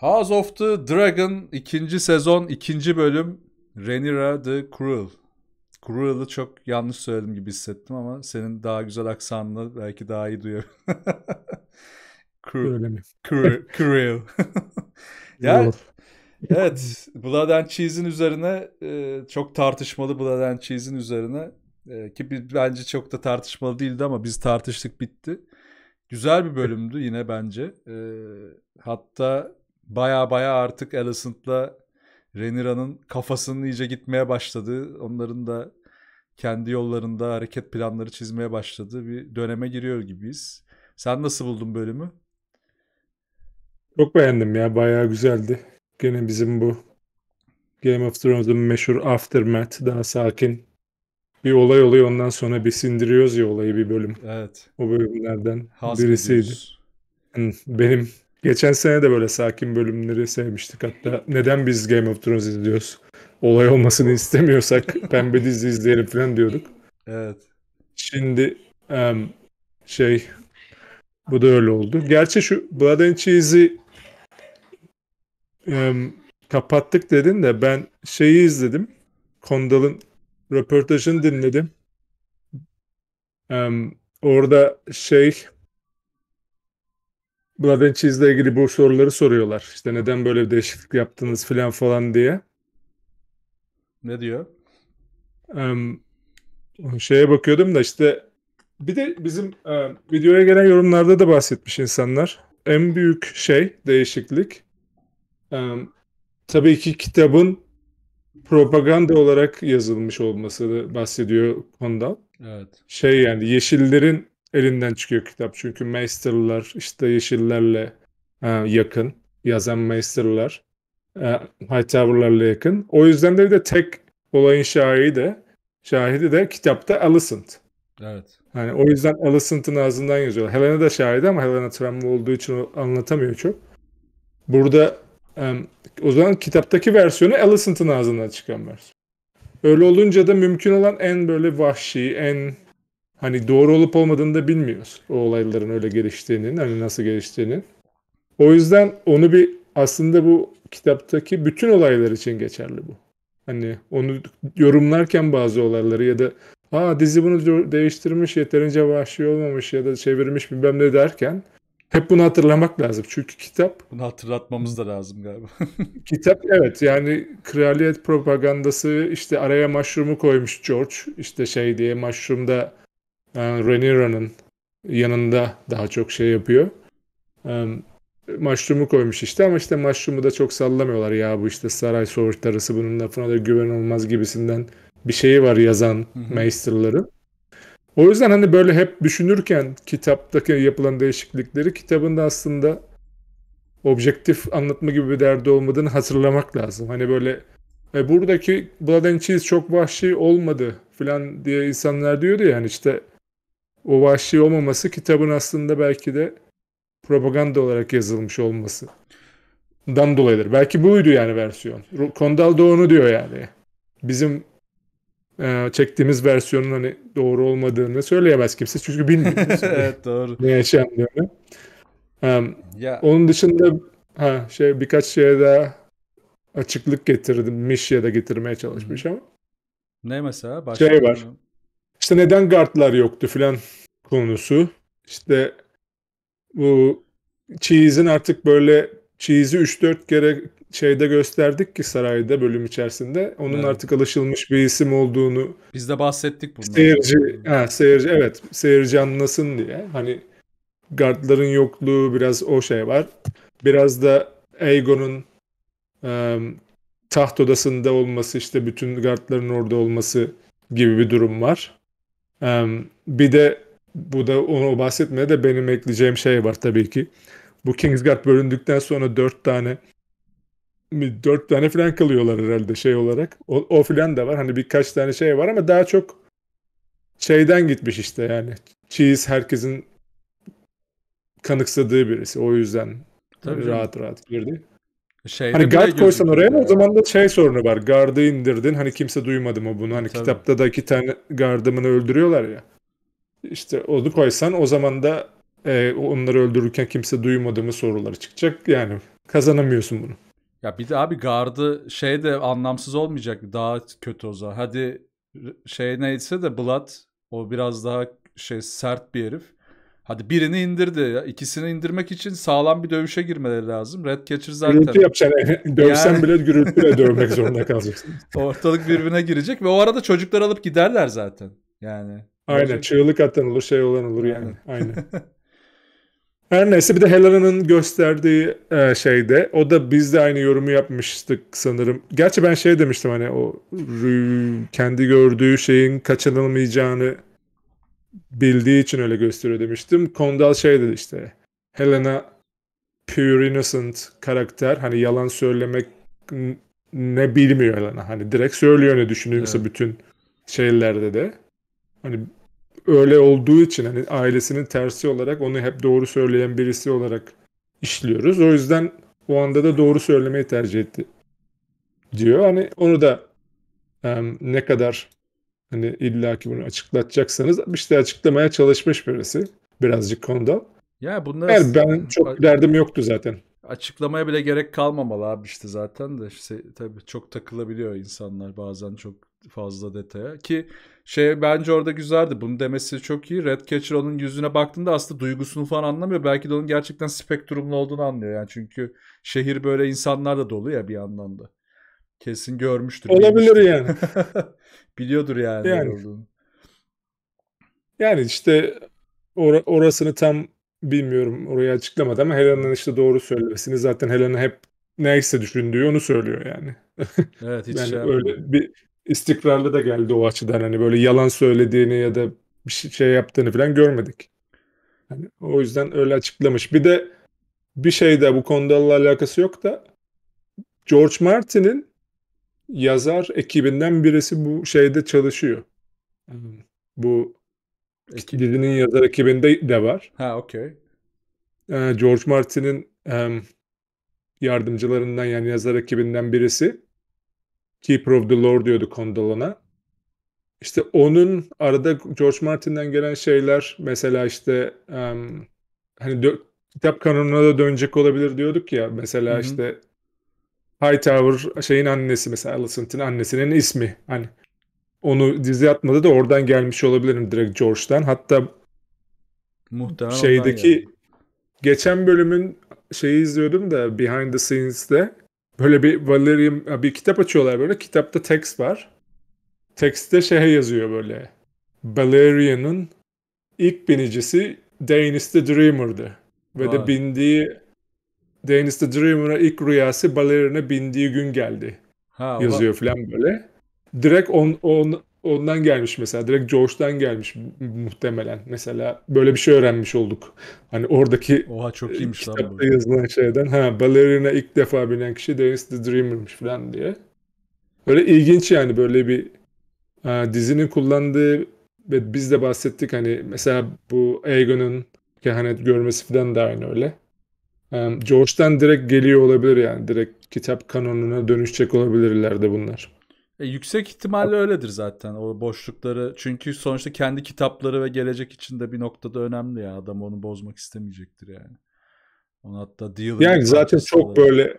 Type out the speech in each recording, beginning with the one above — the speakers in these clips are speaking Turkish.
House of the Dragon ikinci sezon ikinci bölüm Rhaenyra the Cruel. Cruel'ı çok yanlış söyledim gibi hissettim ama senin daha güzel aksanla belki daha iyi duyuyor. Cruel. Cruel. Cruel. yani, evet Blood and Cheese'in üzerine e, çok tartışmalı Blood and Cheese'in üzerine e, ki bence çok da tartışmalı değildi ama biz tartıştık bitti. Güzel bir bölümdü yine bence. E, hatta baya baya artık Alicent'la Renira'nın kafasının iyice gitmeye başladığı, onların da kendi yollarında hareket planları çizmeye başladığı bir döneme giriyor gibiyiz. Sen nasıl buldun bölümü? Çok beğendim ya bayağı güzeldi. Gene bizim bu Game of Thrones'un meşhur aftermath daha sakin bir olay oluyor ondan sonra bir sindiriyoruz ya olayı bir bölüm. Evet. O bölümlerden Haz birisiydi. Ediyoruz. Benim Geçen sene de böyle sakin bölümleri sevmiştik hatta. Neden biz Game of Thrones izliyoruz? Olay olmasını istemiyorsak pembe dizi izleyelim falan diyorduk. Evet. Şimdi um, şey bu da öyle oldu. Gerçi şu Blood and Cheese'i um, kapattık dedin de ben şeyi izledim. Kondal'ın röportajını dinledim. Um, orada şey Blood and Cheese'le ilgili bu soruları soruyorlar. İşte neden böyle bir değişiklik yaptınız filan falan diye. Ne diyor? Um, şeye bakıyordum da işte bir de bizim um, videoya gelen yorumlarda da bahsetmiş insanlar. En büyük şey değişiklik um, tabii ki kitabın propaganda olarak yazılmış olması bahsediyor Kondal. Evet. Şey yani yeşillerin elinden çıkıyor kitap. Çünkü Meister'lar işte Yeşillerle e, yakın. Yazan Meister'lar e, Hightower'larla yakın. O yüzden de bir de tek olayın şahidi de şahidi de kitapta Alicent. Evet. Yani o yüzden Alicent'ın ağzından yazıyor. Helena da şahidi ama Helena travma olduğu için anlatamıyor çok. Burada um, o zaman kitaptaki versiyonu Alicent'ın ağzından çıkan versiyon. Öyle olunca da mümkün olan en böyle vahşi, en hani doğru olup olmadığını da bilmiyoruz. O olayların öyle geliştiğinin, hani nasıl geliştiğinin. O yüzden onu bir aslında bu kitaptaki bütün olaylar için geçerli bu. Hani onu yorumlarken bazı olayları ya da aa dizi bunu değiştirmiş yeterince vahşi olmamış ya da çevirmiş bilmem ne derken hep bunu hatırlamak lazım. Çünkü kitap... Bunu hatırlatmamız da lazım galiba. kitap evet yani kraliyet propagandası işte araya mushroom'u koymuş George. İşte şey diye mushroom'da ee, Rhaenyran'ın yanında daha çok şey yapıyor. Ee, maşrumu koymuş işte ama işte maşrumu da çok sallamıyorlar ya bu işte saray soğurtarısı bunun lafına da güven olmaz gibisinden bir şeyi var yazan maesterların. O yüzden hani böyle hep düşünürken kitaptaki yapılan değişiklikleri kitabında aslında objektif anlatma gibi bir derdi olmadığını hatırlamak lazım. Hani böyle e, buradaki Blood and Cheese çok vahşi olmadı falan diye insanlar diyordu ya hani işte o vahşi olmaması kitabın aslında belki de propaganda olarak yazılmış olması dan dolayıdır. Belki buydu yani versiyon. Kondal da onu diyor yani. Bizim e, çektiğimiz versiyonun hani doğru olmadığını söyleyemez kimse çünkü bilmiyor. evet doğru. Ne yaşandığını. Um, ya. Onun dışında ha, şey birkaç şeye daha açıklık getirdim. Miş ya da getirmeye çalışmış ama. Ne mesela? Başka şey var. Mı? İşte neden gardlar yoktu filan konusu. İşte bu Cheese'in artık böyle Cheese'i 3-4 kere şeyde gösterdik ki sarayda bölüm içerisinde. Onun evet. artık alışılmış bir isim olduğunu. Biz de bahsettik bundan. Seyirci, ha, seyirci evet seyirci anlasın diye. Hani gardların yokluğu biraz o şey var. Biraz da Aegon'un e, taht odasında olması işte bütün gardların orada olması gibi bir durum var bir de bu da onu bahsetmeye de benim ekleyeceğim şey var tabii ki. Bu Kingsguard bölündükten sonra dört tane dört tane falan kalıyorlar herhalde şey olarak. O, o filan da var. Hani birkaç tane şey var ama daha çok şeyden gitmiş işte yani. Cheese herkesin kanıksadığı birisi. O yüzden Tabii rahat canım. rahat girdi. Şeyde hani guard koysan oraya o zaman da şey sorunu var. Guard'ı indirdin. Hani kimse duymadı mı bunu? Hani Tabii. kitapta da iki tane gardımını öldürüyorlar ya. İşte onu koysan o zaman da e, onları öldürürken kimse duymadı mı soruları çıkacak. Yani kazanamıyorsun bunu. Ya bir de abi guardı şey de anlamsız olmayacak. Daha kötü o zaman. Hadi şey neyse de Blood o biraz daha şey sert bir herif. Hadi birini indirdi. Ya. İkisini indirmek için sağlam bir dövüşe girmeleri lazım. Red Catcher zaten. Gürültü yapacaksın. Yani. Dövsen yani... bile gürültüyle dövmek zorunda kalacaksın. Ortalık birbirine girecek ve o arada çocuklar alıp giderler zaten. Yani. Aynen. Gerçekten... Çığlık atan olur, şey olan olur yani. Aynen. Aynen. Her neyse bir de Helena'nın gösterdiği e, şeyde o da biz de aynı yorumu yapmıştık sanırım. Gerçi ben şey demiştim hani o kendi gördüğü şeyin kaçınılmayacağını bildiği için öyle gösteriyor demiştim. Kondal şey dedi işte Helena pure innocent karakter hani yalan söylemek ne bilmiyor Helena. Hani direkt söylüyor ne düşünüyorsa evet. bütün şeylerde de. Hani öyle olduğu için hani ailesinin tersi olarak onu hep doğru söyleyen birisi olarak işliyoruz. O yüzden o anda da doğru söylemeyi tercih etti diyor. Hani onu da um, ne kadar Hani illaki bunu açıklatacaksanız işte açıklamaya çalışmış birisi birazcık konuda. Ya bunlar yani ben çok derdim yoktu zaten. Açıklamaya bile gerek kalmamalı abi işte zaten de işte tabii çok takılabiliyor insanlar bazen çok fazla detaya ki şey bence orada güzeldi. Bunu demesi çok iyi. Redcatcher onun yüzüne baktığında aslında duygusunu falan anlamıyor. Belki de onun gerçekten spektrumlu olduğunu anlıyor yani çünkü şehir böyle insanlarla dolu ya bir yandan da. Kesin görmüştür. Olabilir bilmiştir. yani. Biliyordur yani. Yani, yani işte or- orasını tam bilmiyorum orayı açıklamadı ama Helen'ın işte doğru söylemesini zaten Helena hep neyse düşündüğü onu söylüyor yani. Evet hiç yani şey öyle bir istikrarlı da geldi o açıdan hani böyle yalan söylediğini ya da bir şey yaptığını falan görmedik. Yani o yüzden öyle açıklamış. Bir de bir şey de bu konuda alakası yok da George Martin'in yazar ekibinden birisi bu şeyde çalışıyor. Hmm. Bu Ekip. dizinin yazar ekibinde de var. Ha okey. Ee, George Martin'in yardımcılarından yani yazar ekibinden birisi. Keeper of the Lord diyordu Condolon'a. İşte onun arada George Martin'den gelen şeyler mesela işte um, hani kitap kanonuna da dönecek olabilir diyorduk ya. Mesela Hı-hı. işte Hightower şeyin annesi mesela Alicent'in annesinin ismi. Hani onu dizi atmadı da oradan gelmiş olabilirim direkt George'dan. Hatta Muhtemelen şeydeki geçen bölümün şeyi izliyordum da behind the scenes'te böyle bir Valerian bir kitap açıyorlar böyle kitapta text var. textte şey yazıyor böyle. Valerian'ın ilk binicisi Danis the Dreamer'dı. Ve Vay. de bindiği Dennis the Dreamer'ın ilk rüyası balerine bindiği gün geldi. Ha, yazıyor falan böyle. Direkt on, on, ondan gelmiş mesela. Direkt George'dan gelmiş muhtemelen. Mesela böyle bir şey öğrenmiş olduk. Hani oradaki Oha, çok e, iyiymiş kitapta yazılan şeyden. Ha, balerin'e ilk defa binen kişi Dennis the Dreamer'mış falan diye. Böyle ilginç yani böyle bir ha, e, dizinin kullandığı ve biz de bahsettik hani mesela bu Egon'un kehanet görmesi falan da aynı öyle. Um, George'dan direkt geliyor olabilir yani. Direkt kitap kanonuna dönüşecek olabilirler de bunlar. E, yüksek ihtimalle öyledir zaten o boşlukları. Çünkü sonuçta kendi kitapları ve gelecek için de bir noktada önemli ya. Adam onu bozmak istemeyecektir yani. Onu hatta deal Yani zaten çok olarak. böyle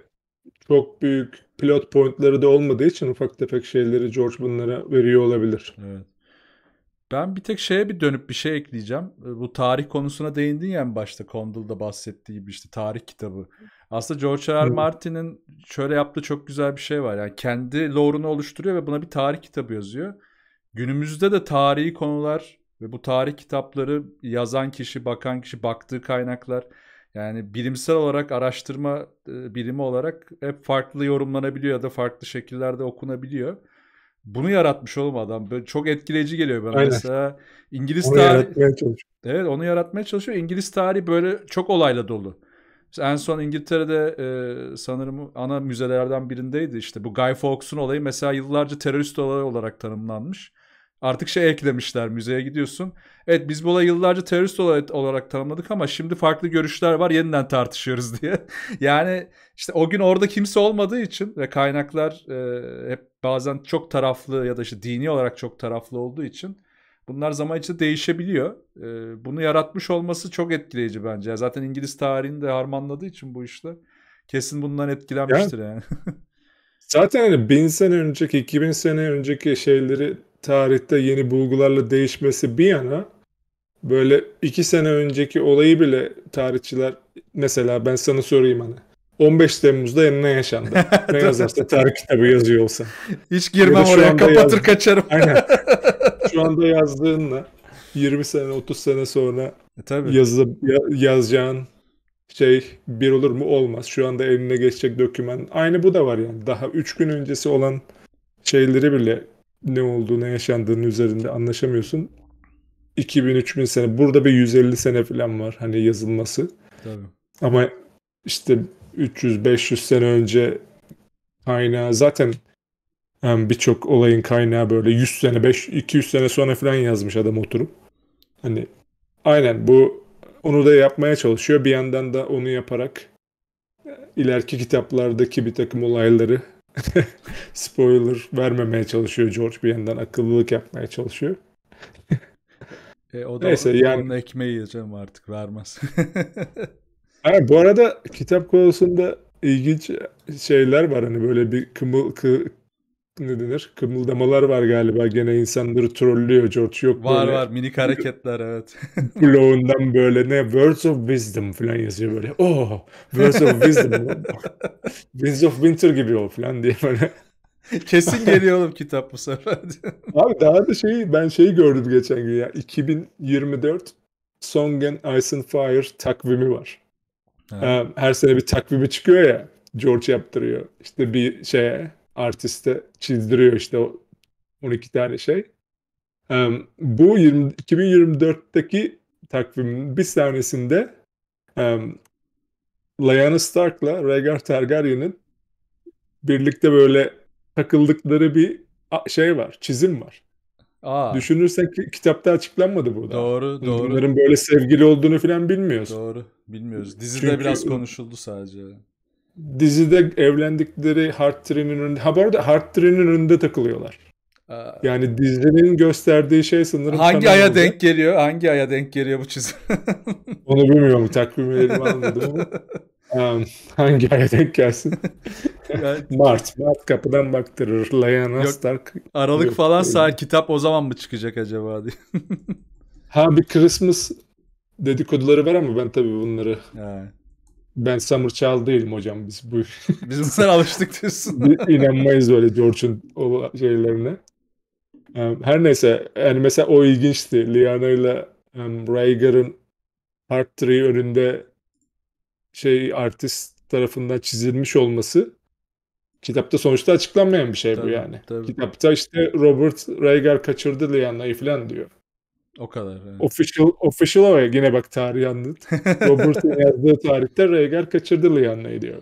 çok büyük pilot pointları da olmadığı için ufak tefek şeyleri George bunlara veriyor olabilir. Evet. Ben bir tek şeye bir dönüp bir şey ekleyeceğim. E, bu tarih konusuna değindin ya en başta Condell'da bahsettiği gibi işte tarih kitabı. Aslında George R. R. Martin'in şöyle yaptığı çok güzel bir şey var. Yani kendi lore'unu oluşturuyor ve buna bir tarih kitabı yazıyor. Günümüzde de tarihi konular ve bu tarih kitapları yazan kişi, bakan kişi, baktığı kaynaklar yani bilimsel olarak araştırma e, bilimi olarak hep farklı yorumlanabiliyor ya da farklı şekillerde okunabiliyor. Bunu yaratmış oğlum adam. Böyle çok etkileyici geliyor bana. Aynen. Mesela İngiliz onu tarihi... Yaratmaya çalışıyor. Evet onu yaratmaya çalışıyor. İngiliz tarihi böyle çok olayla dolu. En son İngiltere'de e, sanırım ana müzelerden birindeydi. işte bu Guy Fawkes'un olayı mesela yıllarca terörist olayı olarak tanımlanmış. Artık şey eklemişler müzeye gidiyorsun. Evet biz bu olayı yıllarca terörist olarak tanımladık ama şimdi farklı görüşler var yeniden tartışıyoruz diye. yani işte o gün orada kimse olmadığı için ve kaynaklar e, hep bazen çok taraflı ya da işte dini olarak çok taraflı olduğu için bunlar zaman içinde değişebiliyor. E, bunu yaratmış olması çok etkileyici bence. Zaten İngiliz tarihini de harmanladığı için bu işler kesin bundan etkilenmiştir yani. yani. Zaten hani bin sene önceki, 2000 sene önceki şeyleri tarihte yeni bulgularla değişmesi bir yana böyle iki sene önceki olayı bile tarihçiler mesela ben sana sorayım hani 15 Temmuz'da ne yaşandı? Ne yazarsa tarih kitabı yazıyor olsa. Hiç girmem oraya kapatır yaz... kaçarım. Aynen. Şu anda yazdığınla 20 sene 30 sene sonra e, tabii. Yazı, yazacağın şey bir olur mu? Olmaz. Şu anda eline geçecek doküman. Aynı bu da var yani. Daha 3 gün öncesi olan şeyleri bile ne ne yaşandığının üzerinde anlaşamıyorsun. 2000-3000 sene. Burada bir 150 sene falan var hani yazılması. Tabii. Ama işte 300-500 sene önce kaynağı zaten yani birçok olayın kaynağı böyle 100 sene, 5, 200 sene sonra falan yazmış adam oturup. Hani aynen bu onu da yapmaya çalışıyor. Bir yandan da onu yaparak e, ileriki kitaplardaki bir takım olayları Spoiler vermemeye çalışıyor George bir yandan akıllılık yapmaya çalışıyor. e, o da Neyse, onun, yani... onun ekmeği yiyeceğim artık vermez. ha, bu arada kitap konusunda ilginç şeyler var hani böyle bir kımıl kı, ne denir? Kımıldamalar var galiba. Gene insanları trollüyor George. Yok var böyle. var minik hareketler evet. Bloğundan böyle ne words of wisdom falan yazıyor böyle. Oh words of wisdom. Winds of Winter gibi o falan diye böyle. Kesin geliyor oğlum kitap bu sefer. Abi daha da şey ben şeyi gördüm geçen gün ya. 2024 Song and Ice and Fire takvimi var. Ha. Ee, her sene bir takvimi çıkıyor ya. George yaptırıyor. İşte bir şeye artiste çizdiriyor işte o 12 tane şey. bu 2024'teki takvimin bir tanesinde um, Lyanna Stark'la Rhaegar Targaryen'in birlikte böyle takıldıkları bir şey var, çizim var. Aa. Düşünürsen ki kitapta açıklanmadı burada. Doğru, hani doğru. Bunların böyle sevgili olduğunu falan bilmiyoruz. Doğru, bilmiyoruz. Dizide Çünkü... biraz konuşuldu sadece dizide evlendikleri Hard Tree'nin önünde. Ha bu arada Hard Tree'nin önünde takılıyorlar. Aa. Yani dizinin gösterdiği şey sanırım hangi aya oldu. denk geliyor? Hangi aya denk geliyor bu çizim? Onu bilmiyorum. Takvimi elime almadım ama. Um, hangi aya denk gelsin? Mart. Mart kapıdan baktırır. Lyanna Stark. Aralık Yok, falan sağ kitap o zaman mı çıkacak acaba diye. ha bir Christmas dedikoduları var ama ben tabii bunları evet. Ben Summer Child değilim hocam biz bu. Biz bunlara alıştık diyorsun. İnanmayız öyle George'un o şeylerine. Her neyse yani mesela o ilginçti. Liana ile Rhaegar'ın Part 3 önünde şey artist tarafından çizilmiş olması kitapta sonuçta açıklanmayan bir şey tabii, bu yani. Tabii. Kitapta işte Robert Rhaegar kaçırdı Liana'yı falan diyor. O kadar. Yani. Official, official ama yine bak tarihi anladın. Robert'ın yazdığı tarihte Rhaegar kaçırdı Lyanna'yı diyor.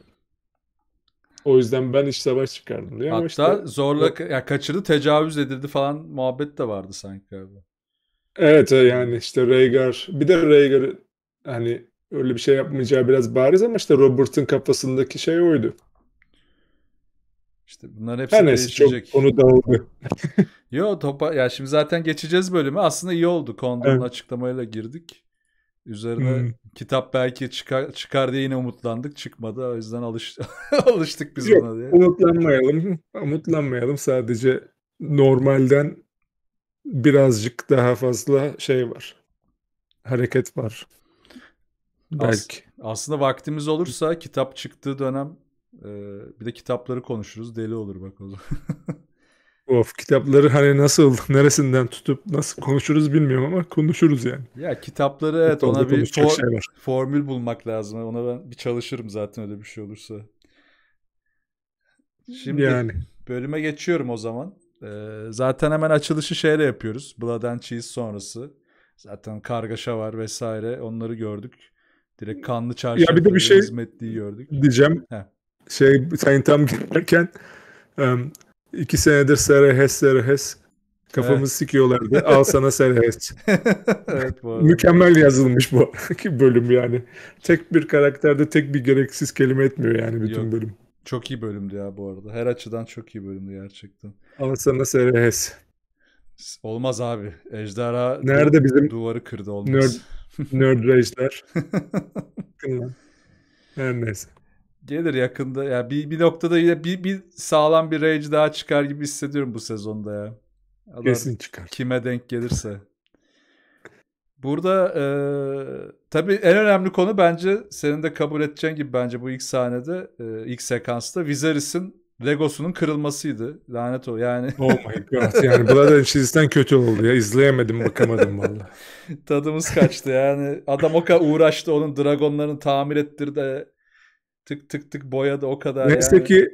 O yüzden ben iç savaş çıkardım diyor. Hatta işte, zorla o... ya kaçırdı tecavüz edildi falan muhabbet de vardı sanki galiba. Evet yani işte Rhaegar bir de Rhaegar hani öyle bir şey yapmayacağı biraz bariz ama işte Robert'ın kafasındaki şey oydu. İşte bunların hepsi Her değişecek. Çok konu dağıldı. Yo topa ya şimdi zaten geçeceğiz bölümü. Aslında iyi oldu. Kondon'un evet. açıklamayla girdik. Üzerine hmm. kitap belki çıkar, çıkar diye yine umutlandık. Çıkmadı. O yüzden alış, alıştık biz Yok, buna diye. Umutlanmayalım. Umutlanmayalım. Sadece normalden birazcık daha fazla şey var. Hareket var. Belki. As, aslında vaktimiz olursa kitap çıktığı dönem ee, bir de kitapları konuşuruz. Deli olur bak o zaman. of kitapları hani nasıl, neresinden tutup nasıl konuşuruz bilmiyorum ama konuşuruz yani. Ya kitapları evet ona bir for, formül bulmak lazım. Ona ben bir çalışırım zaten öyle bir şey olursa. Şimdi yani. bölüme geçiyorum o zaman. Ee, zaten hemen açılışı şeyle yapıyoruz. Blood and Cheese sonrası. Zaten kargaşa var vesaire. Onları gördük. Direkt kanlı çarşı. Ya bir bir de şey. hizmetliği gördük. Diyeceğim. Heh şey Sayın Tam girerken um, iki senedir Serhes Serhes kafamız evet. sikiyorlardı. Al sana Serhes. evet, bu arada. Mükemmel yazılmış bu bölüm yani. Tek bir karakterde tek bir gereksiz kelime etmiyor yani bütün Yok. bölüm. Çok iyi bölümdü ya bu arada. Her açıdan çok iyi bölümdü gerçekten. Al sana Serhes. Olmaz abi. Ejderha Nerede bizim duvarı kırdı olmaz. Nerd, nerd rage'ler. Her neyse gelir yakında. Ya yani bir, bir noktada yine bir, bir sağlam bir range daha çıkar gibi hissediyorum bu sezonda ya. Allah Kesin çıkar. Kime denk gelirse. Burada e, tabii en önemli konu bence senin de kabul edeceğin gibi bence bu ilk sahnede, e, ilk sekansta Viserys'in Legosu'nun kırılmasıydı. Lanet o yani. Oh my god. Yani Blood and Cheese'den kötü oldu ya. İzleyemedim bakamadım valla. Tadımız kaçtı yani. Adam o kadar uğraştı onun dragonlarını tamir ettirdi. Tık tık tık boyadı o kadar Neyse yani. ki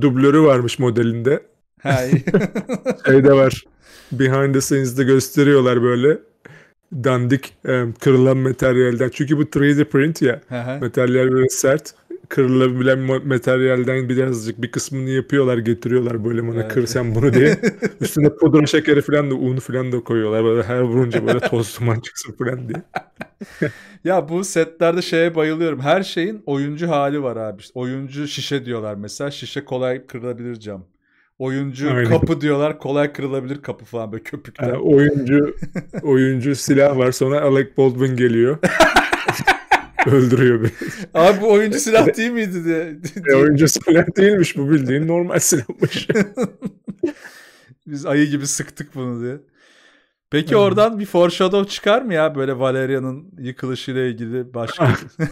dublörü varmış modelinde. şey de var. Behind the scenes'de gösteriyorlar böyle dandik kırılan materyalden. Çünkü bu 3D print ya. Aha. Materyaller böyle sert kırılabilen materyalden birazcık bir kısmını yapıyorlar getiriyorlar böyle bana evet. kır sen bunu diye. Üstüne pudra şekeri falan da un falan da koyuyorlar böyle her vurunca böyle toz duman çıksın falan diye. ya bu setlerde şeye bayılıyorum. Her şeyin oyuncu hali var abi. İşte oyuncu şişe diyorlar mesela. Şişe kolay kırılabilir cam. Oyuncu Aynen. kapı diyorlar kolay kırılabilir kapı falan böyle köpükler. Yani oyuncu oyuncu silah var sonra Alec Baldwin geliyor. öldürüyor beni. Abi bu oyuncu silah değil miydi diye. e, oyuncu silah değilmiş bu bildiğin normal silahmış. Biz ayı gibi sıktık bunu diye. Peki oradan bir foreshadow çıkar mı ya böyle Valeria'nın yıkılışıyla ilgili başka? Ah.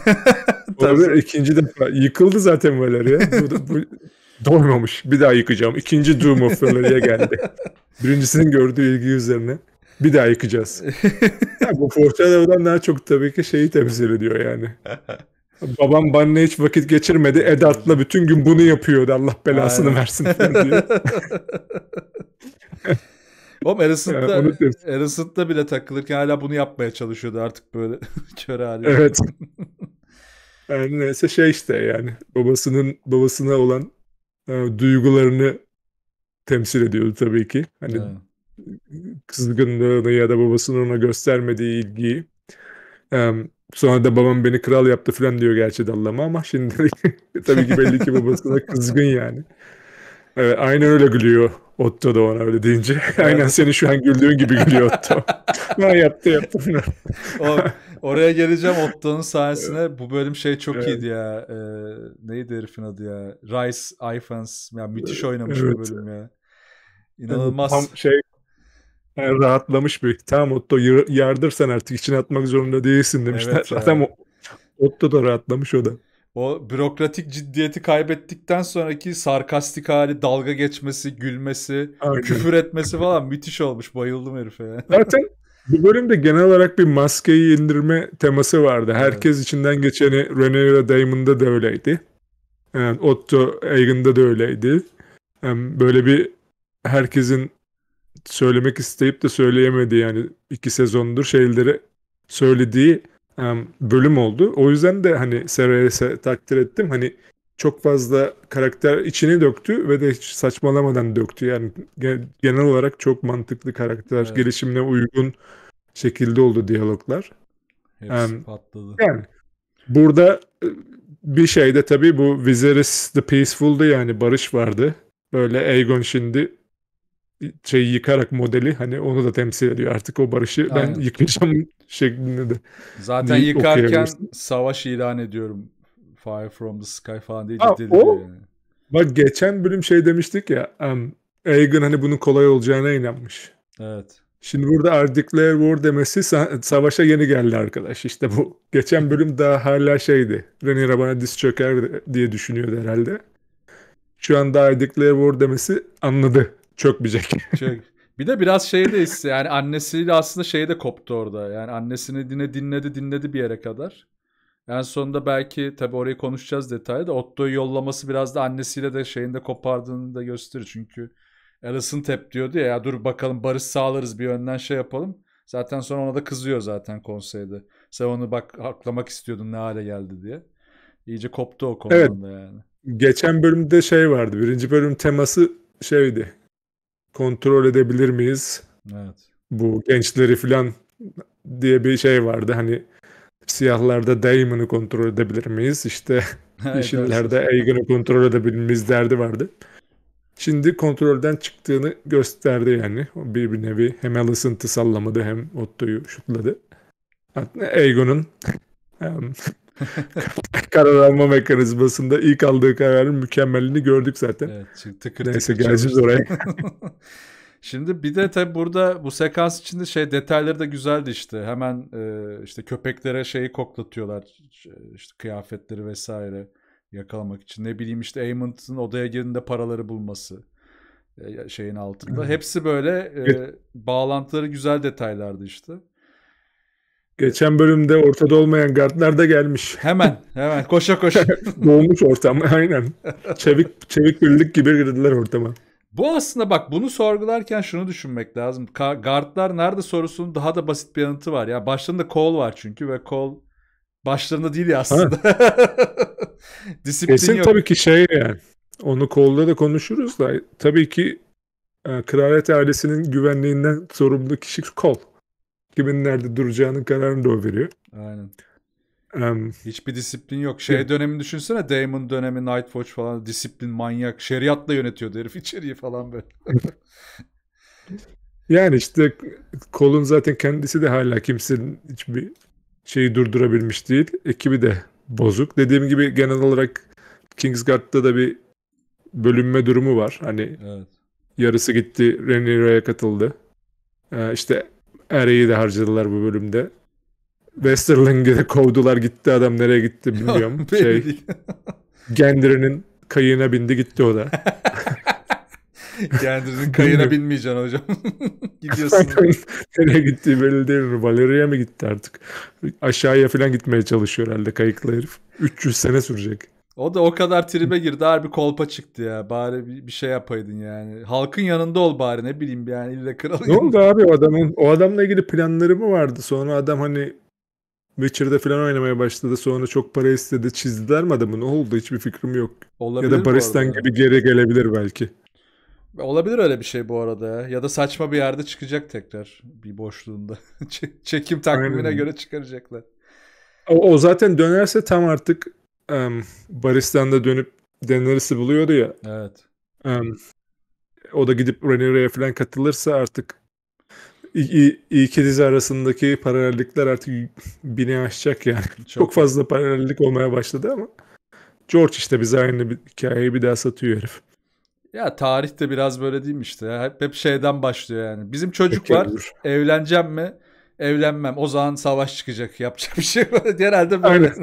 Tabii ikinci defa yıkıldı zaten Valeria. Bu, da, bu doymamış. Bir daha yıkacağım. İkinci Doom of Valeria geldi. Birincisinin gördüğü ilgi üzerine bir daha yıkacağız. yani bu Fortnite'dan daha çok tabii ki şeyi temsil ediyor yani. Babam benimle hiç vakit geçirmedi. Edat'la bütün gün bunu yapıyordu. Allah belasını Aynen. versin diye. Oğlum Erasut'ta, yani Erasut'ta bile takılırken hala bunu yapmaya çalışıyordu artık böyle kör hali. Evet. yani neyse şey işte yani babasının babasına olan e, duygularını temsil ediyordu tabii ki. Hani evet kızgınlığını ya da babasının ona göstermediği ilgiyi. Ee, sonra da babam beni kral yaptı falan diyor gerçi dallama ama şimdi tabii ki belli ki babasına kızgın yani. Evet, aynen öyle gülüyor Otto da ona öyle deyince. aynen seni şu an güldüğün gibi gülüyor Otto. ben yaptı yaptı. o, oraya geleceğim Otto'nun sahnesine. Evet. Bu bölüm şey çok evet. iyiydi ya. Ee, neydi herifin adı ya? Rice Ifans. Ya müthiş oynamış evet. bu bölüm ya. İnanılmaz. Tam şey yani rahatlamış bir Tamam Otto yardırsan artık içine atmak zorunda değilsin demişler. Evet, Zaten evet. Otto da rahatlamış o da. O bürokratik ciddiyeti kaybettikten sonraki sarkastik hali, dalga geçmesi, gülmesi, Aynen. küfür etmesi falan müthiş olmuş. Bayıldım herife. Yani. Zaten bu bölümde genel olarak bir maskeyi indirme teması vardı. Herkes evet. içinden geçeni ve Damon'da da öyleydi. Yani Otto Egan'da da öyleydi. Yani böyle bir herkesin söylemek isteyip de söyleyemediği yani iki sezondur şeyleri söylediği bölüm oldu. O yüzden de hani Serra'ya takdir ettim. Hani çok fazla karakter içine döktü ve de hiç saçmalamadan döktü. Yani genel olarak çok mantıklı karakter evet. gelişimine uygun şekilde oldu diyaloglar. Hepsi um, patladı. Yani burada e, bir şey de tabii bu Viserys the Peaceful'du yani barış vardı. Böyle Aegon şimdi şeyi yıkarak modeli hani onu da temsil ediyor. Artık o barışı Aynen. ben yıkayacağım şeklinde de. Zaten yıkarken savaş ilan ediyorum. Fire from the sky falan değil. Ha, o, yani. Bak geçen bölüm şey demiştik ya um, Aegon hani bunun kolay olacağına inanmış. Evet. Şimdi burada Ardikler war demesi savaşa yeni geldi arkadaş. İşte bu. Geçen bölüm daha hala şeydi. Rhaenyra bana diz çöker diye düşünüyordu herhalde. Şu anda are declare war demesi anladı Çökmeyecek. Çök. Bir de biraz şey de şeydeyiz yani annesiyle aslında şey de koptu orada. Yani annesini dinle dinledi dinledi bir yere kadar. En sonunda belki tabii orayı konuşacağız detaylı da Otto'yu yollaması biraz da annesiyle de şeyinde kopardığını da gösterir. Çünkü Alison tep diyordu ya, ya dur bakalım barış sağlarız bir yönden şey yapalım. Zaten sonra ona da kızıyor zaten konseyde. Sen onu bak aklamak istiyordun ne hale geldi diye. İyice koptu o konuda evet. yani. Geçen bölümde şey vardı. Birinci bölüm teması şeydi kontrol edebilir miyiz? Evet. Bu gençleri filan diye bir şey vardı. Hani siyahlarda Damon'u kontrol edebilir miyiz? İşte yeşillerde Aegon'u kontrol edebilir miyiz derdi vardı. Şimdi kontrolden çıktığını gösterdi yani. Bir, bir nevi hem Alicent'ı sallamadı hem Otto'yu şutladı. Aegon'un karar alma mekanizmasında ilk aldığı kararın mükemmelini gördük zaten. Evet, çıktı kritik. Neyse geleceğiz oraya. Şimdi bir de tabi burada bu sekans içinde şey detayları da güzeldi işte. Hemen e, işte köpeklere şeyi koklatıyorlar. işte kıyafetleri vesaire yakalamak için. Ne bileyim işte Amon'ın odaya girdiğinde paraları bulması e, şeyin altında. Hepsi böyle e, bağlantıları güzel detaylardı işte. Geçen bölümde ortada olmayan gardlar da gelmiş. Hemen hemen koşa koşa. Doğmuş ortam aynen. Çevik, çevik birlik gibi girdiler ortama. Bu aslında bak bunu sorgularken şunu düşünmek lazım. Ka- nerede sorusunun daha da basit bir yanıtı var. Ya başlarında kol var çünkü ve kol başlarında değil ya aslında. Disiplin Kesin yok. tabii ki şey yani. Onu kolda da konuşuruz da tabii ki e, kraliyet ailesinin güvenliğinden sorumlu kişi kol kimin nerede duracağının kararını da o veriyor. Aynen. Um, Hiçbir disiplin yok. Şey kim? dönemi düşünsene Damon dönemi Nightwatch falan disiplin manyak şeriatla yönetiyordu herif içeriği falan böyle. yani işte kolun zaten kendisi de hala kimsenin hiçbir şeyi durdurabilmiş değil. Ekibi de bozuk. Dediğim gibi genel olarak Kingsguard'da da bir bölünme durumu var. Hani evet. yarısı gitti Rhaenyra'ya katıldı. Ee, işte Eriyi de harcadılar bu bölümde. Westerling'i de kovdular gitti adam nereye gitti bilmiyorum. şey, Gendry'nin kayığına bindi gitti o da. Gendry'nin kayığına binmeyeceksin hocam. Gidiyorsun. nereye gitti belli değil. Valeria'ya mı gitti artık? Aşağıya falan gitmeye çalışıyor herhalde kayıklı herif. 300 sene sürecek. O da o kadar tribe girdi harbi kolpa çıktı ya. Bari bir, bir şey yapaydın yani. Halkın yanında ol bari ne bileyim yani ille kralın. Ne oldu abi o adamın? O adamla ilgili planları mı vardı? Sonra adam hani Witcher'da falan oynamaya başladı. Sonra çok para istedi. Çizdiler mi adamı? Ne oldu? Hiçbir fikrim yok. Olabilir ya da Barış'tan gibi geri gelebilir belki. Olabilir öyle bir şey bu arada ya. Ya da saçma bir yerde çıkacak tekrar bir boşluğunda. Çekim takvimine Aynen. göre çıkaracaklar. O, o zaten dönerse tam artık um, Baristen de dönüp Daenerys'i buluyordu ya. Evet. Um, o da gidip Rhaenyra'ya falan katılırsa artık iki dizi arasındaki paralellikler artık bine aşacak yani. Çok, Çok fazla paralellik olmaya başladı ama George işte bize aynı bir hikayeyi bir daha satıyor herif. Ya tarih de biraz böyle değil mi işte. Hep, hep şeyden başlıyor yani. Bizim çocuk Peki, var. Olur. Evleneceğim mi? evlenmem. O zaman savaş çıkacak. Yapacak bir şey var. Herhalde böyle.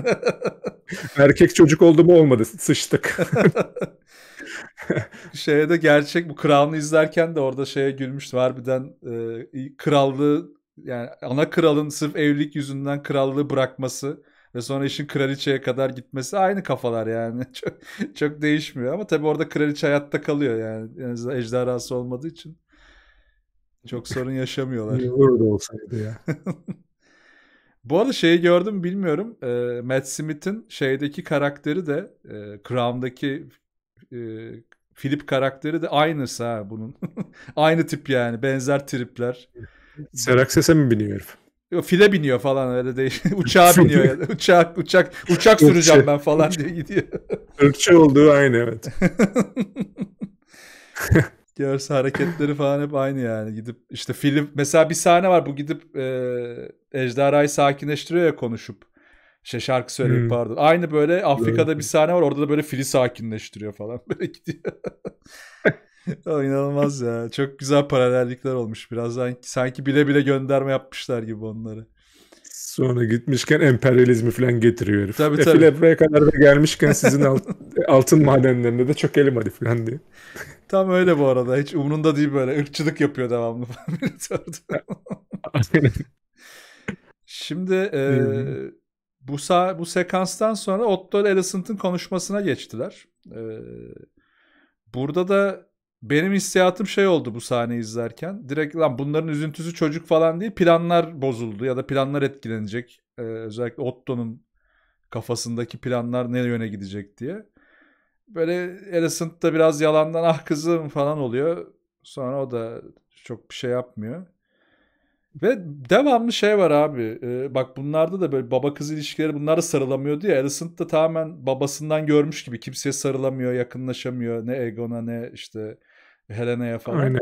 Erkek çocuk oldu mu olmadı. Sıçtık. şeye de gerçek bu kralını izlerken de orada şeye gülmüştüm. Harbiden e, krallığı yani ana kralın sırf evlilik yüzünden krallığı bırakması ve sonra işin kraliçeye kadar gitmesi aynı kafalar yani. Çok, çok değişmiyor ama tabii orada kraliçe hayatta kalıyor yani. yani ejderhası olmadığı için. Çok sorun yaşamıyorlar. Olur da olsaydı ya. Bu arada şeyi gördüm bilmiyorum. E, Matt Smith'in şeydeki karakteri de e, Crown'daki e, Philip karakteri de aynısı ha bunun. Aynı tip yani. Benzer tripler. Serakses'e mi biniyor Yok file biniyor falan öyle değil. Uçağa biniyor ya. Uçak, uçak, uçak süreceğim ben falan diye gidiyor. Irkçı olduğu aynı evet görse hareketleri falan hep aynı yani. Gidip işte film mesela bir sahne var bu gidip e, ejderhayı sakinleştiriyor ya konuşup. Şey şarkı söylüyor hmm. pardon. Aynı böyle Afrika'da bir sahne var orada da böyle fili sakinleştiriyor falan. Böyle gidiyor. o inanılmaz ya. Çok güzel paralellikler olmuş. birazdan sanki bile bile gönderme yapmışlar gibi onları. Sonra gitmişken emperyalizmi falan getiriyor herif. Tabii, e, tabii. Efil Ebre'ye kadar da gelmişken sizin alt, altın madenlerinde de çökelim hadi falan diye. Tam öyle bu arada. Hiç umrunda değil böyle. Irkçılık yapıyor devamlı. Şimdi e, bu sa bu sekanstan sonra Otto ile Alicent'ın konuşmasına geçtiler. E, burada da benim hissiyatım şey oldu bu sahneyi izlerken. Direkt lan bunların üzüntüsü çocuk falan değil planlar bozuldu ya da planlar etkilenecek. E, özellikle Otto'nun kafasındaki planlar ne yöne gidecek diye böyle Alicent da biraz yalandan ah kızım falan oluyor. Sonra o da çok bir şey yapmıyor. Ve devamlı şey var abi. Ee, bak bunlarda da böyle baba kız ilişkileri bunlara sarılamıyordu ya. Alicent da tamamen babasından görmüş gibi kimseye sarılamıyor, yakınlaşamıyor. Ne Egon'a ne işte Helena'ya falan. Aynen.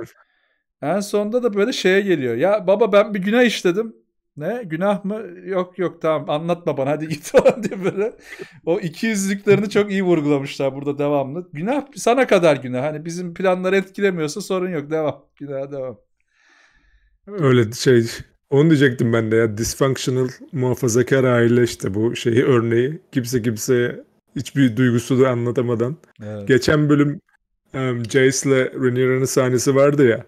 En sonunda da böyle şeye geliyor. Ya baba ben bir günah işledim. Ne günah mı? Yok yok tamam anlatma bana hadi git falan diye böyle. O ikiyüzlüklerini çok iyi vurgulamışlar burada devamlı. Günah sana kadar günah. Hani bizim planları etkilemiyorsa sorun yok devam. Günah devam. Öyle şey onu diyecektim ben de ya dysfunctional muhafazakar aile işte bu şeyi örneği. Kimse kimseye hiçbir duygusunu anlatamadan. Evet. Geçen bölüm um, ile Rhaenyra'nın sahnesi vardı ya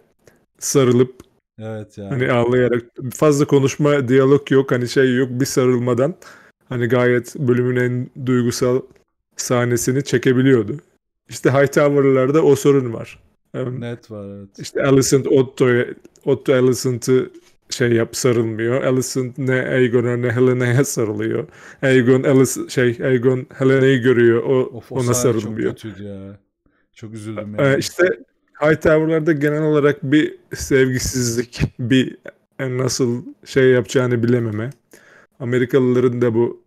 sarılıp Evet yani. Hani ağlayarak fazla konuşma, diyalog yok. Hani şey yok bir sarılmadan. Hani gayet bölümün en duygusal sahnesini çekebiliyordu. İşte Hightower'larda o sorun var. Net var evet. İşte Alicent Otto'ya Otto Alicent'ı şey yap sarılmıyor. Alicent ne Aegon'a ne Helena'ya sarılıyor. Aegon Alice şey Aegon Helena'yı görüyor. O, of, o ona sarılmıyor. Çok kötüydü ya. Çok üzüldüm e, yani. Ee, Hightower'larda genel olarak bir sevgisizlik, bir e, nasıl şey yapacağını bilememe. Amerikalıların da bu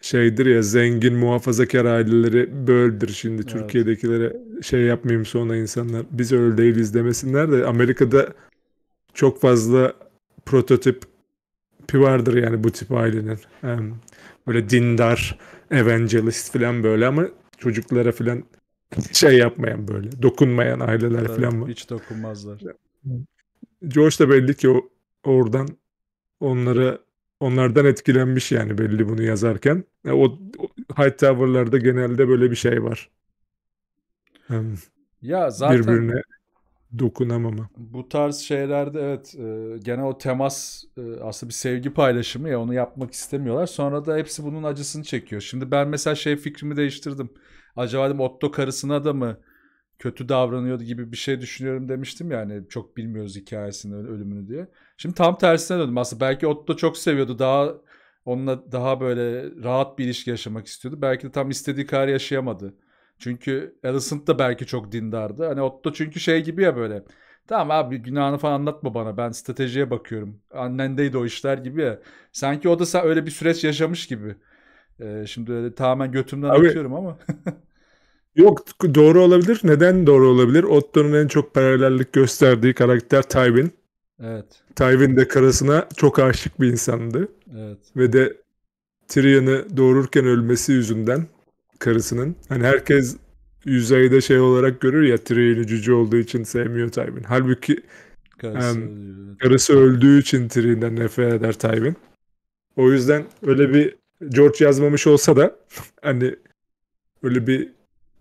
şeydir ya zengin muhafazakar aileleri böldür şimdi evet. Türkiye'dekilere şey yapmayayım sonra insanlar biz öyle değiliz demesinler de Amerika'da çok fazla prototip vardır yani bu tip ailenin. Böyle dindar, evangelist falan böyle ama çocuklara falan şey yapmayan böyle dokunmayan aileler Tabii, falan var. Hiç dokunmazlar. George da belli ki o oradan onlara onlardan etkilenmiş yani belli bunu yazarken. E, o, o Hightower'larda genelde böyle bir şey var. ya zaten birbirine dokunamama. Bu tarz şeylerde evet e, gene o temas e, aslında bir sevgi paylaşımı ya onu yapmak istemiyorlar. Sonra da hepsi bunun acısını çekiyor. Şimdi ben mesela şey fikrimi değiştirdim acaba dedim Otto karısına da mı kötü davranıyordu gibi bir şey düşünüyorum demiştim yani ya, hani çok bilmiyoruz hikayesini ölümünü diye. Şimdi tam tersine döndüm aslında belki Otto çok seviyordu daha onunla daha böyle rahat bir ilişki yaşamak istiyordu. Belki de tam istediği kadar yaşayamadı. Çünkü Alicent da belki çok dindardı. Hani Otto çünkü şey gibi ya böyle. Tamam abi günahını falan anlatma bana. Ben stratejiye bakıyorum. Annendeydi o işler gibi ya. Sanki o da öyle bir süreç yaşamış gibi. Ee, şimdi öyle tamamen götümden abi, atıyorum ama. Yok doğru olabilir. Neden doğru olabilir? Otto'nun en çok paralellik gösterdiği karakter Tywin. Evet. Tywin de karısına çok aşık bir insandı. Evet. Ve de Tyrion'ı doğururken ölmesi yüzünden karısının. Hani herkes yüzeyde şey olarak görür ya Tyrion'ı cüce olduğu için sevmiyor Tywin. Halbuki karısı, um, evet. karısı öldüğü için Tyrion'dan nefret eder Tywin. O yüzden öyle bir George yazmamış olsa da hani öyle bir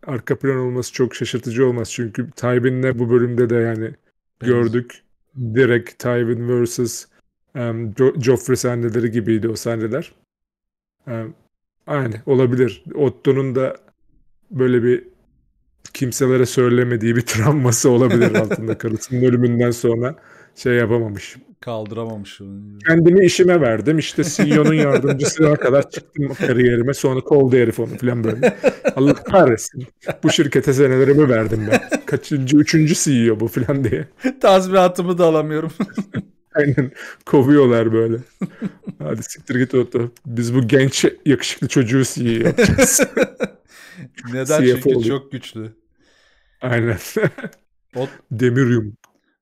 arka plan olması çok şaşırtıcı olmaz. Çünkü Tywin'le bu bölümde de yani evet. gördük. Direkt Tywin vs. Um, jo- Joffrey sahneleri gibiydi o sahneler. Um, aynen olabilir. Otto'nun da böyle bir kimselere söylemediği bir travması olabilir altında karısının ölümünden sonra şey yapamamış. Kaldıramamış Kendimi işime verdim. İşte CEO'nun yardımcısına kadar çıktım kariyerime. Sonra koldu herif onu falan böyle. Allah kahretsin. Bu şirkete senelerimi verdim ben. Kaçıncı, üçüncü CEO bu falan diye. Tazminatımı da alamıyorum. Aynen. Kovuyorlar böyle. Hadi siktir git Otto. Biz bu genç yakışıklı çocuğu CEO yapacağız. Neden? CFO Çünkü oldu. çok güçlü. Aynen. Ot... Demirium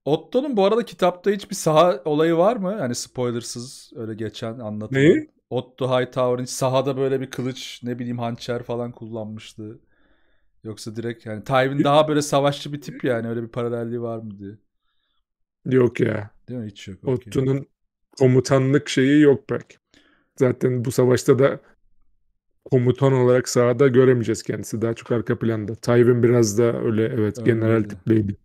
Otto'nun bu arada kitapta hiçbir saha olayı var mı? Yani spoilersız öyle geçen anlatılan. Neyi? Otto Hightower'ın sahada böyle bir kılıç ne bileyim hançer falan kullanmıştı. Yoksa direkt yani Tywin daha böyle savaşçı bir tip yani öyle bir paralelliği var mı diye. Yok ya. Değil mi? Hiç yok. Otto'nun okay. komutanlık şeyi yok pek. Zaten bu savaşta da komutan olarak sahada göremeyeceğiz kendisi. Daha çok arka planda. Tywin biraz da öyle evet öyle general tipliydi.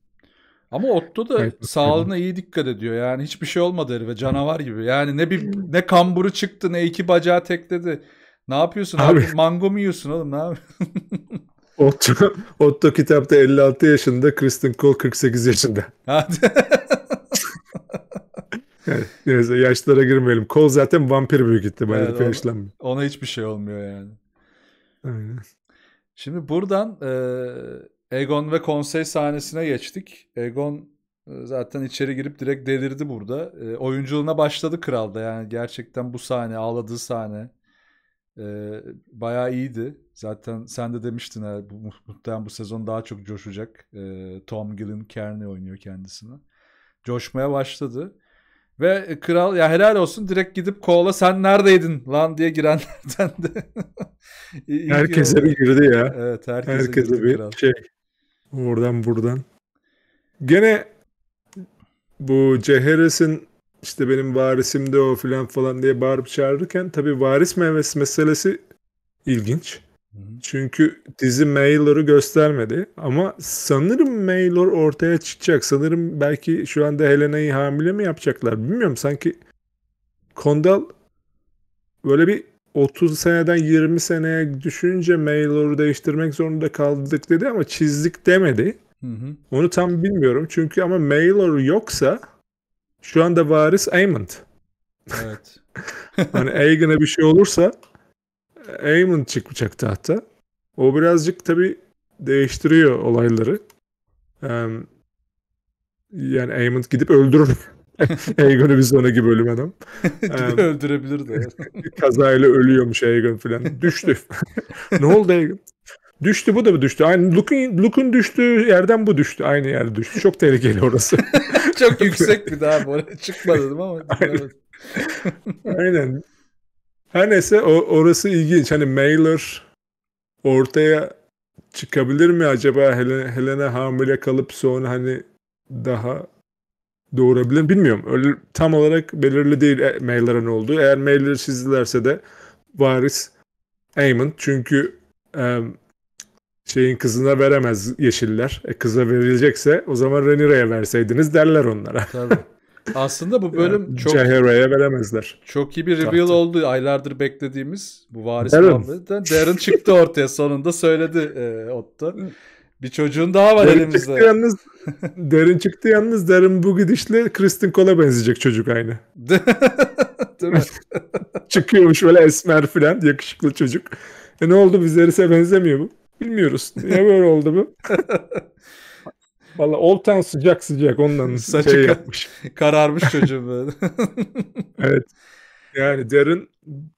Ama Otto da evet, sağlığına iyi dikkat ediyor. Yani hiçbir şey olmadı herife canavar gibi. Yani ne bir hmm. ne kamburu çıktı ne iki bacağı tekledi. Ne yapıyorsun abi? abi? Mango mu yiyorsun oğlum ne yapıyorsun? Otto, Otto kitapta 56 yaşında, Kristen Cole 48 yaşında. Hadi. yani, neyse yaşlara girmeyelim. Cole zaten vampir büyük ihtimalle evet, yaşlanmıyor. Ona hiçbir şey olmuyor yani. Aynen. Şimdi buradan e, Egon ve konsey sahnesine geçtik. Egon e, zaten içeri girip direkt delirdi burada. E, oyunculuğuna başladı kralda yani gerçekten bu sahne ağladığı sahne e, bayağı iyiydi. Zaten sen de demiştin ha, bu, muhtemelen bu sezon daha çok coşacak. E, Tom Gill'in Kearney oynuyor kendisini. Coşmaya başladı. Ve e, kral ya helal olsun direkt gidip koala sen neredeydin lan diye girenlerden de. herkese bir girdi ya. Evet herkese, herkese girdi bir kral. şey Oradan buradan. Gene bu Ceheres'in işte benim varisimde o filan falan diye bağırıp çağırırken tabii varis meyvesi meselesi ilginç. Çünkü dizi mailoru göstermedi ama sanırım mailor ortaya çıkacak. Sanırım belki şu anda Helena'yı hamile mi yapacaklar bilmiyorum. Sanki Kondal böyle bir 30 seneden 20 seneye düşünce mailor'u değiştirmek zorunda kaldık dedi ama çizdik demedi. Hı hı. Onu tam bilmiyorum çünkü ama mailor yoksa şu anda varis Aymond. Evet. hani Aegon'a bir şey olursa Aemon çıkacak tahta. O birazcık tabi değiştiriyor olayları. Yani Aemon gidip öldürür Aegon'u bir sonraki bölüm adam. öldürebilirdi. kazayla ölüyormuş Aegon falan. Düştü. ne oldu Aegon? Düştü bu da mı düştü? Aynı Luke'un Luke'un düştüğü yerden bu düştü. Aynı yer düştü. Çok tehlikeli orası. Çok yüksek bir daha bu arada. dedim ama. Aynen. Aynen. Her neyse o, orası ilginç. Hani Mailer ortaya çıkabilir mi acaba Helen Helen'e hamile kalıp sonra hani daha doğurabilir bilmiyorum. Öyle tam olarak belirli değil e, maillere ne olduğu. Eğer mailleri çizdilerse de varis Eamon çünkü e, şeyin kızına veremez yeşiller. E, kıza verilecekse o zaman Rhaenyra'ya verseydiniz derler onlara. Tabii. Aslında bu bölüm yani, çok Jahera'ya veremezler. Çok iyi bir reveal Zaten. oldu. Aylardır beklediğimiz bu varis Darren. muhabbetinden. Darren çıktı ortaya sonunda söyledi e, Otto. Bir çocuğun daha var derin elimizde. Çıktı yalnız, derin çıktı yalnız. Derin bu gidişle Kristin Cole'a benzeyecek çocuk aynı. Değil mi? Çıkıyormuş böyle esmer filan yakışıklı çocuk. E ne oldu Vizeris'e benzemiyor bu. Bilmiyoruz. Niye böyle oldu bu? Valla oltan sıcak sıcak ondan Saçı şey yapmış. Kararmış çocuğum böyle. evet. Yani derin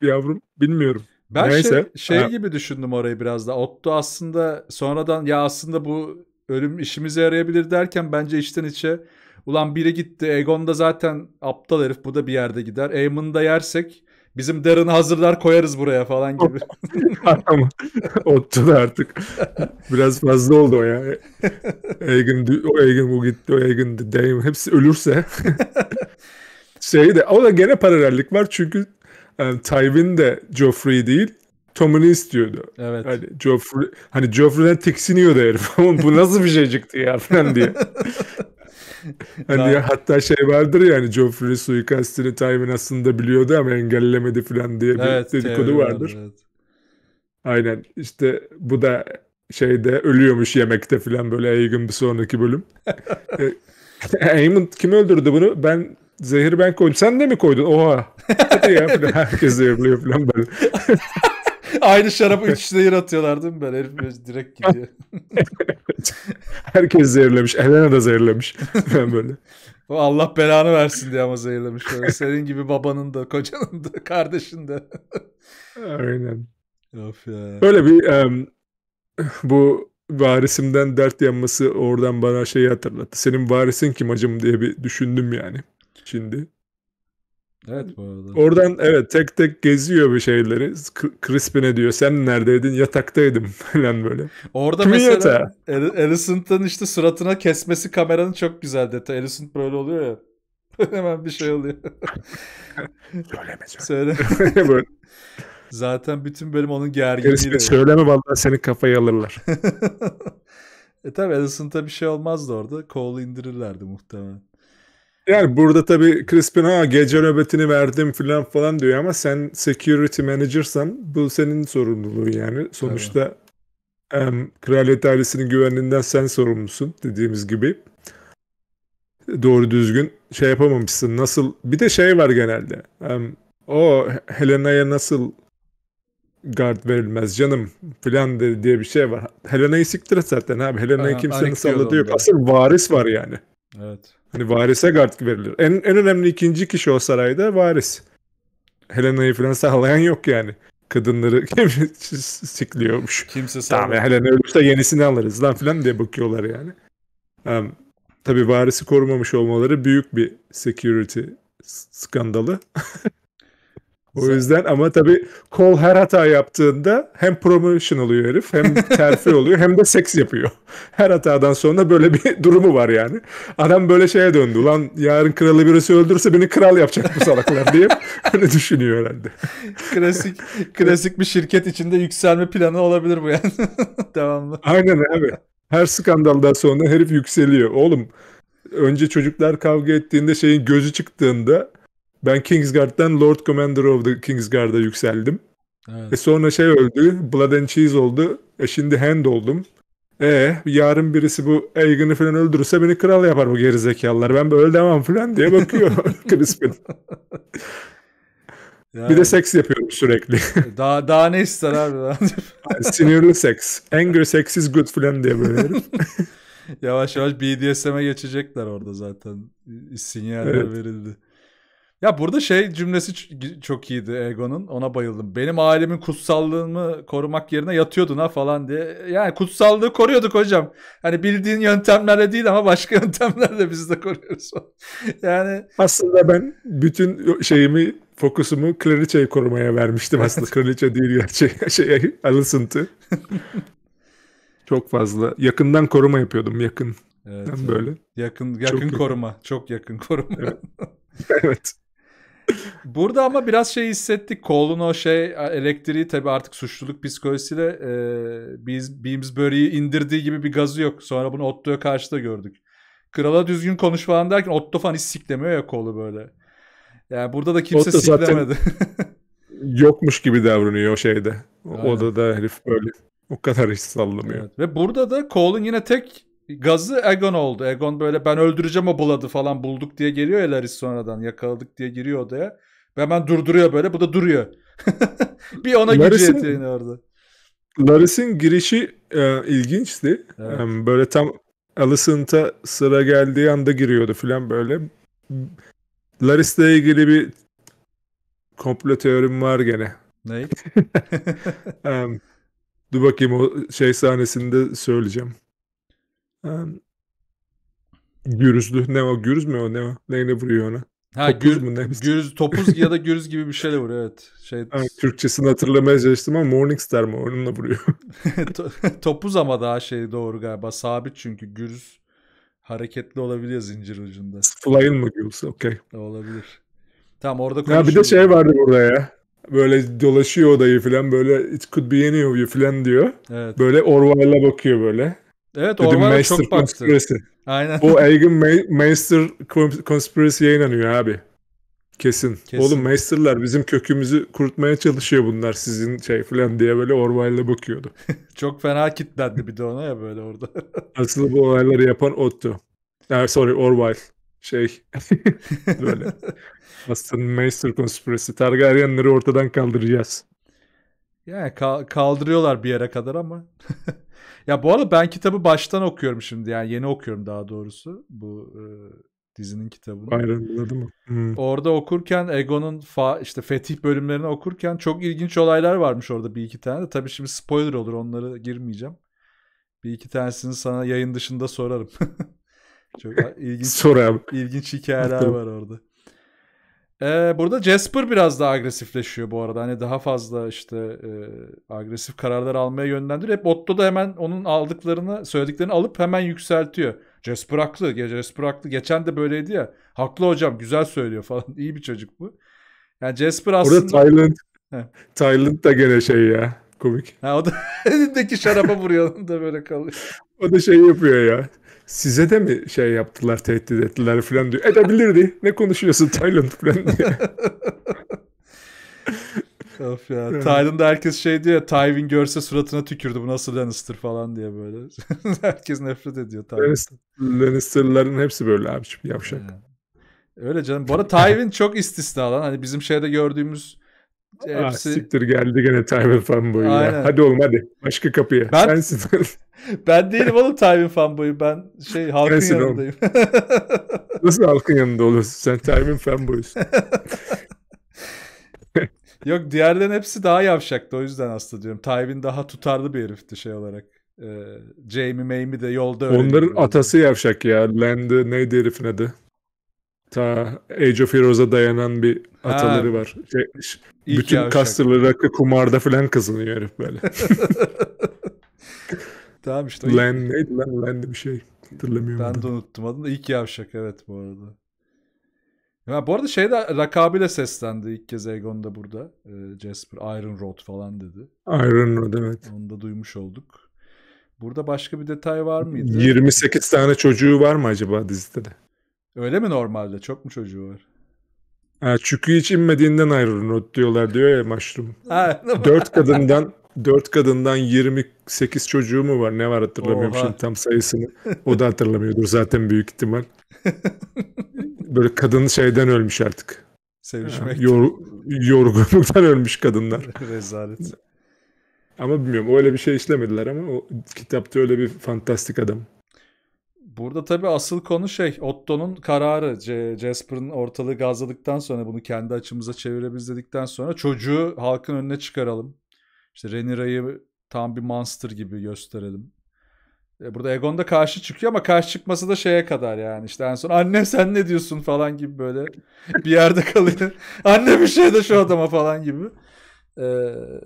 yavrum bilmiyorum. Ben şey, Neyse. şey, şey gibi düşündüm orayı biraz da. Otto aslında sonradan ya aslında bu ölüm işimize yarayabilir derken bence içten içe ulan biri gitti Egon da zaten aptal herif bu da bir yerde gider. Eamon'u da yersek bizim Darren'ı hazırlar koyarız buraya falan gibi. Ama Otto da artık biraz fazla oldu o ya. Egon, o Egon bu gitti o Egon Dame hepsi ölürse şey de o da gene paralellik var çünkü yani Tywin de Joffrey değil Tommen'i istiyordu. Evet. Hani Joffrey, hani Joffrey'den tiksiniyordu herif. Ama bu nasıl bir şey çıktı ya falan diye. hani ya, hatta şey vardır ya hani Joffrey suikastini Tywin aslında biliyordu ama engellemedi falan diye bir evet, dedikodu vardır. Evet. Aynen işte bu da şeyde ölüyormuş yemekte falan böyle Aegon bir sonraki bölüm. Aemon kim öldürdü bunu? Ben Zehir ben koydum. Sen de mi koydun? Oha. Hadi ya falan. Herkes zehirliyor falan böyle. Aynı şarabı üç zehir atıyorlar değil mi böyle? Herif direkt gidiyor. Herkes zehirlemiş. Elena da zehirlemiş. Ben böyle. O Allah belanı versin diye ama zehirlemiş. Böyle. Senin gibi babanın da, kocanın da, kardeşin de. Aynen. Of ya. Böyle bir um, bu varisimden dert yanması oradan bana şeyi hatırlattı. Senin varisin kim acım diye bir düşündüm yani şimdi. Evet bu arada. Oradan evet tek tek geziyor bir şeyleri. Crispin'e diyor sen neredeydin? Yataktaydım falan böyle. Orada Kimin mesela Alicent'ın işte suratına kesmesi kameranın çok güzel detayı. Alicent böyle oluyor ya. Hemen bir şey oluyor. söyleme söyle. söyle. Zaten bütün bölüm onun gerginliğiyle. Söyleme vallahi senin kafayı alırlar. e tabi Alicent'a bir şey olmazdı orada. Cole'u indirirlerdi muhtemelen. Yani burada tabii Crispin ha gece nöbetini verdim falan falan diyor ama sen security manager'san bu senin sorumluluğu yani. Sonuçta evet. em, kraliyet ailesinin güvenliğinden sen sorumlusun dediğimiz gibi. Doğru düzgün şey yapamamışsın. Nasıl bir de şey var genelde. Em, o Helena'ya nasıl guard verilmez canım filan diye bir şey var. Helena'yı siktir zaten abi. Helena'yı kimsenin salladığı yok. Asıl varis var yani. Evet. Hani varise guard verilir. En, en önemli ikinci kişi o sarayda varis. Helena'yı falan sağlayan yok yani. Kadınları kim sikliyormuş. Kimse sağlamıyor. Tamam Helena ölürse yenisini alırız lan filan diye bakıyorlar yani. Um, tabii varisi korumamış olmaları büyük bir security skandalı. O yüzden ama tabii kol her hata yaptığında hem promotion oluyor herif hem terfi oluyor hem de seks yapıyor. Her hatadan sonra böyle bir durumu var yani. Adam böyle şeye döndü. Ulan yarın kralı birisi öldürse beni kral yapacak bu salaklar diye öyle düşünüyor herhalde. klasik klasik bir şirket içinde yükselme planı olabilir bu yani. Devamlı. Aynen abi. Her skandaldan sonra herif yükseliyor. Oğlum önce çocuklar kavga ettiğinde şeyin gözü çıktığında ben Kingsguard'dan Lord Commander of the Kingsguard'a yükseldim. Evet. E sonra şey öldü. Blood and Cheese oldu. E şimdi Hand oldum. E yarın birisi bu Egan'ı falan öldürürse beni kral yapar bu gerizekalılar. Ben böyle devam falan diye bakıyor Crispin. Yani. Bir de seks yapıyorum sürekli. E, daha daha ne ister abi? sinirli seks. Angry sex is good falan diye böyle. yavaş yavaş BDSM'e geçecekler orada zaten. Sinyaller evet. verildi. Ya burada şey cümlesi çok iyiydi Egon'un. Ona bayıldım. Benim ailemin kutsallığımı korumak yerine yatıyordun ha falan diye. Yani kutsallığı koruyorduk hocam. Hani bildiğin yöntemlerle değil ama başka yöntemlerle biz de koruyoruz. yani aslında ben bütün şeyimi fokusumu kraliçeyi korumaya vermiştim aslında. Kraliçe değil gerçek şey alıntı. çok fazla yakından koruma yapıyordum yakın. Evet, böyle. Yakın yakın çok koruma, yakın. çok yakın koruma. Evet. evet. Burada ama biraz şey hissettik. Cole'un o şey elektriği tabii artık suçluluk psikolojisiyle e, Beams, Beamsbury'i indirdiği gibi bir gazı yok. Sonra bunu Otto'ya karşı da gördük. Krala düzgün konuş falan derken Otto falan hiç siklemiyor ya Cole'u böyle. Yani burada da kimse Otto siklemedi. yokmuş gibi davranıyor o şeyde. O da herif böyle o kadar hiç sallamıyor. Evet. Ve burada da Cole'un yine tek gazı Egon oldu. Egon böyle ben öldüreceğim o Blood'ı falan bulduk diye geliyor ya Laris sonradan yakaladık diye giriyor odaya. Ve hemen durduruyor böyle bu da duruyor. bir ona Laris'in, gücü yetiyor orada. Laris'in girişi e, ilginçti. Evet. Yani böyle tam Alicent'a sıra geldiği anda giriyordu falan böyle. Laris'le ilgili bir komplo teorim var gene. Ne? um, dur bakayım o şey sahnesinde söyleyeceğim gürüzlü. Ne o? Gürüz mü o? Ne o? Neyle vuruyor ona? Ha, topuz gür, mu? Ne? Gürüz, topuz ya da gürüz gibi bir şeyle vuruyor evet. Şey... Ha, Türkçesini hatırlamaya çalıştım ama Morningstar mı? Onunla vuruyor. topuz ama daha şey doğru galiba. Sabit çünkü gürüz hareketli olabiliyor zincir ucunda. Flying mı gürüz? Okey. Olabilir. Tamam orada konuşuyoruz. Ya bir de şey vardı burada ya böyle dolaşıyor odayı falan böyle it could be any of you falan diyor. Evet. Böyle Orwell'a bakıyor böyle. Evet Dedim, ormana çok baktı. Conspiracy. Aynen. Bu Elgin meister Master Conspiracy'ye inanıyor abi. Kesin. Kesin. Oğlum Master'lar bizim kökümüzü kurutmaya çalışıyor bunlar sizin şey falan diye böyle Orwell'e bakıyordu. çok fena kitlendi bir de ona ya böyle orada. Aslında bu olayları yapan Otto. Yani sorry Orwell. Şey böyle. Aslında meister Conspiracy. Targaryenleri ortadan kaldıracağız. Yani ka- kaldırıyorlar bir yere kadar ama. Ya bu arada ben kitabı baştan okuyorum şimdi. Yani yeni okuyorum daha doğrusu bu e, dizinin kitabını. Ayrıldı mı? Hmm. Orada okurken Egon'un fa, işte fetih bölümlerini okurken çok ilginç olaylar varmış orada bir iki tane. De. Tabii şimdi spoiler olur onları girmeyeceğim. Bir iki tanesini sana yayın dışında sorarım. çok ilginç, Sor ilginç hikayeler var orada. Ee, burada Jasper biraz daha agresifleşiyor bu arada. Hani daha fazla işte e, agresif kararlar almaya yönlendiriyor. Hep Otto da hemen onun aldıklarını, söylediklerini alıp hemen yükseltiyor. Jasper haklı, Jasper haklı. Geçen de böyleydi ya. Haklı hocam, güzel söylüyor falan. İyi bir çocuk bu. Yani Jasper aslında... Orada Thailand Thailand da gene şey ya. Komik. Ha, o da elindeki şaraba vuruyor da böyle kalıyor. o da şey yapıyor ya size de mi şey yaptılar, tehdit ettiler falan diyor. Edebilirdi. Ne konuşuyorsun Tayland falan diye. of ya. Tayland'da herkes şey diyor ya, Tywin görse suratına tükürdü bu nasıl Lannister falan diye böyle. herkes nefret ediyor Tywin. Lannister'ların hepsi böyle abi yavşak. Öyle canım. Bu arada Tywin çok istisna lan. Hani bizim şeyde gördüğümüz Hepsi... Ah, siktir geldi gene Tywin fanboyu Aynen. ya. Hadi oğlum hadi. Başka kapıya. Ben, Sensin. ben değilim oğlum Tywin fanboyu. Ben şey halkın Sensin yanındayım. Nasıl halkın yanında olursun? Sen Tywin fanboyusun. Yok diğerlerin hepsi daha yavşaktı o yüzden aslında diyorum. Tywin daha tutarlı bir herifti şey olarak. Ee, Jamie Maymi de yolda öyle. Onların atası yavşak ya. Land'ı neydi herifin adı? Ta Age of Heroes'a dayanan bir ataları ha. var. Şey, bütün yavşak. rakı kumarda falan kazanıyor herif böyle. tamam işte. O ilk... neydi lan? Len'di bir şey. Hatırlamıyorum. Ben adını. de unuttum adını. İlk yavşak evet bu arada. Ya bu arada şeyde rakabıyla seslendi ilk kez Egon'da burada. E, Jasper Iron Rod falan dedi. Iron Rod evet. Onu da duymuş olduk. Burada başka bir detay var mıydı? 28 tane çocuğu var mı acaba dizide de? Öyle mi normalde? Çok mu çocuğu var? Ha, çükü hiç inmediğinden ayrı not diyorlar diyor ya maşrum. dört kadından dört kadından 28 çocuğu mu var? Ne var hatırlamıyorum Oha. şimdi tam sayısını. O da hatırlamıyordur zaten büyük ihtimal. Böyle kadın şeyden ölmüş artık. Sevişmek. Yor, yorgunluktan ölmüş kadınlar. Rezalet. Ama bilmiyorum öyle bir şey işlemediler ama o kitapta öyle bir fantastik adam. Burada tabii asıl konu şey Otto'nun kararı. C- Jasper'ın ortalığı gazladıktan sonra bunu kendi açımıza çevirebiliriz dedikten sonra çocuğu halkın önüne çıkaralım. İşte Renira'yı tam bir monster gibi gösterelim. E, burada Egon da karşı çıkıyor ama karşı çıkması da şeye kadar yani işte en son anne sen ne diyorsun falan gibi böyle bir yerde kalıyor. anne bir şey de şu adama falan gibi. Ee...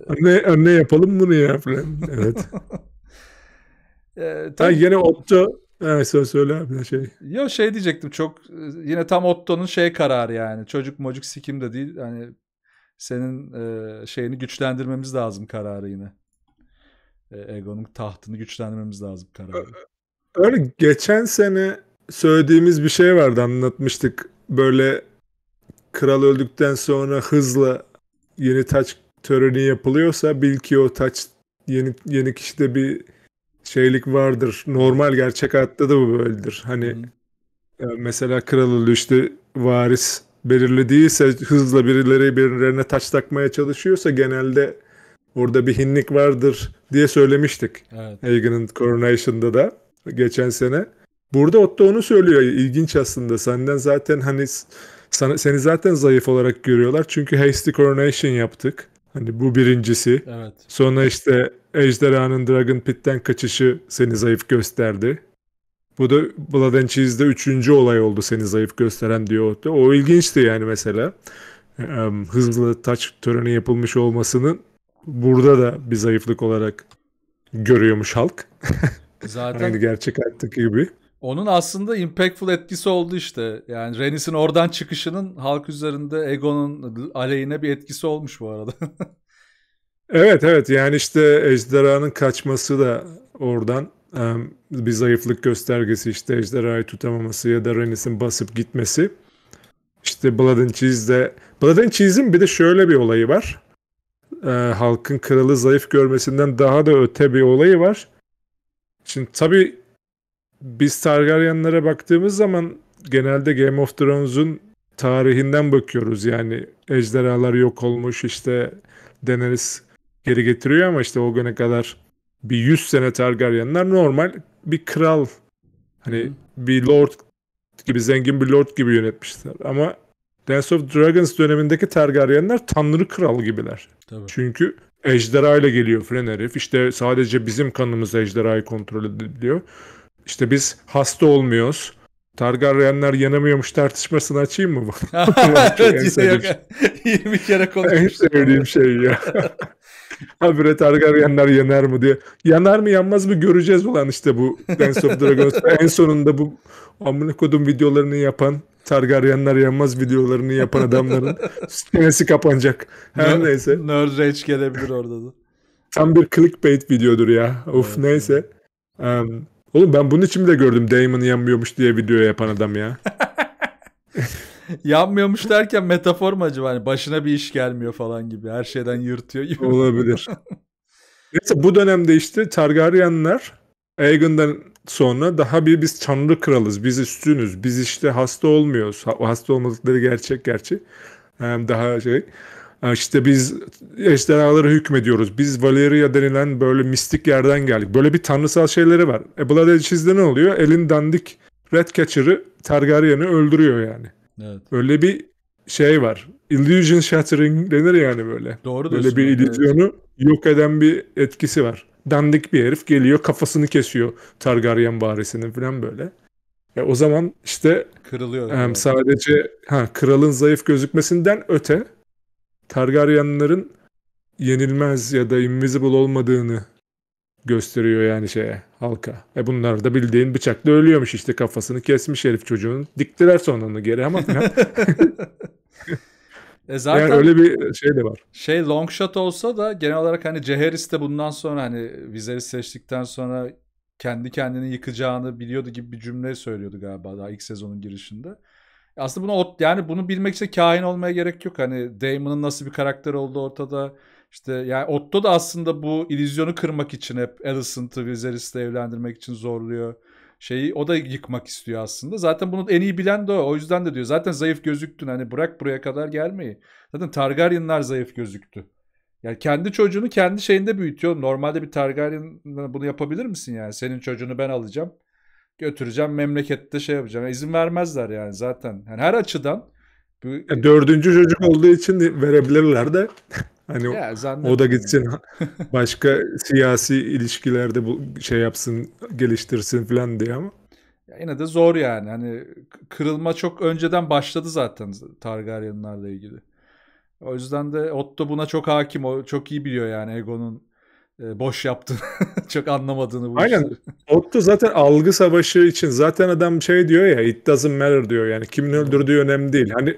Anne, anne yapalım bunu ya falan. Evet. ee, tabii... yani yine Otto Evet söyle söyle bir şey. Ya şey diyecektim çok yine tam Otto'nun şey kararı yani çocuk mocuk sikim de değil hani senin e, şeyini güçlendirmemiz lazım kararı yine. E, Egon'un tahtını güçlendirmemiz lazım kararı. Öyle geçen sene söylediğimiz bir şey vardı anlatmıştık böyle kral öldükten sonra hızla yeni taç töreni yapılıyorsa bil ki o taç yeni yeni kişide bir şeylik vardır. Normal gerçek hayatta da bu böyledir. Hani hmm. mesela kralı işte varis belirli değilse hızla birileri birilerine taç takmaya çalışıyorsa genelde orada bir hinlik vardır diye söylemiştik. Evet. Hagen'ın Coronation'da da geçen sene. Burada Otto onu söylüyor. İlginç aslında. Senden zaten hani sana, seni zaten zayıf olarak görüyorlar. Çünkü Hasty Coronation yaptık. Hani bu birincisi. Evet. Sonra işte Ejderhanın Dragon Pit'ten kaçışı seni zayıf gösterdi. Bu da Blood and Cheese'de üçüncü olay oldu seni zayıf gösteren diyor. O ilginçti yani mesela. Hızlı taç töreni yapılmış olmasının burada da bir zayıflık olarak görüyormuş halk. Zaten Aynı gerçek hayattaki gibi. Onun aslında impactful etkisi oldu işte. Yani Renis'in oradan çıkışının halk üzerinde Egon'un aleyhine bir etkisi olmuş bu arada. Evet evet yani işte ejderhanın kaçması da oradan bir zayıflık göstergesi işte ejderhayı tutamaması ya da Renis'in basıp gitmesi. İşte Blood and Cheese'de Blood and Cheese'in bir de şöyle bir olayı var. halkın kralı zayıf görmesinden daha da öte bir olayı var. Şimdi tabi biz Targaryen'lere baktığımız zaman genelde Game of Thrones'un tarihinden bakıyoruz. Yani ejderhalar yok olmuş işte Daenerys geri getiriyor ama işte o güne kadar bir 100 sene Targaryenler normal bir kral hani Hı. bir lord gibi zengin bir lord gibi yönetmişler ama Dance of Dragons dönemindeki Targaryenler tanrı kral gibiler. Tabii. Çünkü ejderha ile geliyor frenerif herif. İşte sadece bizim kanımız ejderhayı kontrol ediliyor. İşte biz hasta olmuyoruz. Targaryenler yanamıyormuş tartışmasını açayım mı? evet, 20 kere konuşmuştuk. En sevdiğim şey ya. Habire Targaryenler yener mi diye. Yanar mı yanmaz mı göreceğiz ulan işte bu Dance of Dragons. en sonunda bu amına kodum videolarını yapan Targaryenler yanmaz videolarını yapan adamların çenesi kapanacak. Her neyse. Nerd Rage gelebilir orada da. Tam bir clickbait videodur ya. Of evet. neyse. Um, oğlum ben bunun için de gördüm Damon yanmıyormuş diye video yapan adam ya. yanmıyormuş derken metafor mu acaba? Hani başına bir iş gelmiyor falan gibi. Her şeyden yırtıyor gibi. Olabilir. Neyse bu dönemde işte Targaryenler Aegon'dan sonra daha bir biz tanrı kralız, biz üstünüz, biz işte hasta olmuyoruz. Hasta olmadıkları gerçek gerçi. Daha şey e, işte biz ejderhalara hükmediyoruz. Biz Valeria denilen böyle mistik yerden geldik. Böyle bir tanrısal şeyleri var. E Blood Age'de ne oluyor? Elin dandik Redcatcher'ı Targaryen'i öldürüyor yani. Evet. Öyle bir şey var. Illusion shattering denir yani böyle. Doğru Böyle bir illüzyonu evet. yok eden bir etkisi var. Dandik bir herif geliyor kafasını kesiyor Targaryen varisinin falan böyle. E, o zaman işte kırılıyor. Hem sadece ha, kralın zayıf gözükmesinden öte Targaryenların yenilmez ya da invisible olmadığını gösteriyor yani şeye halka. E bunlar da bildiğin bıçakla ölüyormuş işte kafasını kesmiş herif çocuğun. Diktiler sonra onu geri ama E zaten yani öyle bir şey de var. Şey long shot olsa da genel olarak hani Ceheris de bundan sonra hani Viserys seçtikten sonra kendi kendini yıkacağını biliyordu gibi bir cümle söylüyordu galiba daha ilk sezonun girişinde. Aslında bunu yani bunu bilmek için kahin olmaya gerek yok. Hani Damon'ın nasıl bir karakter olduğu ortada. İşte yani Otto da aslında bu illüzyonu kırmak için hep Alicent'ı Viserys'le evlendirmek için zorluyor. Şeyi o da yıkmak istiyor aslında. Zaten bunu en iyi bilen de o. O yüzden de diyor zaten zayıf gözüktün hani bırak buraya kadar gelmeyi. Zaten Targaryenlar zayıf gözüktü. Yani kendi çocuğunu kendi şeyinde büyütüyor. Normalde bir Targaryen bunu yapabilir misin yani? Senin çocuğunu ben alacağım. Götüreceğim memlekette şey yapacağım. Yani izin vermezler yani zaten. Yani her açıdan. Bu... Dördüncü çocuk olduğu için verebilirler de. Hani ya, o, da gitsin yani. başka siyasi ilişkilerde bu şey yapsın, geliştirsin falan diye ama. Ya yine de zor yani. Hani kırılma çok önceden başladı zaten Targaryenlarla ilgili. O yüzden de Otto buna çok hakim. O çok iyi biliyor yani Egon'un e, boş yaptığını, çok anlamadığını bu Aynen. Işte. Otto zaten algı savaşı için zaten adam şey diyor ya it doesn't matter diyor yani kimin öldürdüğü önemli değil. Hani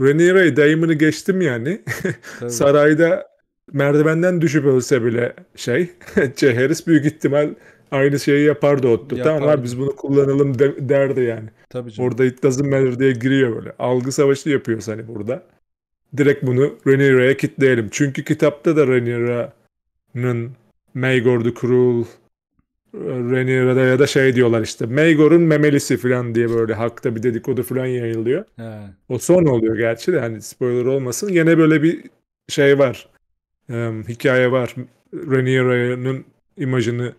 Rhaenyra'yı dayımını geçtim yani. Sarayda merdivenden düşüp ölse bile şey, şey. Harris büyük ihtimal aynı şeyi yapardı Otto. Yapar. Tamam abi biz bunu kullanalım de, derdi yani. Tabii canım. Orada it doesn't matter diye giriyor böyle. Algı savaşı yapıyor hani burada. Direkt bunu Rhaenyra'ya kitleyelim. Çünkü kitapta da Rhaenyra'nın Maegor the Cruel Renier'e ya da şey diyorlar işte Maegor'un memelisi falan diye böyle hakta bir dedikodu falan yayılıyor. He. O son oluyor gerçi de hani spoiler olmasın. yine böyle bir şey var. E, hikaye var. Renier'ın imajını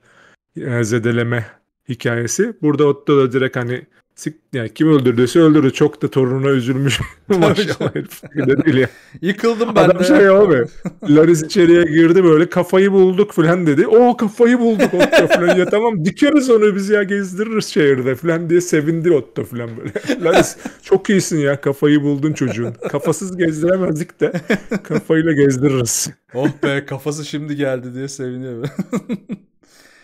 e, zedeleme hikayesi. Burada Otto da direkt hani Sik, yani kim öldürdüyse öldürdü. Çok da torununa üzülmüş. Maşallah herif. Yıkıldım ben Adam de. şey abi. Laris içeriye girdi böyle kafayı bulduk falan dedi. O kafayı bulduk Otto falan. ya tamam dikeriz onu biz ya gezdiririz şehirde falan diye sevindi Otto falan böyle. Laris çok iyisin ya kafayı buldun çocuğun. Kafasız gezdiremezdik de kafayla gezdiririz. oh be kafası şimdi geldi diye seviniyor.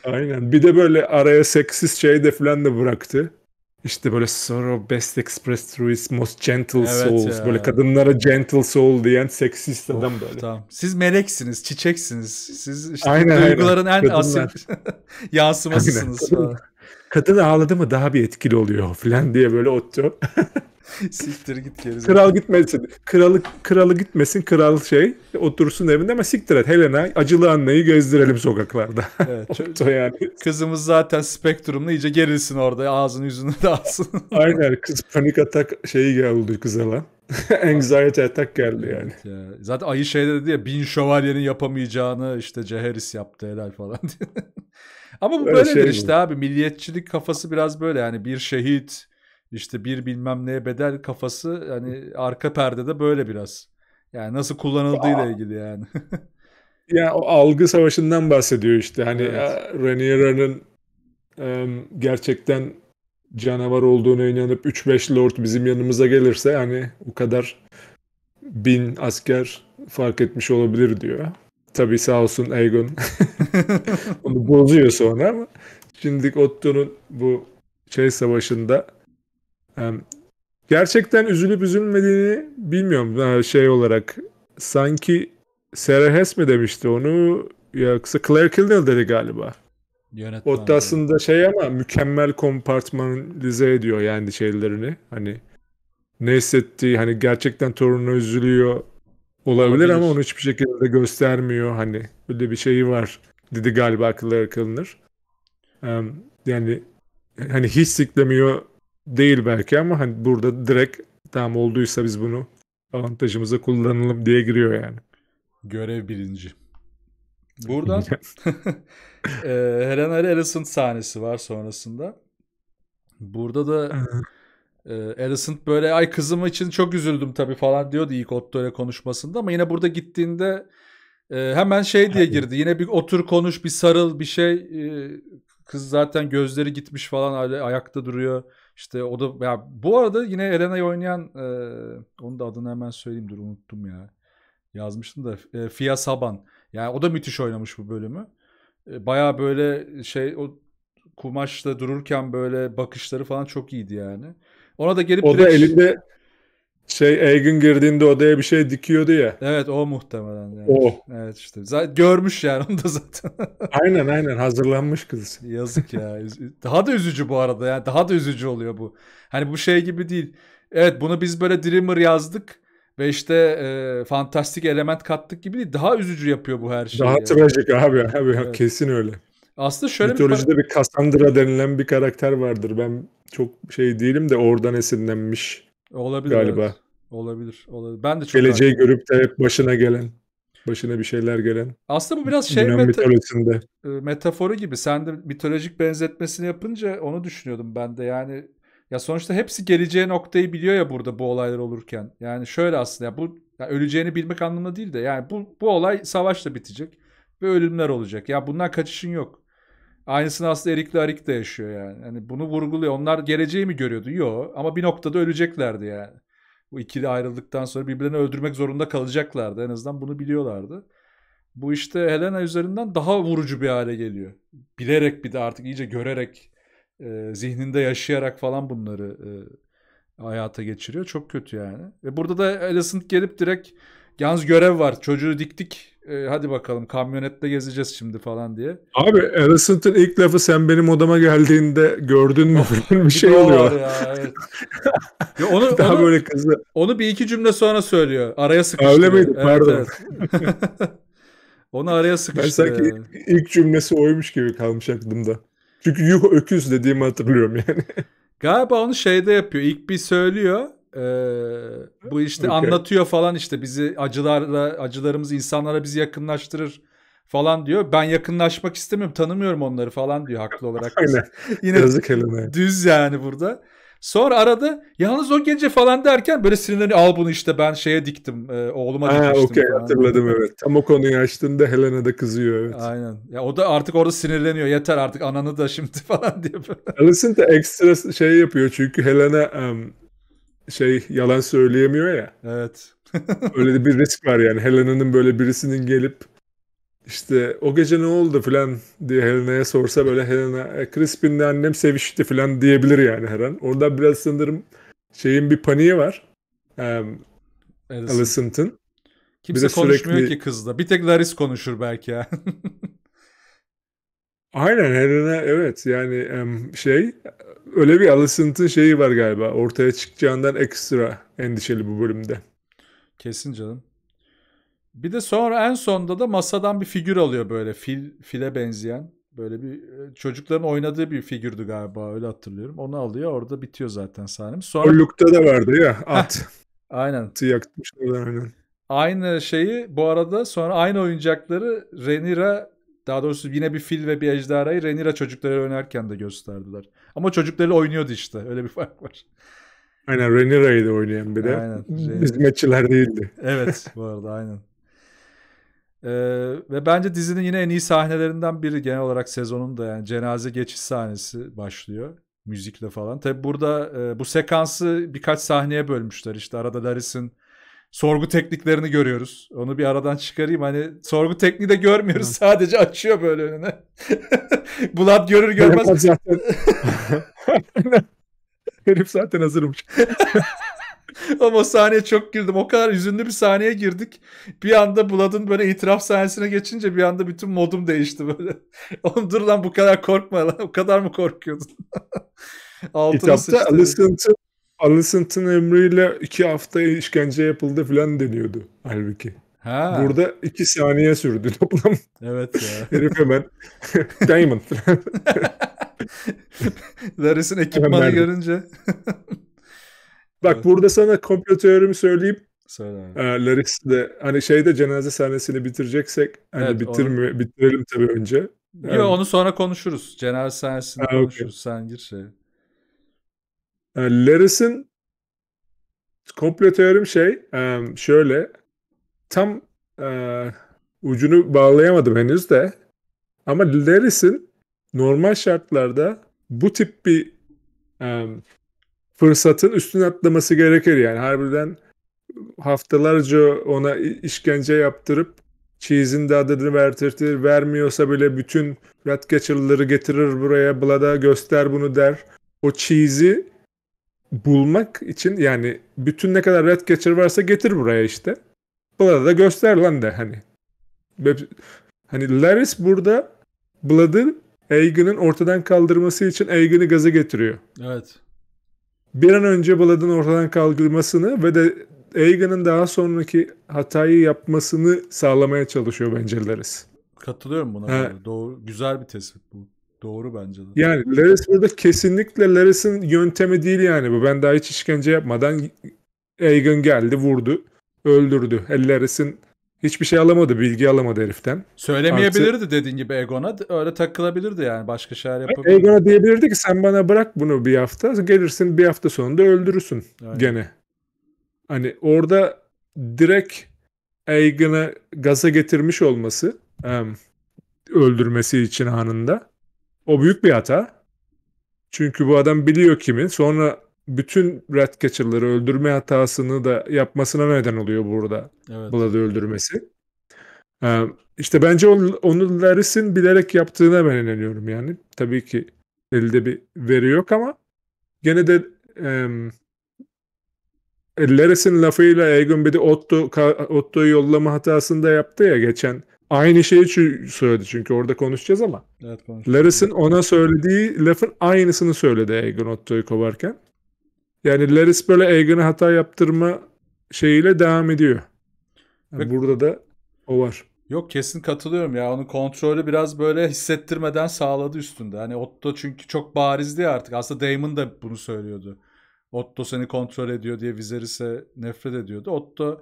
Aynen. Bir de böyle araya seksiz şey de falan da bıraktı. İşte böyle Sorrow Best expressed Through Its Most Gentle evet Souls. Ya. Böyle kadınlara gentle soul diyen seksist of, oh, adam böyle. Tamam. Siz meleksiniz, çiçeksiniz. Siz işte aynen, duyguların aynen. en asil yansımasısınız. Aynen kadın ağladı mı daha bir etkili oluyor falan diye böyle oturuyor. siktir git geri. Kral gitmesin. Kralı, kralı gitmesin. Kral şey otursun evinde ama siktir et. Helena acılı anneyi gezdirelim sokaklarda. Evet. Çok, yani. Kızımız zaten spektrumla iyice gerilsin orada. Ağzını yüzünü dağılsın. Aynen. Kız panik atak şeyi geldi kıza lan. Anxiety atak geldi yani. Evet ya. Zaten ayı şey dedi ya bin şövalyenin yapamayacağını işte Ceheris yaptı helal falan diye. Ama bu böyle böyledir şey işte abi. Milliyetçilik kafası biraz böyle yani bir şehit işte bir bilmem neye bedel kafası yani arka perdede böyle biraz. Yani nasıl kullanıldığıyla Aa. ilgili yani. yani o algı savaşından bahsediyor işte. Hani evet. E, Raniera'nın gerçekten canavar olduğuna inanıp 3-5 lord bizim yanımıza gelirse hani o kadar bin asker fark etmiş olabilir diyor. Tabii sağ olsun Aegon onu bozuyor sonra ama şimdilik Otto'nun bu şey savaşında gerçekten üzülüp üzülmediğini bilmiyorum şey olarak sanki Serahes mi demişti onu yoksa Claire Kilnell dedi galiba. Yönetmen Otto aslında yani. şey ama mükemmel kompartmanlize ediyor yani şeylerini. Hani ne hissettiği hani gerçekten torununa üzülüyor Olabilir, ama onu hiçbir şekilde göstermiyor hani. Böyle bir şeyi var dedi galiba akıllara kalınır. Yani hani hiç siklemiyor değil belki ama hani burada direkt tam olduysa biz bunu avantajımıza kullanalım diye giriyor yani. Görev birinci. Buradan e, Helen Harry sahnesi var sonrasında. Burada da ee, Alicent böyle ay kızım için çok üzüldüm tabii falan diyordu ilk Otto ile konuşmasında ama yine burada gittiğinde e, hemen şey diye girdi. Yine bir otur konuş bir sarıl bir şey. E, kız zaten gözleri gitmiş falan ayakta duruyor. İşte o da ya bu arada yine Elena'yı oynayan e, onun da adını hemen söyleyeyim dur unuttum ya. Yazmıştım da e, Fia Saban. Yani o da müthiş oynamış bu bölümü. E, Baya böyle şey o kumaşla dururken böyle bakışları falan çok iyiydi yani. Ona da gelip o direkt... da elinde şey Eygün girdiğinde odaya bir şey dikiyordu ya. Evet o muhtemelen. Yani. O. Evet işte. Zaten görmüş yani onu da zaten. aynen aynen hazırlanmış kız. Yazık ya. Daha da üzücü bu arada. Yani daha da üzücü oluyor bu. Hani bu şey gibi değil. Evet bunu biz böyle Dreamer yazdık ve işte e, fantastik element kattık gibi değil. Daha üzücü yapıyor bu her şey. Daha yani. trajik abi abi evet. kesin öyle. Aslında şöyle Mitolojide bir, bir Cassandra denilen bir karakter vardır. Ben çok şey değilim de oradan esinlenmiş. Olabilir galiba. Evet. Olabilir, olabilir. Ben de çok geleceği görüp de hep başına gelen, başına bir şeyler gelen. Aslında bu biraz şey Yunan meta e, metaforu gibi. Sen de mitolojik benzetmesini yapınca onu düşünüyordum ben de. Yani ya sonuçta hepsi geleceği noktayı biliyor ya burada bu olaylar olurken. Yani şöyle aslında ya bu ya öleceğini bilmek anlamında değil de yani bu bu olay savaşla bitecek ve ölümler olacak. Ya bundan kaçışın yok. Aynısını aslında Eric Larik de yaşıyor yani. yani. Bunu vurguluyor. Onlar geleceği mi görüyordu? Yok. Ama bir noktada öleceklerdi yani. Bu ikili ayrıldıktan sonra birbirlerini öldürmek zorunda kalacaklardı. En azından bunu biliyorlardı. Bu işte Helena üzerinden daha vurucu bir hale geliyor. Bilerek bir de artık iyice görerek, e, zihninde yaşayarak falan bunları e, hayata geçiriyor. Çok kötü yani. Ve burada da Alicent gelip direkt yalnız görev var. Çocuğu diktik e, hadi bakalım kamyonette gezeceğiz şimdi falan diye. Abi Alicent'ın ilk lafı sen benim odama geldiğinde gördün mü falan bir şey oluyor. Ya, evet. ya onu, Daha onu, böyle kızı. Onu bir iki cümle sonra söylüyor. Araya sıkıştı. Öyle miydi? Evet, Pardon. Evet. onu araya sıkıştı. Ben sanki yani. ilk cümlesi oymuş gibi kalmış aklımda. Çünkü Yuh öküz dediğimi hatırlıyorum yani. Galiba onu şeyde yapıyor. İlk bir söylüyor e, bu işte okay. anlatıyor falan işte bizi acılarla acılarımız insanlara bizi yakınlaştırır falan diyor. Ben yakınlaşmak istemiyorum tanımıyorum onları falan diyor haklı olarak. Aynen. Yine Yazık eline. düz yani burada. Sonra aradı yalnız o gece falan derken böyle sinirlerini al bunu işte ben şeye diktim e, oğluma ha, Okey hatırladım evet. Tam o konuyu açtığında Helena da kızıyor evet. Aynen. Ya o da artık orada sinirleniyor yeter artık ananı da şimdi falan diye. Alison da ekstra şey yapıyor çünkü Helena um, şey yalan söyleyemiyor ya. Evet. öyle de bir risk var yani. Helena'nın böyle birisinin gelip işte o gece ne oldu filan diye Helena'ya sorsa böyle Helena e, Crispin'le annem sevişti filan diyebilir yani her an. Orada biraz sanırım şeyin bir paniği var. Um, Alicent'ın. Kimse bir konuşmuyor sürekli... ki kızla. Bir tek Laris konuşur belki Aynen Helena evet yani şey öyle bir alışıntı şeyi var galiba. Ortaya çıkacağından ekstra endişeli bu bölümde. Kesin canım. Bir de sonra en sonda da masadan bir figür alıyor böyle fil file benzeyen. Böyle bir e, çocukların oynadığı bir figürdü galiba öyle hatırlıyorum. Onu alıyor orada bitiyor zaten sahnem. Sonra... O Luke'da da vardı ya at. aynen. Atı yakmışlar aynen. Aynı şeyi bu arada sonra aynı oyuncakları Renira daha doğrusu yine bir fil ve bir ejderhayı Renira çocuklara önerken de gösterdiler. Ama çocukları oynuyordu işte. Öyle bir fark var. Aynen Renira'ydı oynayan bir de. Aynen. Hizmetçiler değildi. Evet bu arada aynen. Ee, ve bence dizinin yine en iyi sahnelerinden biri genel olarak sezonun da yani cenaze geçiş sahnesi başlıyor müzikle falan. Tabi burada e, bu sekansı birkaç sahneye bölmüşler işte arada Laris'in sorgu tekniklerini görüyoruz. Onu bir aradan çıkarayım. Hani sorgu tekniği de görmüyoruz. Hı. Sadece açıyor böyle önüne. Bulat görür görmez. Zaten... Herif zaten hazırmış. Ama o sahneye çok girdim. O kadar üzünlü bir sahneye girdik. Bir anda Bulat'ın böyle itiraf sahnesine geçince bir anda bütün modum değişti böyle. Oğlum dur lan bu kadar korkma lan. O kadar mı korkuyordun? Altını İtapta Listen to Alicent'ın emriyle iki hafta işkence yapıldı falan deniyordu halbuki. Ha. Burada iki saniye sürdü toplam. Evet ya. Herif hemen Diamond falan. Darius'un ekipmanı hemen görünce. Bak evet. burada sana komplo teorimi söyleyeyim. Söyle. Ee, Laris de hani şeyde cenaze sahnesini bitireceksek hani evet, bitirme onu... bitirelim tabii önce. Yok yani... Ee, onu sonra konuşuruz. Cenaze sahnesini ha, konuşuruz. Okay. Sen gir şey. E, Laris'in komplo teorim şey e, şöyle tam e, ucunu bağlayamadım henüz de ama Laris'in normal şartlarda bu tip bir e, fırsatın üstüne atlaması gerekir yani harbiden haftalarca ona işkence yaptırıp Cheese'in de adını vertirtir. Vermiyorsa bile bütün Ratcatcher'ları getirir buraya. blada göster bunu der. O Cheese'i bulmak için yani bütün ne kadar red catcher varsa getir buraya işte. Blood'a da göster lan de hani. Hani Laris burada Blood'ı Egan'ın ortadan kaldırması için Egan'ı gaza getiriyor. Evet. Bir an önce Blood'ın ortadan kaldırmasını ve de Egan'ın daha sonraki hatayı yapmasını sağlamaya çalışıyor bence Laris. Katılıyorum buna. Doğru, güzel bir tespit bu. Doğru bence de. Yani Laris burada kesinlikle Laris'in yöntemi değil yani bu. Ben daha hiç işkence yapmadan Egan geldi vurdu. Öldürdü. E, Laris'in hiçbir şey alamadı. Bilgi alamadı heriften. Söylemeyebilirdi Artı... dediğin gibi Egon'a. Öyle takılabilirdi yani. Başka şeyler yapabilirdi. Egon'a diyebilirdi ki sen bana bırak bunu bir hafta. Gelirsin bir hafta sonunda öldürürsün Aynen. gene. Hani orada direkt Egan'ı gaza getirmiş olması öldürmesi için anında o büyük bir hata. Çünkü bu adam biliyor kimi. Sonra bütün red Ratcatcher'ları öldürme hatasını da yapmasına neden oluyor burada. Evet. Blood'ı öldürmesi. Ee, işte bence onu Laris'in bilerek yaptığına ben inanıyorum yani. Tabii ki elde bir veri yok ama gene de e, Laris'in lafıyla Egon Bedi Otto, Otto'yu yollama hatasını da yaptı ya geçen Aynı şeyi söyledi çünkü orada konuşacağız ama. Evet, Laris'in ona söylediği lafın aynısını söyledi Egan Otto'yu kovarken. Yani Laris böyle Egan'a hata yaptırma şeyiyle devam ediyor. Yani Peki. burada da o var. Yok kesin katılıyorum ya. Onun kontrolü biraz böyle hissettirmeden sağladı üstünde. Hani Otto çünkü çok barizdi ya artık. Aslında Damon da bunu söylüyordu. Otto seni kontrol ediyor diye Viserys'e nefret ediyordu. Otto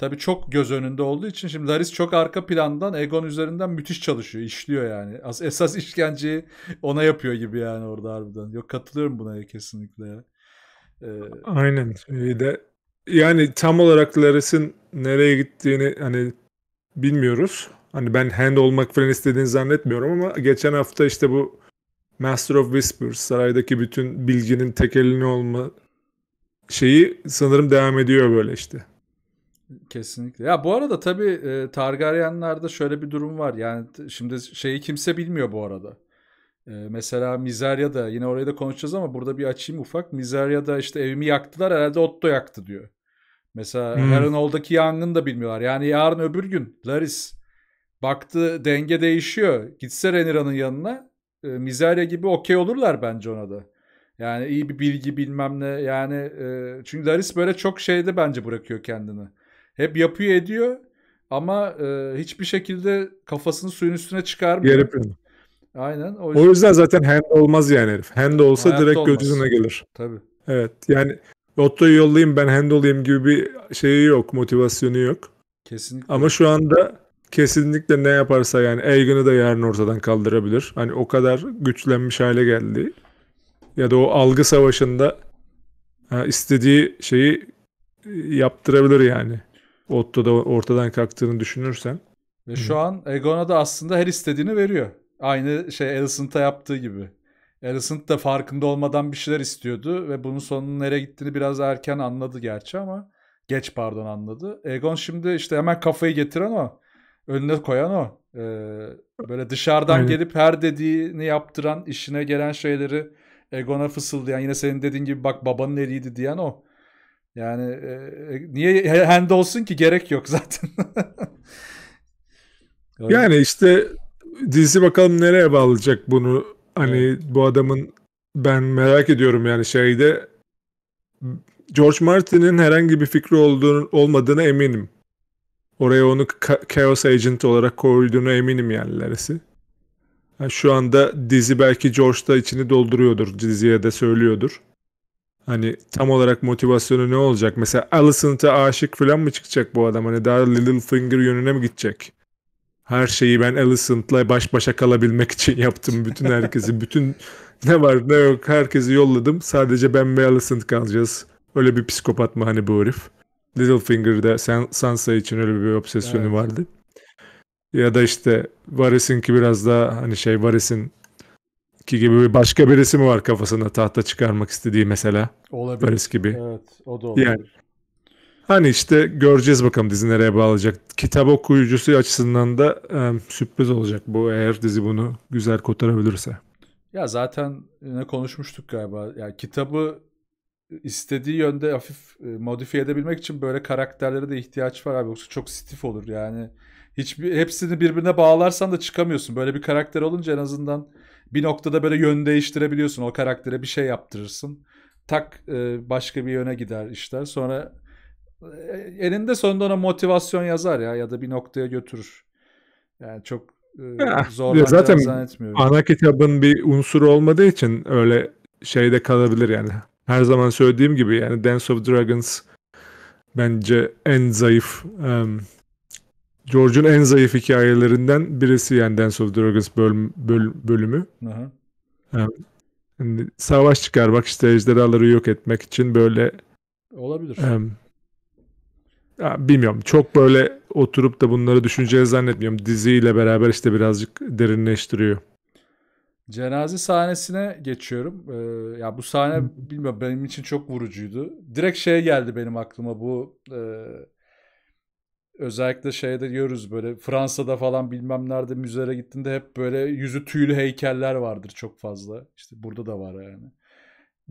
Tabi çok göz önünde olduğu için şimdi Laris çok arka plandan Egon üzerinden müthiş çalışıyor. işliyor yani. As esas işkenceyi ona yapıyor gibi yani orada harbiden. Yok katılıyorum buna ya kesinlikle Ee, Aynen. Bir de yani tam olarak Laris'in nereye gittiğini hani bilmiyoruz. Hani ben hand olmak falan istediğini zannetmiyorum ama geçen hafta işte bu Master of Whispers saraydaki bütün bilginin tekelini olma şeyi sanırım devam ediyor böyle işte. Kesinlikle. Ya bu arada tabii e, Targaryenlarda şöyle bir durum var. Yani şimdi şeyi kimse bilmiyor bu arada. E, mesela Mizarya'da yine orayı da konuşacağız ama burada bir açayım ufak. Mizarya'da işte evimi yaktılar herhalde Otto yaktı diyor. Mesela hmm. Harrenhal'daki yangını da bilmiyorlar. Yani yarın öbür gün Laris baktı denge değişiyor. Gitse Renira'nın yanına e, Mizarya gibi okey olurlar bence ona da. Yani iyi bir bilgi bilmem ne yani e, çünkü Laris böyle çok şeyde bence bırakıyor kendini hep yapıyor ediyor ama e, hiçbir şekilde kafasını suyun üstüne çıkarmıyor. Yer Aynen. O yüzden, o yüzden zaten hand olmaz yani herif. Hand olsa Hayatta direkt olmaz. gelir. Tabii. Evet yani Otto'yu yollayayım ben hand olayım gibi bir şeyi yok. Motivasyonu yok. Kesinlikle. Ama şu anda kesinlikle ne yaparsa yani Egan'ı da yarın ortadan kaldırabilir. Hani o kadar güçlenmiş hale geldi. Ya da o algı savaşında istediği şeyi e, yaptırabilir yani. Otto da ortadan kalktığını düşünürsen. Ve şu an Egon'a da aslında her istediğini veriyor. Aynı şey Alicent'a yaptığı gibi. Alicent da farkında olmadan bir şeyler istiyordu ve bunun sonunun nereye gittiğini biraz erken anladı gerçi ama geç pardon anladı. Egon şimdi işte hemen kafayı getiren o. Önüne koyan o. Ee, böyle dışarıdan Aynen. gelip her dediğini yaptıran, işine gelen şeyleri Egon'a fısıldayan, yine senin dediğin gibi bak babanın eriydi diyen o. Yani e, e niye hand olsun ki gerek yok zaten. yani işte dizi bakalım nereye bağlayacak bunu. Hani evet. bu adamın ben merak ediyorum yani şeyde George Martin'in herhangi bir fikri olduğunu, olmadığını eminim. Oraya onu Chaos Agent olarak koyduğunu eminim yani ilerisi. Yani şu anda dizi belki George da içini dolduruyordur. Diziye de söylüyordur. Hani tam olarak motivasyonu ne olacak? Mesela Alicent'a aşık falan mı çıkacak bu adam? Hani daha Littlefinger yönüne mi gidecek? Her şeyi ben Alicent'la baş başa kalabilmek için yaptım. Bütün herkesi, bütün ne var ne yok herkesi yolladım. Sadece ben ve Alicent kalacağız. Öyle bir psikopat mı hani bu herif? Littlefinger'da Sansa için öyle bir obsesyonu evet. vardı. Ya da işte ki biraz daha hani şey Varys'in ki gibi bir başka birisi mi var kafasında tahta çıkarmak istediği mesela? Olabilir. Paris gibi. Evet o da olabilir. Yani, hani işte göreceğiz bakalım dizi nereye bağlayacak. Kitap okuyucusu açısından da e, sürpriz olacak bu eğer dizi bunu güzel kotarabilirse. Ya zaten ne konuşmuştuk galiba. Yani kitabı istediği yönde hafif e, modifiye edebilmek için böyle karakterlere de ihtiyaç var abi. Yoksa çok stif olur yani. Hiçbir hepsini birbirine bağlarsan da çıkamıyorsun. Böyle bir karakter olunca en azından bir noktada böyle yön değiştirebiliyorsun. O karaktere bir şey yaptırırsın. Tak e, başka bir yöne gider işler. Sonra e, eninde sonunda ona motivasyon yazar ya ya da bir noktaya götürür. Yani çok e, ya, zor zaten zannetmiyorum. Ana kitabın bir unsuru olmadığı için öyle şeyde kalabilir yani. Her zaman söylediğim gibi yani Dance of Dragons bence en zayıf um, George'un en zayıf hikayelerinden birisi yani Dance of Dragons bölüm, böl, bölümü. Aha. Yani, savaş çıkar bak işte ejderhaları yok etmek için böyle olabilir. Um, ya bilmiyorum. Çok böyle oturup da bunları düşüneceği zannetmiyorum. Diziyle beraber işte birazcık derinleştiriyor. Cenaze sahnesine geçiyorum. Ee, ya bu sahne bilmiyorum benim için çok vurucuydu. Direkt şey geldi benim aklıma bu e, özellikle şeyde diyoruz böyle Fransa'da falan bilmem nerede müzelere gittiğinde hep böyle yüzü tüylü heykeller vardır çok fazla. İşte burada da var yani.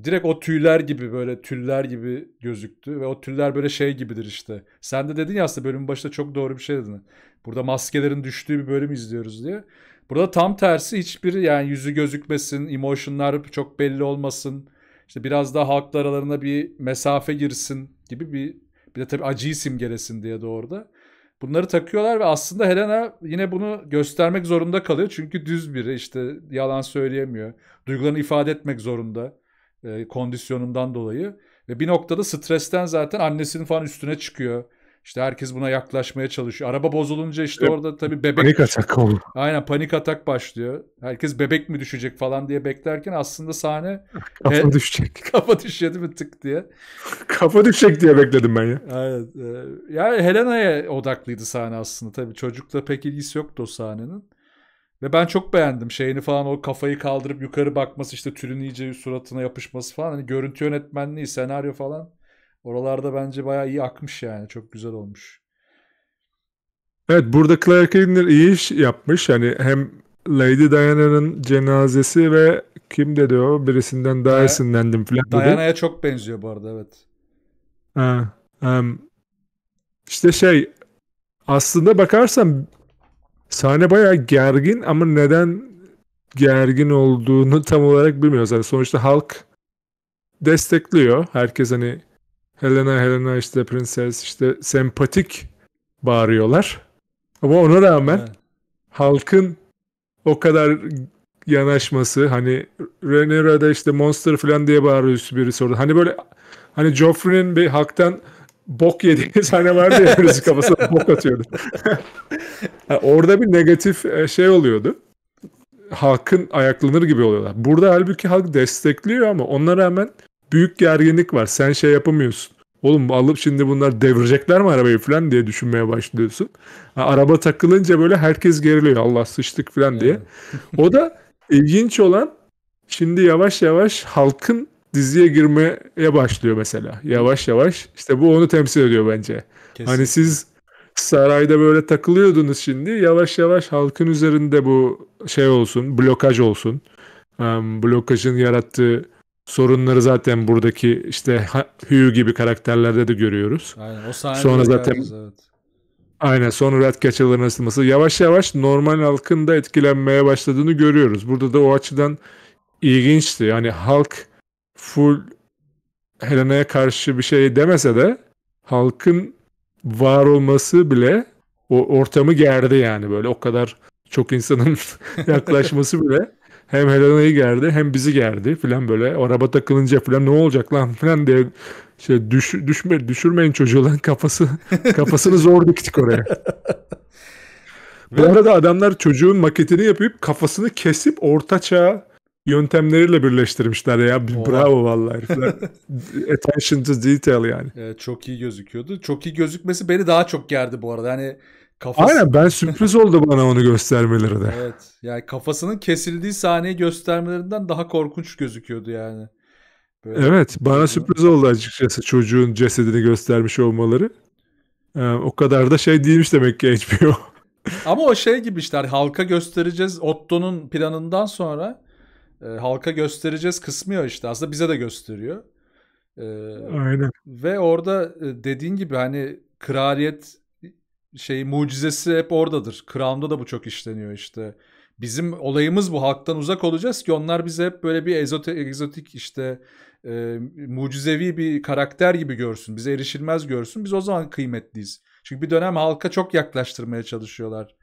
Direkt o tüyler gibi böyle tüller gibi gözüktü ve o tüller böyle şey gibidir işte. Sen de dedin ya aslında bölümün başında çok doğru bir şey dedin. Burada maskelerin düştüğü bir bölüm izliyoruz diye. Burada tam tersi hiçbir yani yüzü gözükmesin, emotionlar çok belli olmasın. İşte biraz daha halklar aralarına bir mesafe girsin gibi bir bir de tabii acıyı simgelesin diye doğru da Bunları takıyorlar ve aslında Helena yine bunu göstermek zorunda kalıyor. Çünkü düz biri işte yalan söyleyemiyor. Duygularını ifade etmek zorunda e, kondisyonundan dolayı. Ve bir noktada stresten zaten annesinin falan üstüne çıkıyor. İşte herkes buna yaklaşmaya çalışıyor. Araba bozulunca işte orada tabii bebek... Panik atak oldu. Aynen panik atak başlıyor. Herkes bebek mi düşecek falan diye beklerken aslında sahne... kafa e, düşecek. Kafa düşecek mi tık diye. kafa düşecek diye bekledim ben ya. Evet. E, yani Helena'ya odaklıydı sahne aslında tabii. Çocukla pek ilgisi yoktu o sahnenin. Ve ben çok beğendim şeyini falan o kafayı kaldırıp yukarı bakması işte türün iyice suratına yapışması falan. Hani görüntü yönetmenliği, senaryo falan Oralarda bence baya iyi akmış yani. Çok güzel olmuş. Evet burada Clark Gable iyi iş yapmış. Yani hem Lady Diana'nın cenazesi ve kim dedi o? Birisinden daha esinlendim falan dedi. Diana'ya çok benziyor bu arada evet. Ha, um, işte şey aslında bakarsan sahne bayağı gergin ama neden gergin olduğunu tam olarak bilmiyoruz. Yani sonuçta halk destekliyor. Herkes hani Helena Helena işte prenses işte sempatik bağırıyorlar. Ama ona rağmen evet. halkın o kadar yanaşması hani Rhaenyra'da işte monster falan diye bağırıyor birisi orada. Hani böyle hani Joffrey'nin bir halktan bok yediği sahne vardı ya birisi kafasına bok atıyordu. orada bir negatif e, şey oluyordu. Halkın ayaklanır gibi oluyorlar. Burada halbuki halk destekliyor ama ona rağmen büyük gerginlik var. Sen şey yapamıyorsun. Oğlum alıp şimdi bunlar devirecekler mi arabayı falan diye düşünmeye başlıyorsun. Ha, araba takılınca böyle herkes geriliyor. Allah sıçtık falan diye. o da ilginç olan şimdi yavaş yavaş halkın diziye girmeye başlıyor mesela. Yavaş yavaş. işte bu onu temsil ediyor bence. Hani Kesinlikle. Hani siz sarayda böyle takılıyordunuz şimdi. Yavaş yavaş halkın üzerinde bu şey olsun, blokaj olsun. Um, blokajın yarattığı sorunları zaten buradaki işte Hugh gibi karakterlerde de görüyoruz. Aynen o sahne Sonra zaten yalnız, evet. Aynen sonra Ratcatcher'ların ısınması yavaş yavaş normal halkın da etkilenmeye başladığını görüyoruz. Burada da o açıdan ilginçti. Yani halk full Helena'ya karşı bir şey demese de halkın var olması bile o ortamı gerdi yani böyle o kadar çok insanın yaklaşması bile hem Helena'yı gerdi hem bizi gerdi filan böyle. Araba takılınca filan ne olacak lan filan diye şey düş, düşme, düşürmeyin çocuğu lan kafası kafasını zor diktik oraya. Bu arada adamlar çocuğun maketini yapıp kafasını kesip ortaçağ yöntemleriyle birleştirmişler ya. Oha. Bravo vallahi herifler. Attention to detail yani. Evet, çok iyi gözüküyordu. Çok iyi gözükmesi beni daha çok gerdi bu arada. Hani Kafası... Aynen ben sürpriz oldu bana onu göstermeleri de. Evet. Yani kafasının kesildiği sahneyi göstermelerinden daha korkunç gözüküyordu yani. Böyle evet bana sürpriz oldu açıkçası çocuğun cesedini göstermiş olmaları. Ee, o kadar da şey değilmiş demek ki HBO. Ama o şey gibi işte hani halka göstereceğiz Otto'nun planından sonra e, halka göstereceğiz kısmıyor işte aslında bize de gösteriyor. Ee, Aynen. Ve orada e, dediğin gibi hani kraliyet şey mucizesi hep oradadır. Crown'da da bu çok işleniyor işte. Bizim olayımız bu halktan uzak olacağız ki onlar bize hep böyle bir ezotik, egzotik işte e, mucizevi bir karakter gibi görsün. Bize erişilmez görsün. Biz o zaman kıymetliyiz. Çünkü bir dönem halka çok yaklaştırmaya çalışıyorlar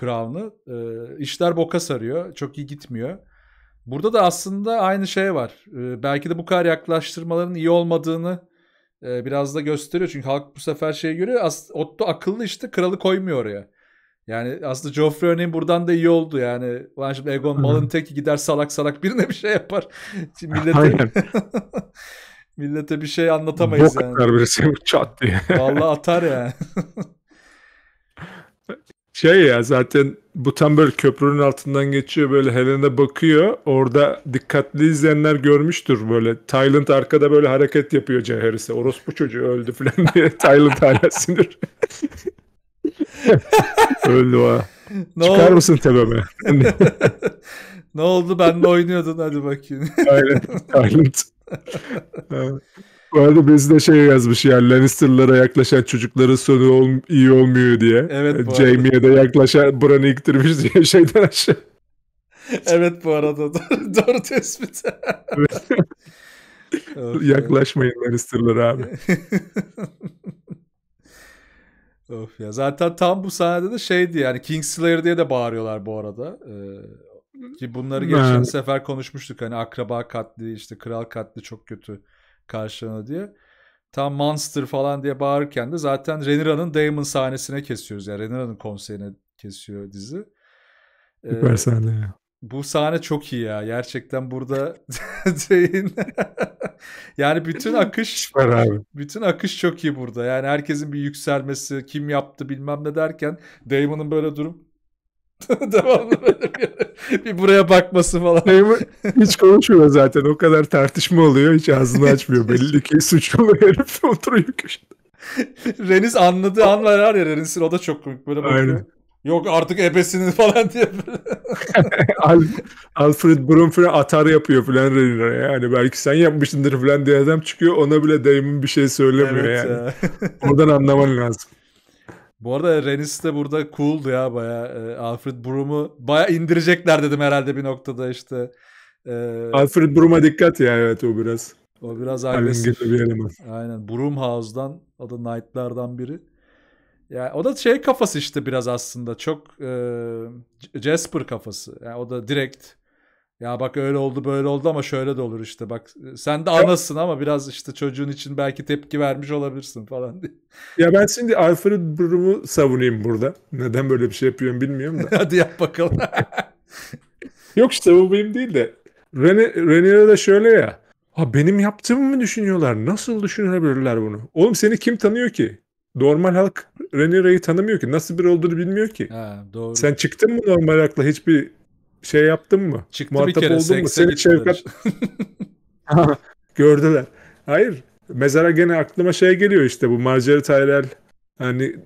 Crown'u. E, işler boka sarıyor. Çok iyi gitmiyor. Burada da aslında aynı şey var. E, belki de bu kadar yaklaştırmaların iyi olmadığını ee, biraz da gösteriyor. Çünkü halk bu sefer şey görüyor. As Otto akıllı işte kralı koymuyor oraya. Yani aslında Joffrey örneğin buradan da iyi oldu yani. Lan şimdi Egon malın teki gider salak salak birine bir şey yapar. Şimdi millete, millete bir şey anlatamayız Bok yani. Bok birisi çat diye. Vallahi atar yani. Şey ya zaten bu tam böyle köprünün altından geçiyor böyle Helen'e bakıyor. Orada dikkatli izleyenler görmüştür böyle. Tayland arkada böyle hareket yapıyor Harris'e. Orospu çocuğu öldü falan diye. Tayland hala sinir. öldü o. Ne Çıkar oldu? mısın tepeme? ne oldu? Ben de oynuyordun hadi bakayım. Tayland. Tayland. Bu arada birisi de şey yazmış yani Lannister'lara yaklaşan çocukların sonu ol, iyi olmuyor diye. Evet bu Jaime'ye de yaklaşan Bran'ı iktirmiş diye şeyden aşağı. evet bu arada doğru, doğru tespit. Yaklaşmayın Lannister'lara abi. of ya zaten tam bu sahnede de şeydi yani Kingslayer diye de bağırıyorlar bu arada. Ee, ki bunları geçen sefer konuşmuştuk hani akraba katli işte kral katli çok kötü karşılığını diye. Tam Monster falan diye bağırırken de zaten Renira'nın Damon sahnesine kesiyoruz. Yani Renira'nın konserine kesiyor dizi. Ee, Süper ee, sahne ya. Bu sahne çok iyi ya. Gerçekten burada şeyin yani bütün akış Süper abi. bütün akış çok iyi burada. Yani herkesin bir yükselmesi, kim yaptı bilmem ne derken Damon'ın böyle durum devamlı böyle bir buraya bakması falan. Neymar hiç konuşmuyor zaten. O kadar tartışma oluyor. Hiç ağzını açmıyor. Belli ki suçlu herif oturuyor köşede. Reniz anladığı an var ya Reniz'in o da çok komik. Böyle bakıyor. Aynen. Yok artık ebesinin falan diye. Alfred Brumfire atar yapıyor falan Renner'a yani belki sen yapmışsındır falan diye adam çıkıyor ona bile dayımın bir şey söylemiyor evet yani. Ya. Oradan anlaman lazım. Bu arada Renis de burada cooldu ya baya. E, ee, Alfred Broom'u baya indirecekler dedim herhalde bir noktada işte. E, Alfred Broom'a dikkat ya evet o biraz. O biraz agresif. Bir eleman. Aynen. House'dan o da Knight'lardan biri. Ya yani o da şey kafası işte biraz aslında çok e, Jasper kafası. Yani o da direkt ya bak öyle oldu böyle oldu ama şöyle de olur işte bak e, sen de anasın ama biraz işte çocuğun için belki tepki vermiş olabilirsin falan diye. Ya ben şimdi Alfred Brum'u savunayım burada. Neden böyle bir şey yapıyorum bilmiyorum da. Hadi yap bakalım. Yok işte savunayım değil de. Rene, Rene de şöyle ya. Ha benim yaptığımı mı düşünüyorlar? Nasıl düşünebilirler bunu? Oğlum seni kim tanıyor ki? Normal halk Renira'yı tanımıyor ki. Nasıl bir olduğunu bilmiyor ki. Ha, doğru. Sen çıktın mı normal halkla hiçbir şey yaptın mı? Çıktı Muhatap bir kere, oldun mu? Seni Şevkat... Gördüler. Hayır. Mezara gene aklıma şey geliyor işte bu Marjorie Tyrell hani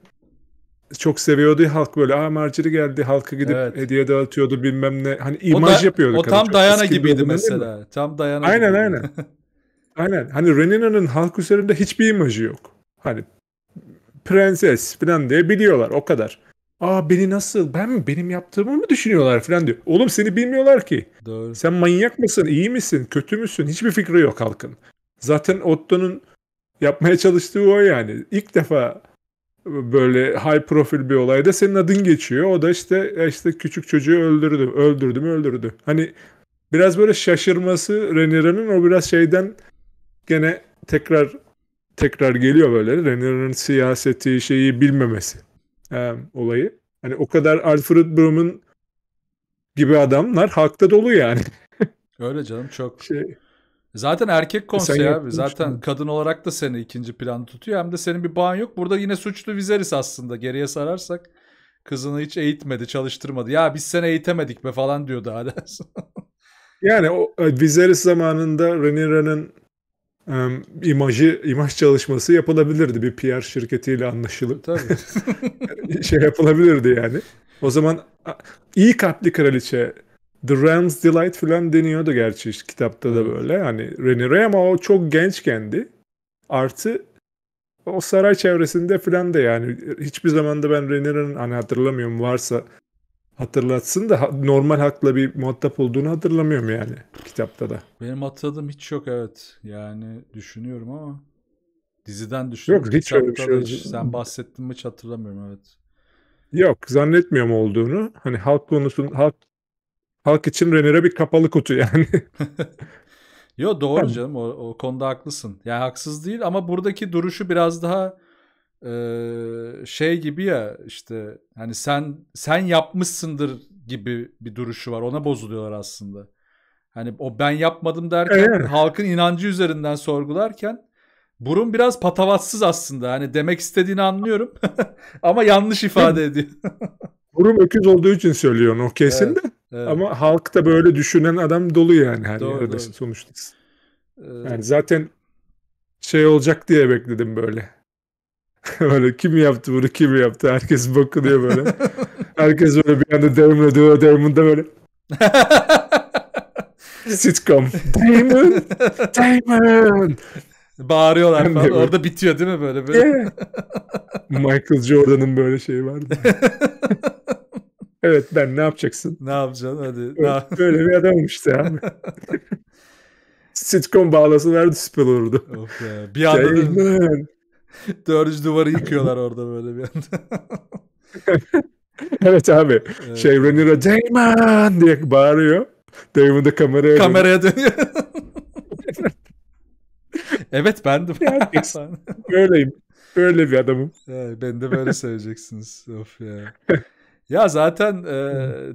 çok seviyordu halk böyle aa Marjorie geldi halka gidip evet. hediye dağıtıyordu bilmem ne hani imaj o da, yapıyordu. O tam Dayana gibiydi mesela. Tam Dayana Aynen gibiydi. aynen. aynen. Hani Renina'nın halk üzerinde hiçbir imajı yok. Hani prenses falan diye biliyorlar o kadar. Aa beni nasıl ben mi benim yaptığımı mı düşünüyorlar falan diyor. Oğlum seni bilmiyorlar ki. Doğru. Sen manyak mısın? iyi misin? Kötü müsün? Hiçbir fikri yok halkın. Zaten Otto'nun yapmaya çalıştığı o yani. İlk defa böyle high profil bir olayda senin adın geçiyor. O da işte işte küçük çocuğu öldürdü, öldürdüm, öldürdü. Hani biraz böyle şaşırması Rhaenyra'nın o biraz şeyden gene tekrar tekrar geliyor böyle. Rhaenyra'nın siyaseti şeyi bilmemesi e, olayı. Hani o kadar Alfred Broom'un gibi adamlar halkta dolu yani. Öyle canım çok. Şey, Zaten erkek e, konsey e abi. Zaten mi? kadın olarak da seni ikinci plan tutuyor. Hem de senin bir bağın yok. Burada yine suçlu Viserys aslında. Geriye sararsak kızını hiç eğitmedi, çalıştırmadı. Ya biz seni eğitemedik be falan diyordu hala. yani o e, Viserys zamanında Rhaenyra'nın imajı, imaj çalışması yapılabilirdi bir PR şirketiyle anlaşılıp. Tabii. şey yapılabilirdi yani. O zaman iyi kalpli kraliçe The Ram's Delight falan deniyordu gerçi işte, kitapta da böyle. Hani Rene ama o çok genç kendi. Artı o saray çevresinde falan da yani hiçbir zaman da ben Rhaenyra'nın hani hatırlamıyorum varsa hatırlatsın da normal hakla bir muhatap olduğunu hatırlamıyorum yani kitapta da. Benim hatırladığım hiç yok evet. Yani düşünüyorum ama diziden düşünüyorum. Yok hiç öyle bir şey. Hiç, sen bahsettin mi hiç hatırlamıyorum evet. Yok zannetmiyorum olduğunu. Hani halk konusun halk halk için Renner'e bir kapalı kutu yani. Yo doğru canım o, o konuda haklısın. Yani haksız değil ama buradaki duruşu biraz daha e, şey gibi ya işte hani sen sen yapmışsındır gibi bir duruşu var. Ona bozuluyorlar aslında. Hani o ben yapmadım derken evet. halkın inancı üzerinden sorgularken burun biraz patavatsız aslında. Hani demek istediğini anlıyorum ama yanlış ifade ediyor. burun öküz olduğu için söylüyor o kesin evet, de. Evet. Ama halk da böyle düşünen adam dolu yani her hani, doğru, yerde doğru. sonuçta. Yani zaten şey olacak diye bekledim böyle. böyle kim yaptı bunu kim yaptı herkes bakılıyor böyle. herkes böyle bir anda Damon'a diyor Damon'da böyle. Sitcom. Damon! Damon! Bağırıyorlar ben falan. Orada bitiyor değil mi böyle? böyle? Evet. Michael Jordan'ın böyle şeyi vardı. evet ben ne yapacaksın? Ne yapacaksın hadi. Evet, böyle bir adam işte abi. Sitcom bağlasalardı süper olurdu. Of ya. Bir anda Damon! Dördüncü duvarı yıkıyorlar orada böyle bir anda. evet abi. Evet. Şey Renira Damon diye bağırıyor. Damon da kameraya Kameraya dönüyor. evet bendim. Böyleyim. Böyle bir adamım. Yani ben de böyle söyleyeceksiniz. of ya. Ya zaten e,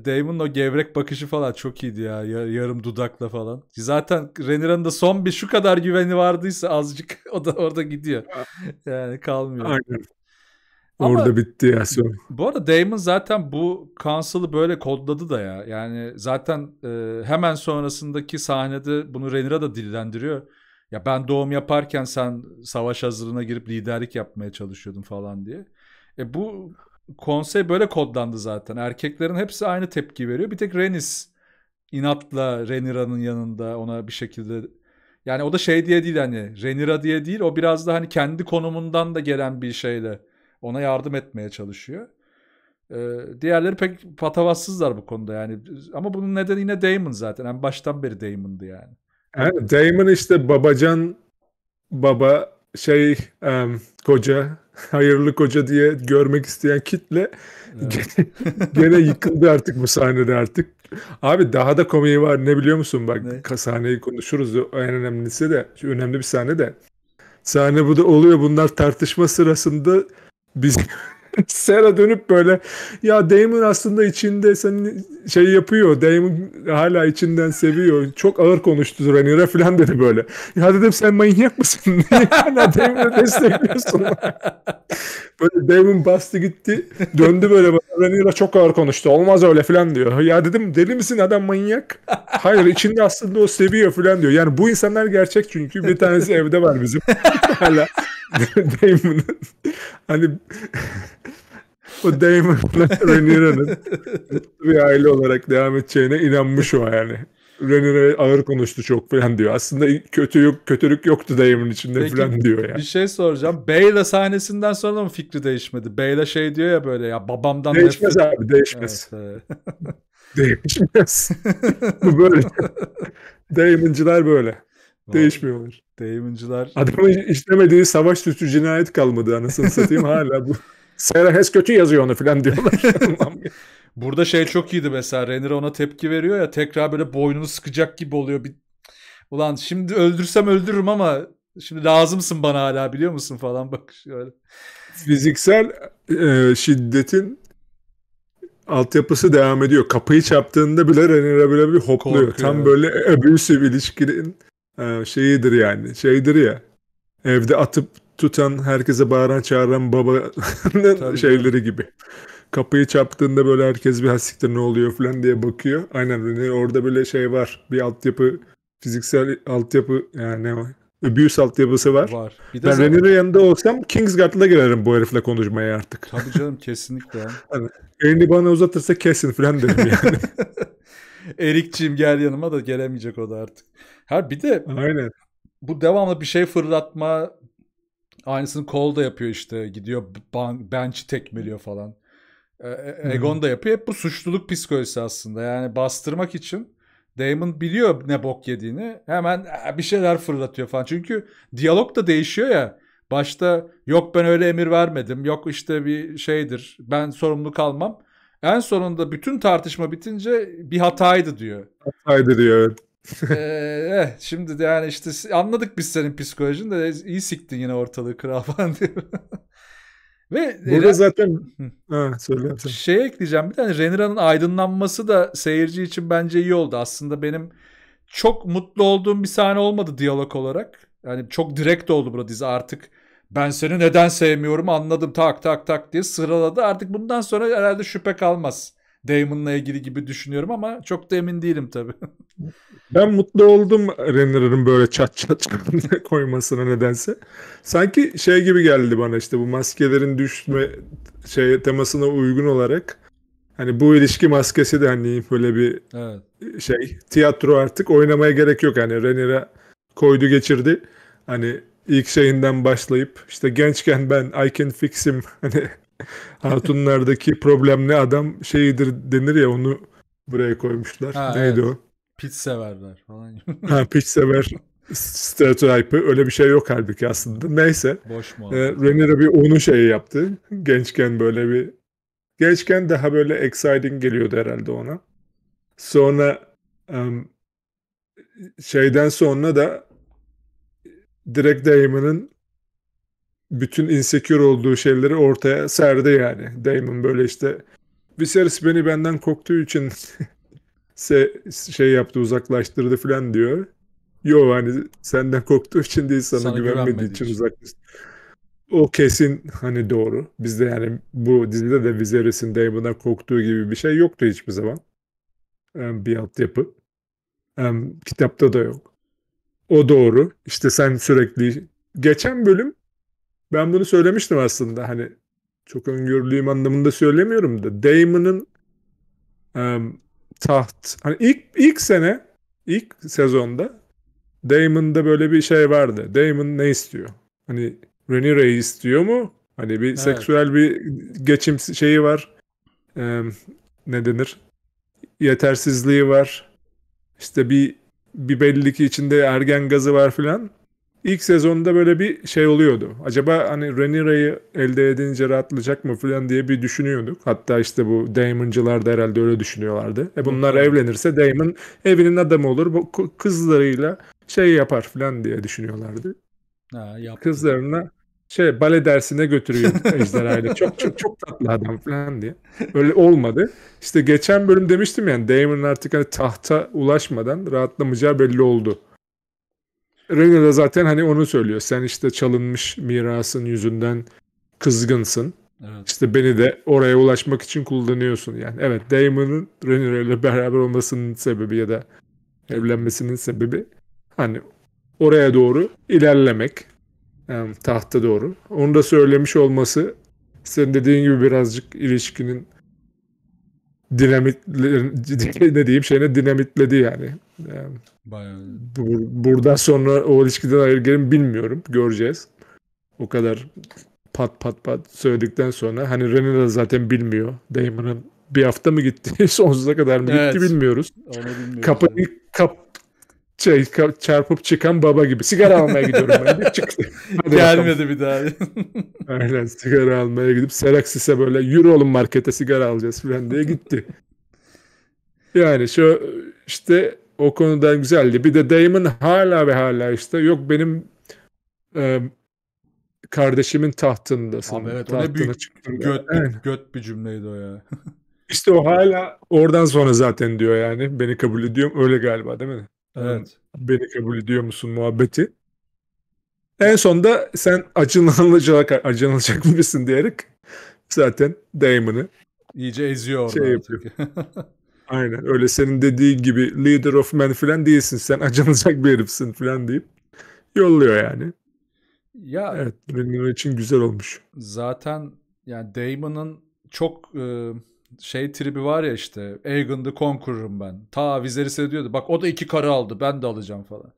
Damon'un o gevrek bakışı falan çok iyiydi ya. Yarım dudakla falan. Zaten Renira'nın da son bir şu kadar güveni vardıysa azıcık o da orada gidiyor. Yani kalmıyor. Aynen. Ama Orada bitti ya son. Bu arada Damon zaten bu Council'ı böyle kodladı da ya. Yani zaten e, hemen sonrasındaki sahnede bunu Renira da dillendiriyor. Ya ben doğum yaparken sen savaş hazırlığına girip liderlik yapmaya çalışıyordun falan diye. E bu konsey böyle kodlandı zaten. Erkeklerin hepsi aynı tepki veriyor. Bir tek Renis inatla Renira'nın yanında ona bir şekilde yani o da şey diye değil hani Renira diye değil o biraz da hani kendi konumundan da gelen bir şeyle ona yardım etmeye çalışıyor. Ee, diğerleri pek patavatsızlar bu konuda yani ama bunun nedeni yine Damon zaten en yani baştan beri Damon'dı yani. Damon işte babacan baba şey um, koca hayırlı koca diye görmek isteyen kitle evet. gene yıkıldı artık bu sahnede artık. Abi daha da komiği var ne biliyor musun bak ne? sahneyi konuşuruz en önemlisi de önemli bir sahne de. Sahne bu da oluyor bunlar tartışma sırasında biz Sera dönüp böyle ya Damon aslında içinde senin şey yapıyor. Damon hala içinden seviyor. Çok ağır konuştu Rhaenyra falan dedi böyle. Ya dedim sen manyak mısın? Niye hala destekliyorsun? böyle Damon bastı gitti. Döndü böyle Rhaenyra çok ağır konuştu. Olmaz öyle falan diyor. Ya dedim deli misin adam manyak? Hayır içinde aslında o seviyor falan diyor. Yani bu insanlar gerçek çünkü bir tanesi evde var bizim. hala Damon'ın hani o Damon'la Rhaenyra'nın bir aile olarak devam edeceğine inanmış o yani. Rhaenyra ağır konuştu çok falan diyor. Aslında kötü yok, kötülük yoktu Damon içinde Peki, falan diyor ya. Yani. Bir şey soracağım. Bayla sahnesinden sonra mı fikri değişmedi? Bayla şey diyor ya böyle ya babamdan Değişmez nefret... abi değişmez. Evet, evet. değişmez. Bu böyle. Damoncılar böyle. Değişmiyorlar. Damoncılar Adamın işlemediği savaş suçu cinayet kalmadı anasını satayım hala bu. Sarah Hess kötü yazıyor onu falan diyorlar. Burada şey çok iyiydi mesela. Renner ona tepki veriyor ya tekrar böyle boynunu sıkacak gibi oluyor. Bir... Ulan şimdi öldürsem öldürürüm ama şimdi lazımsın bana hala biliyor musun falan bakış şöyle. Fiziksel e, şiddetin altyapısı devam ediyor. Kapıyı çarptığında bile Renner'a böyle bir hopluyor. Korkuyor. Tam böyle abusive ilişkinin e, şeyidir yani. Şeydir ya. Evde atıp tutan, herkese bağıran, çağıran babanın şeyleri gibi. Kapıyı çaptığında böyle herkes bir hastiktir ne oluyor falan diye bakıyor. Aynen yani orada böyle şey var. Bir altyapı, fiziksel altyapı yani ne var? Abuse altyapısı var. var. Bir de ben zaten... yanında olsam Kingsguard'la girerim bu herifle konuşmaya artık. Tabii canım kesinlikle. hani, elini bana uzatırsa kesin falan derim yani. Erikçiğim gel yanıma da gelemeyecek o da artık. Her bir de Aynen. bu devamlı bir şey fırlatma, Aynısını Cole da yapıyor işte. Gidiyor bench'i tekmeliyor falan. E, e Egon da yapıyor. Hep bu suçluluk psikolojisi aslında. Yani bastırmak için Damon biliyor ne bok yediğini. Hemen bir şeyler fırlatıyor falan. Çünkü diyalog da değişiyor ya. Başta yok ben öyle emir vermedim. Yok işte bir şeydir. Ben sorumlu kalmam. En sonunda bütün tartışma bitince bir hataydı diyor. Hataydı diyor evet. ee, şimdi de yani işte anladık biz senin psikolojin de eh, iyi siktin yine ortalığı kral falan diyor. Ve eh, Burada e, zaten ha, söyle. Şey ekleyeceğim bir de hani Renira'nın aydınlanması da seyirci için bence iyi oldu. Aslında benim çok mutlu olduğum bir sahne olmadı diyalog olarak. Yani çok direkt oldu burada dizi artık. Ben seni neden sevmiyorum anladım tak tak tak diye sıraladı. Artık bundan sonra herhalde şüphe kalmaz. Damon'la ilgili gibi düşünüyorum ama çok da emin değilim tabii. ben mutlu oldum Renner'ın böyle çat çat koymasına nedense. Sanki şey gibi geldi bana işte bu maskelerin düşme şey temasına uygun olarak hani bu ilişki maskesi de hani böyle bir evet. şey tiyatro artık oynamaya gerek yok hani Renner'a koydu geçirdi. Hani ilk şeyinden başlayıp işte gençken ben I can fix him hani Hatunlardaki problem ne adam şeyidir denir ya onu buraya koymuşlar. Ha, Neydi evet. o? Piç severler falan. ha piç sever stereotipi öyle bir şey yok halbuki aslında. Neyse. Boş mu? E, ee, Renira bir onu şey yaptı. Gençken böyle bir gençken daha böyle exciting geliyordu herhalde ona. Sonra um, şeyden sonra da direkt Damon'ın bütün insecure olduğu şeyleri ortaya serdi yani. Damon böyle işte Viserys beni benden korktuğu için se şey yaptı uzaklaştırdı falan diyor. Yo hani senden korktuğu için değil sana, sana güvenmediği, için, için. O kesin hani doğru. Bizde yani bu dizide de Viserys'in Damon'a korktuğu gibi bir şey yoktu hiçbir zaman. Bir altyapı. Kitapta da yok. O doğru. İşte sen sürekli geçen bölüm ben bunu söylemiştim aslında hani çok öngörülüyüm anlamında söylemiyorum da Damon'ın um, taht hani ilk ilk sene ilk sezonda Damon'da böyle bir şey vardı. Damon ne istiyor? Hani Rhaenyra istiyor mu? Hani bir evet. seksüel bir geçim şeyi var. Ee, ne denir? Yetersizliği var. İşte bir bir belli ki içinde ergen gazı var filan ilk sezonda böyle bir şey oluyordu. Acaba hani Rhaenyra'yı elde edince rahatlayacak mı falan diye bir düşünüyorduk. Hatta işte bu Daemon'cılar da herhalde öyle düşünüyorlardı. E bunlar evlenirse Daemon evinin adamı olur. Bu kızlarıyla şey yapar falan diye düşünüyorlardı. Ha, yaptı. Kızlarına şey bale dersine götürüyor ejderhayla. çok çok çok tatlı adam falan diye. Öyle olmadı. İşte geçen bölüm demiştim yani Daemon artık hani tahta ulaşmadan rahatlamayacağı belli oldu. Renner de zaten hani onu söylüyor. Sen işte çalınmış mirasın yüzünden kızgınsın. Evet. İşte beni de oraya ulaşmak için kullanıyorsun yani. Evet Damon'ın Renner ile beraber olmasının sebebi ya da evlenmesinin sebebi hani oraya doğru ilerlemek. Yani tahta doğru. Onu da söylemiş olması senin dediğin gibi birazcık ilişkinin dinamitle ne diyeyim şeyine dinamitledi yani. yani Bayağı. Bur, buradan sonra o ilişkiden ayrı bilmiyorum. Göreceğiz. O kadar pat pat pat söyledikten sonra hani Reni de zaten bilmiyor. Damon'ın bir hafta mı gitti? Sonsuza kadar mı evet. gitti bilmiyoruz. Onu bilmiyoruz. Kapıyı, kap, şey, çarpıp çıkan baba gibi. Sigara almaya gidiyorum ben. Çıktı. Gelmedi bir daha. Aynen sigara almaya gidip Seraksis'e böyle yürü oğlum markete sigara alacağız falan diye gitti. Yani şu işte o konudan güzeldi. Bir de Damon hala ve hala işte yok benim e, kardeşimin tahtında. Abi evet o ne büyük göt, yani. göt bir cümleydi o ya. İşte o hala oradan sonra zaten diyor yani. Beni kabul ediyorum öyle galiba değil mi? Evet. Beni kabul ediyor musun muhabbeti. En sonda sen acınılacak, acınılacak mısın diyerek zaten Damon'ı iyice eziyor şey yapıyor. Aynen öyle senin dediğin gibi leader of men falan değilsin sen acınacak bir herifsin falan deyip yolluyor yani. Ya evet benim için güzel olmuş. Zaten yani Damon'ın çok e, şey tribi var ya işte Aegon the Conqueror'ım ben. Ta Viserys'e diyordu bak o da iki karı aldı ben de alacağım falan.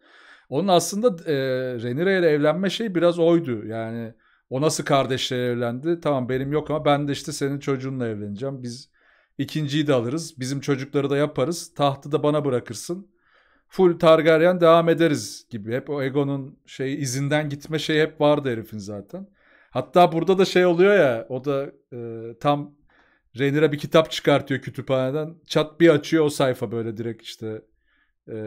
Onun aslında e, Rhaenyra ile evlenme şey biraz oydu. Yani o nasıl kardeşle evlendi? Tamam benim yok ama ben de işte senin çocuğunla evleneceğim. Biz ikinciyi de alırız. Bizim çocukları da yaparız. Tahtı da bana bırakırsın. Full Targaryen devam ederiz gibi. Hep o Egon'un şey izinden gitme şey hep vardı herifin zaten. Hatta burada da şey oluyor ya o da e, tam Renira bir kitap çıkartıyor kütüphaneden. Çat bir açıyor o sayfa böyle direkt işte e,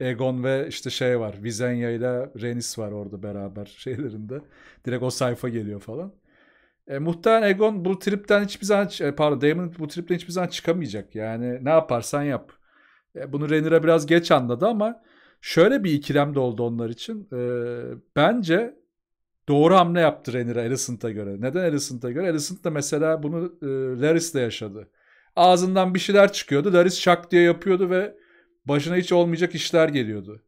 Egon ve işte şey var. Vizenya ile Renis var orada beraber şeylerinde. Direkt o sayfa geliyor falan. E, muhtemelen Egon bu tripten hiçbir zaman e, pardon Damon bu tripten hiçbir zaman çıkamayacak. Yani ne yaparsan yap. E, bunu Renira biraz geç anladı ama şöyle bir ikilem de oldu onlar için. E, bence doğru hamle yaptı Rhaenyra Alicent'a göre. Neden Alicent'a göre? Alicent da mesela bunu e, Laris'le yaşadı. Ağzından bir şeyler çıkıyordu. Laris şak diye yapıyordu ve başına hiç olmayacak işler geliyordu.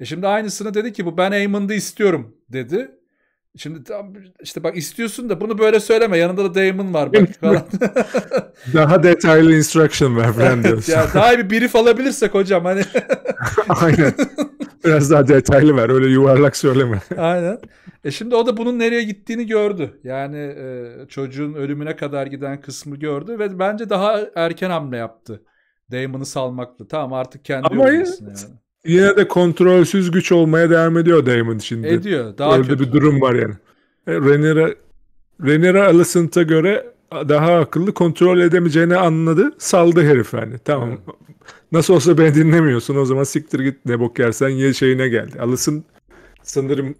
E şimdi aynısını dedi ki bu ben Aemon'da istiyorum dedi. Şimdi tam işte bak istiyorsun da bunu böyle söyleme. Yanında da Damon var bak falan. daha detaylı instruction ver falan evet, ya daha iyi bir brief alabilirsek hocam hani. Aynen. Biraz daha detaylı ver. Öyle yuvarlak söyleme. Aynen. E şimdi o da bunun nereye gittiğini gördü. Yani e, çocuğun ölümüne kadar giden kısmı gördü ve bence daha erken hamle yaptı. Damon'ı salmakla. Tamam artık kendi Ama yani. Yine de kontrolsüz güç olmaya devam ediyor Damon şimdi. Ediyor. Daha Öyle kötü. bir durum var yani. E, Renera Renera Alicent'a göre daha akıllı kontrol edemeyeceğini anladı. Saldı herif yani. Tamam. Evet. Nasıl olsa beni dinlemiyorsun. O zaman siktir git ne bok yersen ye şeyine geldi. Alicent sanırım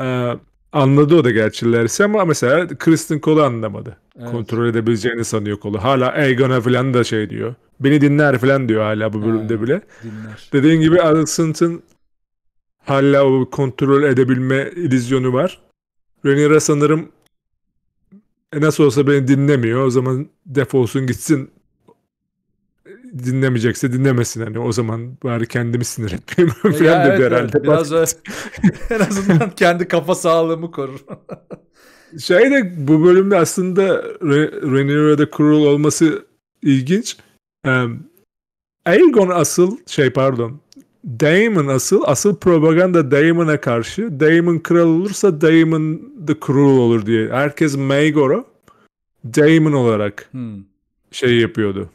e, Anladı o da gerçi Larry'si ama mesela Kristen Kolu anlamadı. Evet. Kontrol edebileceğini sanıyor Kolu. Hala Egon'a falan da şey diyor. Beni dinler falan diyor hala bu bölümde Aynen. bile. Dinler. Dediğin gibi Alicent'ın hala o kontrol edebilme ilizyonu var. Rhaenyra sanırım e nasıl olsa beni dinlemiyor. O zaman defolsun gitsin dinlemeyecekse dinlemesin hani o zaman bari kendimi sinir etmeyeyim falan dedi evet, herhalde. Evet. Biraz öyle, en azından kendi kafa sağlığımı korur. şey de bu bölümde aslında Rhaenyra kurul olması ilginç. Um, Aegon asıl şey pardon Daemon asıl asıl propaganda Daemon'a karşı. Daemon kral olursa Daemon the cruel olur diye. Herkes Maegor'u Daemon olarak hmm. şey yapıyordu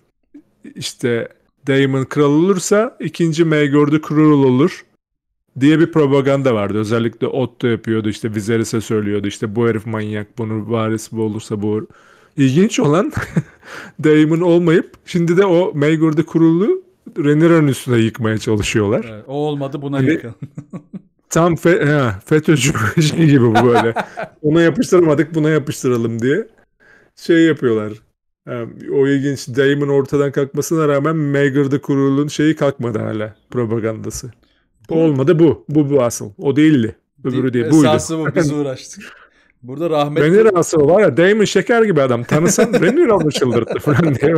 işte Damon kral olursa ikinci Maegord'u kral olur diye bir propaganda vardı. Özellikle Otto yapıyordu işte Viserys'e söylüyordu işte bu herif manyak bunu varis bu olursa bu İlginç olan Damon olmayıp şimdi de o Maegord'u kurulu Rhaenyra'nın üstüne yıkmaya çalışıyorlar. Evet, o olmadı buna hani, yakın. tam fe, he, FETÖ'cü şey gibi bu böyle. Ona yapıştıramadık buna yapıştıralım diye şey yapıyorlar o ilginç Damon ortadan kalkmasına rağmen Mager'da kurulun şeyi kalkmadı hala propagandası. Bu olmadı bu. Bu bu asıl. O değildi. Öbürü değil. Buydu. Esası bu. Biz uğraştık. Burada rahmet... Beni rahatsız var ya Damon şeker gibi adam. Tanısan beni rahatsız çıldırttı falan diye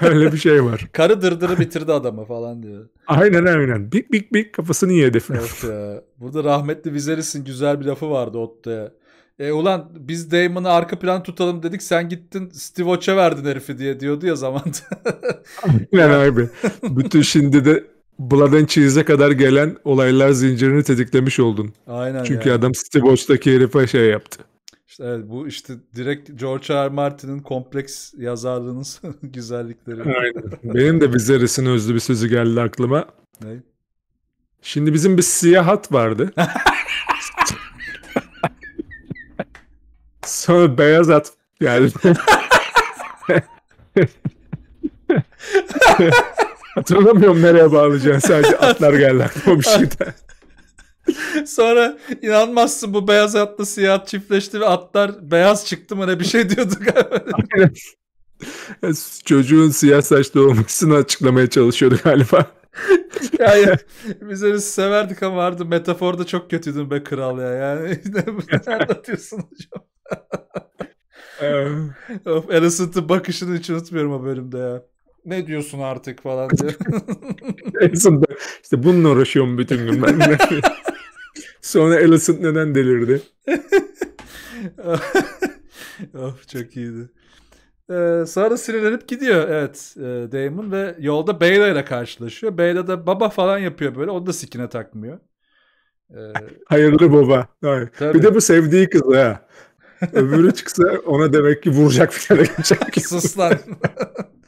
Öyle bir şey var. Karı dırdırı bitirdi adamı falan diyor. Aynen aynen. Bik bik bik kafasını yedi. Evet ya. Burada rahmetli Viserys'in güzel bir lafı vardı Otto'ya e, ulan biz Damon'ı arka plan tutalım dedik sen gittin Steve Och'a verdin herifi diye diyordu ya zamanda. Aynen abi. Bütün şimdi de Blood and Cheese'e kadar gelen olaylar zincirini tetiklemiş oldun. Aynen Çünkü yani. adam Steve Och'taki herife şey yaptı. İşte evet bu işte direkt George R. Martin'in kompleks yazarlığının güzellikleri. Aynen. Benim de Viserys'in özlü bir sözü geldi aklıma. Ne? Şimdi bizim bir siyah hat vardı. Sonra beyaz at geldi. Hatırlamıyorum nereye bağlayacaksın sadece atlar geldi aklıma bir şeyden. Sonra inanmazsın bu beyaz atla siyah çiftleşti ve atlar beyaz çıktı mı ne bir şey diyorduk. Çocuğun siyah saçlı olmasını açıklamaya çalışıyordu galiba. yani biz öyle severdik ama vardı metaforda çok kötüydün be kral ya. Yani ne anlatıyorsun hocam? of Alicent'ın bakışını hiç unutmuyorum o bölümde ya. Ne diyorsun artık falan diye. Alicent işte bununla uğraşıyorum bütün gün ben. Sonra Alicent neden delirdi? of çok iyiydi. Ee, sonra sinirlenip gidiyor evet e, Damon ve yolda Beyla ile karşılaşıyor. Beyla da baba falan yapıyor böyle. Onu da sikine takmıyor. Ee, Hayırlı baba. Hayır. Bir de bu sevdiği kız ha. Öbürü çıksa ona demek ki vuracak bir yere geçecek. Sus lan.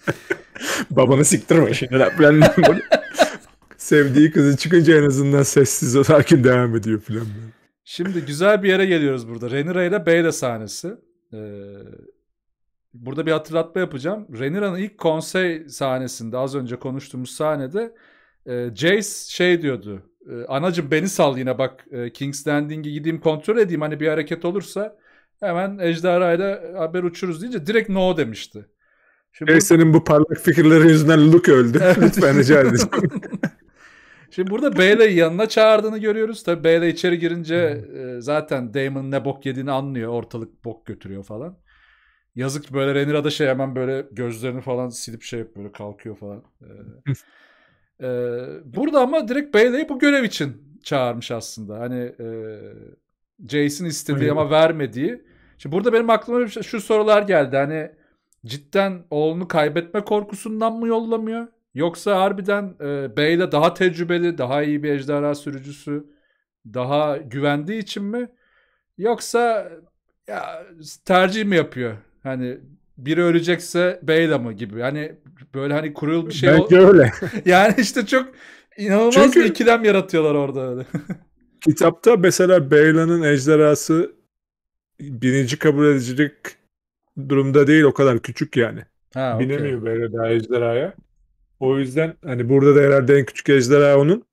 Babanı siktirme şimdi lan. Sevdiği kızı çıkınca en azından sessiz o sakin devam ediyor falan. Şimdi güzel bir yere geliyoruz burada. Renira ile Beyla sahnesi. Ee, burada bir hatırlatma yapacağım. Renira'nın ilk konsey sahnesinde az önce konuştuğumuz sahnede e, Jace şey diyordu. E, anacım beni sal yine bak e, King's Landing'i gideyim kontrol edeyim hani bir hareket olursa hemen Ejderha ile haber uçuruz deyince direkt no demişti. Şimdi evet, senin bu parlak fikirlerin yüzünden Luke öldü. Evet. Lütfen rica edeceğim. Şimdi burada Bailey'i yanına çağırdığını görüyoruz. Tabii Bailey içeri girince hmm. E, zaten Damon ne bok yediğini anlıyor. Ortalık bok götürüyor falan. Yazık böyle Renira da şey hemen böyle gözlerini falan silip şey yapıyor, böyle kalkıyor falan. ee, burada ama direkt Bailey'i bu görev için çağırmış aslında. Hani e, Jason istediği ama vermediği. Şimdi burada benim aklıma şey- şu sorular geldi. Hani cidden oğlunu kaybetme korkusundan mı yollamıyor? Yoksa harbiden e, Bey'le daha tecrübeli, daha iyi bir ejderha sürücüsü, daha güvendiği için mi? Yoksa ya, tercih mi yapıyor? Hani biri ölecekse Bey'le mi gibi? Hani böyle hani kurul bir şey. Belki ol... öyle. yani işte çok inanılmaz Çünkü... bir ikilem yaratıyorlar orada öyle. Kitapta mesela Beyla'nın ejderhası birinci kabul edicilik durumda değil o kadar küçük yani. Ha, Binemiyor okay. daha ejderhaya. O yüzden hani burada da herhalde en küçük ejderha onun.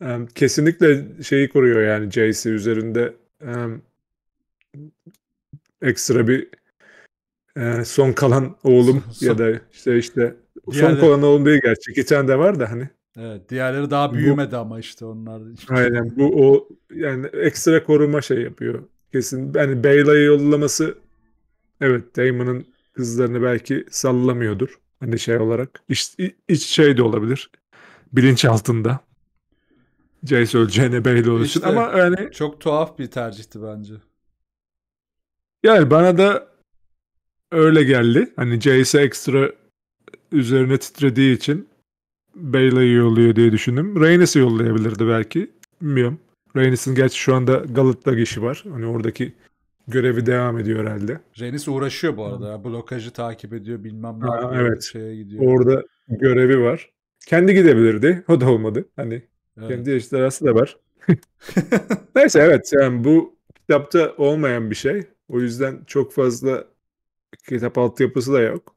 Um, kesinlikle şeyi koruyor yani JC üzerinde um, ekstra bir e, son kalan oğlum son, ya da işte işte son, kalan oğlum değil gerçi. İki tane de var da hani. Evet, diğerleri daha büyümedi bu, ama işte onlar. Aynen bu o yani ekstra koruma şey yapıyor. Kesin yani Beyla'yı yollaması evet Damon'ın kızlarını belki sallamıyordur. Hani şey olarak iç, iç şey de olabilir. Bilinç altında. Jace öleceğine Beyla olsun işte, ama yani çok tuhaf bir tercihti bence. Yani bana da öyle geldi. Hani Jace ekstra üzerine titrediği için Bayley'i yolluyor diye düşündüm. Reynis'i yollayabilirdi belki. Bilmiyorum. Reynis'in gerçi şu anda Galat'ta işi var. Hani oradaki görevi devam ediyor herhalde. Reynis uğraşıyor bu arada. Blokajı takip ediyor bilmem ne. evet. Şeye gidiyor. Orada görevi var. Kendi gidebilirdi. O da olmadı. Hani evet. kendi eşlerası da var. Neyse evet yani bu kitapta olmayan bir şey. O yüzden çok fazla kitap altyapısı da yok.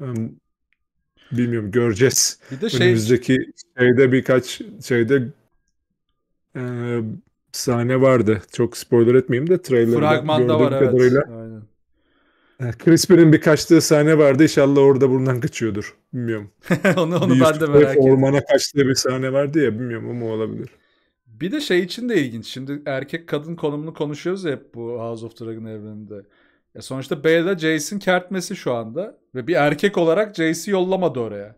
Yani Bilmiyorum göreceğiz. Bir de şey... Önümüzdeki şeyde birkaç şeyde e, sahne vardı. Çok spoiler etmeyeyim de trailerda Fragmanda var kadarıyla. evet. Aynen. bir kaçtığı sahne vardı. İnşallah orada buradan kaçıyordur. Bilmiyorum. onu onu bir ben de merak ediyorum. Ormana kaçtığı bir sahne vardı ya bilmiyorum ama olabilir. Bir de şey için de ilginç. Şimdi erkek kadın konumunu konuşuyoruz hep bu House of Dragon evreninde. Ya sonuçta B'de Jace'in kertmesi şu anda. Ve bir erkek olarak Jace'i yollamadı oraya.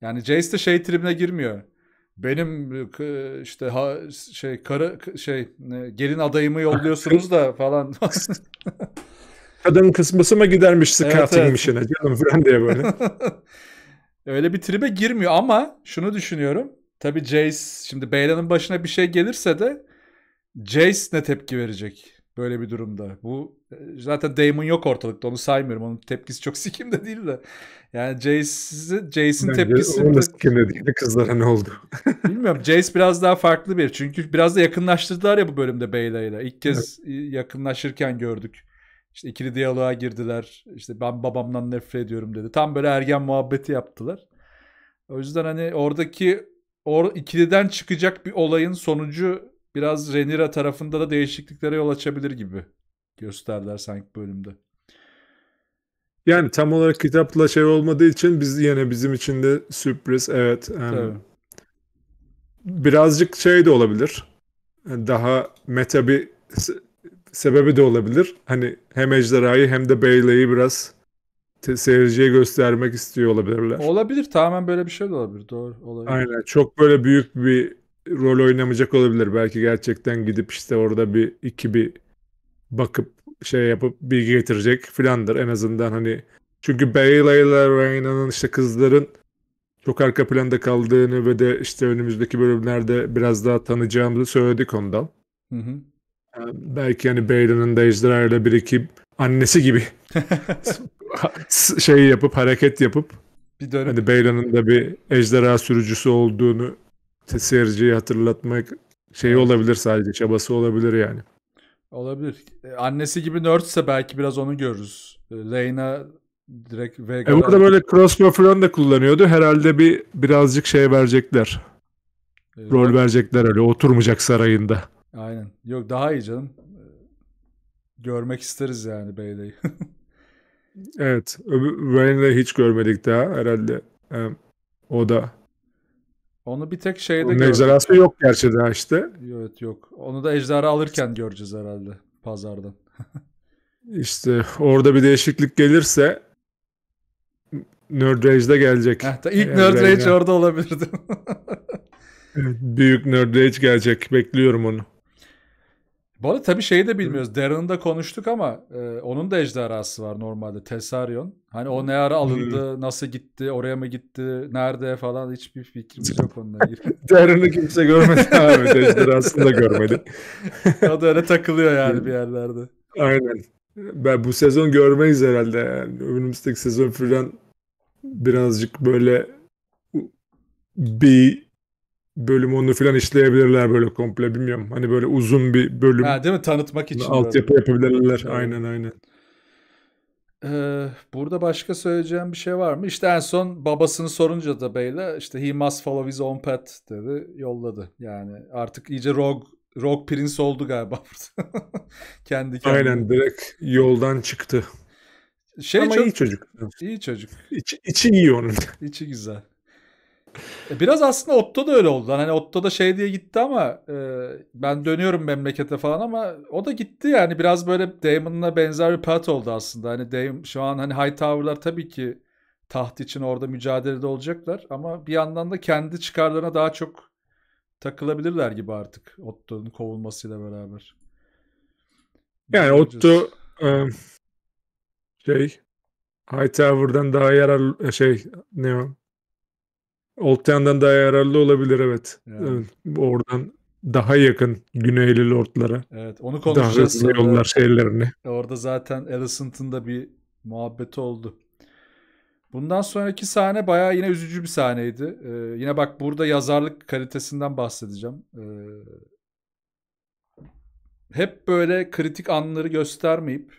Yani Jace de şey tribine girmiyor. Benim e, işte ha, şey karı şey e, gelin adayımı yolluyorsunuz da falan. Kadın kısmısı mı gidermiş scouting evet, evet. canım falan diye böyle. Öyle bir tribe girmiyor ama şunu düşünüyorum. Tabii Jace şimdi Beyla'nın başına bir şey gelirse de Jace ne tepki verecek böyle bir durumda? Bu Zaten Damon yok ortalıkta onu saymıyorum. Onun tepkisi çok sikimde değil de. Yani Jace'in Jace tepkisi... Onu de... sikimde değil de kızlara ne oldu? Bilmiyorum. Jace biraz daha farklı bir. Çünkü biraz da yakınlaştırdılar ya bu bölümde Beyla ile. İlk kez evet. yakınlaşırken gördük. İşte ikili diyaloğa girdiler. İşte ben babamdan nefret ediyorum dedi. Tam böyle ergen muhabbeti yaptılar. O yüzden hani oradaki or ikiliden çıkacak bir olayın sonucu biraz Renira tarafında da değişikliklere yol açabilir gibi gösterdiler sanki bölümde. Yani tam olarak kitapla şey olmadığı için biz yine bizim için de sürpriz evet. Um, Birazcık şey de olabilir. Daha meta bir sebebi de olabilir. Hani hem ejderhayı hem de Beyla'yı biraz seyirciye göstermek istiyor olabilirler. Olabilir. Tamamen böyle bir şey de olabilir. Doğru. Olabilir. Aynen. Çok böyle büyük bir rol oynamayacak olabilir. Belki gerçekten gidip işte orada bir iki bir bakıp şey yapıp bilgi getirecek filandır en azından hani çünkü Beyla ile Reyna'nın işte kızların çok arka planda kaldığını ve de işte önümüzdeki bölümlerde biraz daha tanıyacağımızı söyledik ondan. Hı hı. Yani ee, belki hani Beyla'nın da Ejderha ile bir iki annesi gibi şey yapıp hareket yapıp bir dönem. Hani Beyla'nın da bir ejderha sürücüsü olduğunu seyirciye hatırlatmak şey olabilir sadece çabası olabilir yani. Olabilir. E, annesi gibi nerdse belki biraz onu görürüz. Reyna e, direkt Vega. E burada böyle crossbow falan da kullanıyordu. Herhalde bir birazcık şey verecekler. Ee, Rol verecekler öyle oturmayacak sarayında. Aynen. Yok daha iyi canım. E, görmek isteriz yani Beyley'i. evet. Wayne'i hiç görmedik daha herhalde. o da onu bir tek şeyde Onun ejderhası yok gerçi daha işte. Evet yok. Onu da ejderha alırken göreceğiz herhalde pazardan. İşte orada bir değişiklik gelirse Nerd Rage'de gelecek. Heh, ta ilk yani Nerd Rage orada olabilirdi. Büyük Nerd Rage gelecek. Bekliyorum onu. Bu arada tabii şeyi de bilmiyoruz. Darren'ı da konuştuk ama e, onun da ejderhası var normalde. Tesarion. Hani o ne ara alındı, nasıl gitti, oraya mı gitti, nerede falan hiçbir fikrimiz yok onunla ilgili. Darren'ı kimse görmedi abi. ejderhasını da görmedi. o da öyle takılıyor yani bir yerlerde. Aynen. Ben bu sezon görmeyiz herhalde. Yani önümüzdeki sezon falan birazcık böyle bir bölüm onu falan işleyebilirler böyle komple bilmiyorum. Hani böyle uzun bir bölüm. Ha, değil mi? Tanıtmak için. Hani altyapı böyle. yapabilirler. Evet. Aynen aynen. Ee, burada başka söyleyeceğim bir şey var mı? İşte en son babasını sorunca da Bey'le işte he must follow his own path dedi. Yolladı. Yani artık iyice Rogue Rock Prince oldu galiba burada. Kendi kendine. Aynen direkt yoldan çıktı. Şey Ama çok, iyi çocuk. İyi çocuk. İçi, iyi onun. İçi güzel. E, biraz aslında Otto da öyle oldu. Hani Otto da şey diye gitti ama e, ben dönüyorum memlekete falan ama o da gitti yani biraz böyle Damon'la benzer bir pat oldu aslında. Hani Damon, şu an hani High Hightower'lar tabii ki taht için orada mücadelede olacaklar ama bir yandan da kendi çıkarlarına daha çok takılabilirler gibi artık Otto'nun kovulmasıyla beraber. Yani Otto e, şey Hightower'dan daha yarar e, şey ne o Oltyan'dan daha yararlı olabilir evet. Yani. evet. Oradan daha yakın Güneyli Lordlara. Evet onu konuşacağız. Daha hızlı yollar şeylerini. Orada zaten Alicent'ın da bir muhabbeti oldu. Bundan sonraki sahne bayağı yine üzücü bir sahneydi. Ee, yine bak burada yazarlık kalitesinden bahsedeceğim. Ee, hep böyle kritik anları göstermeyip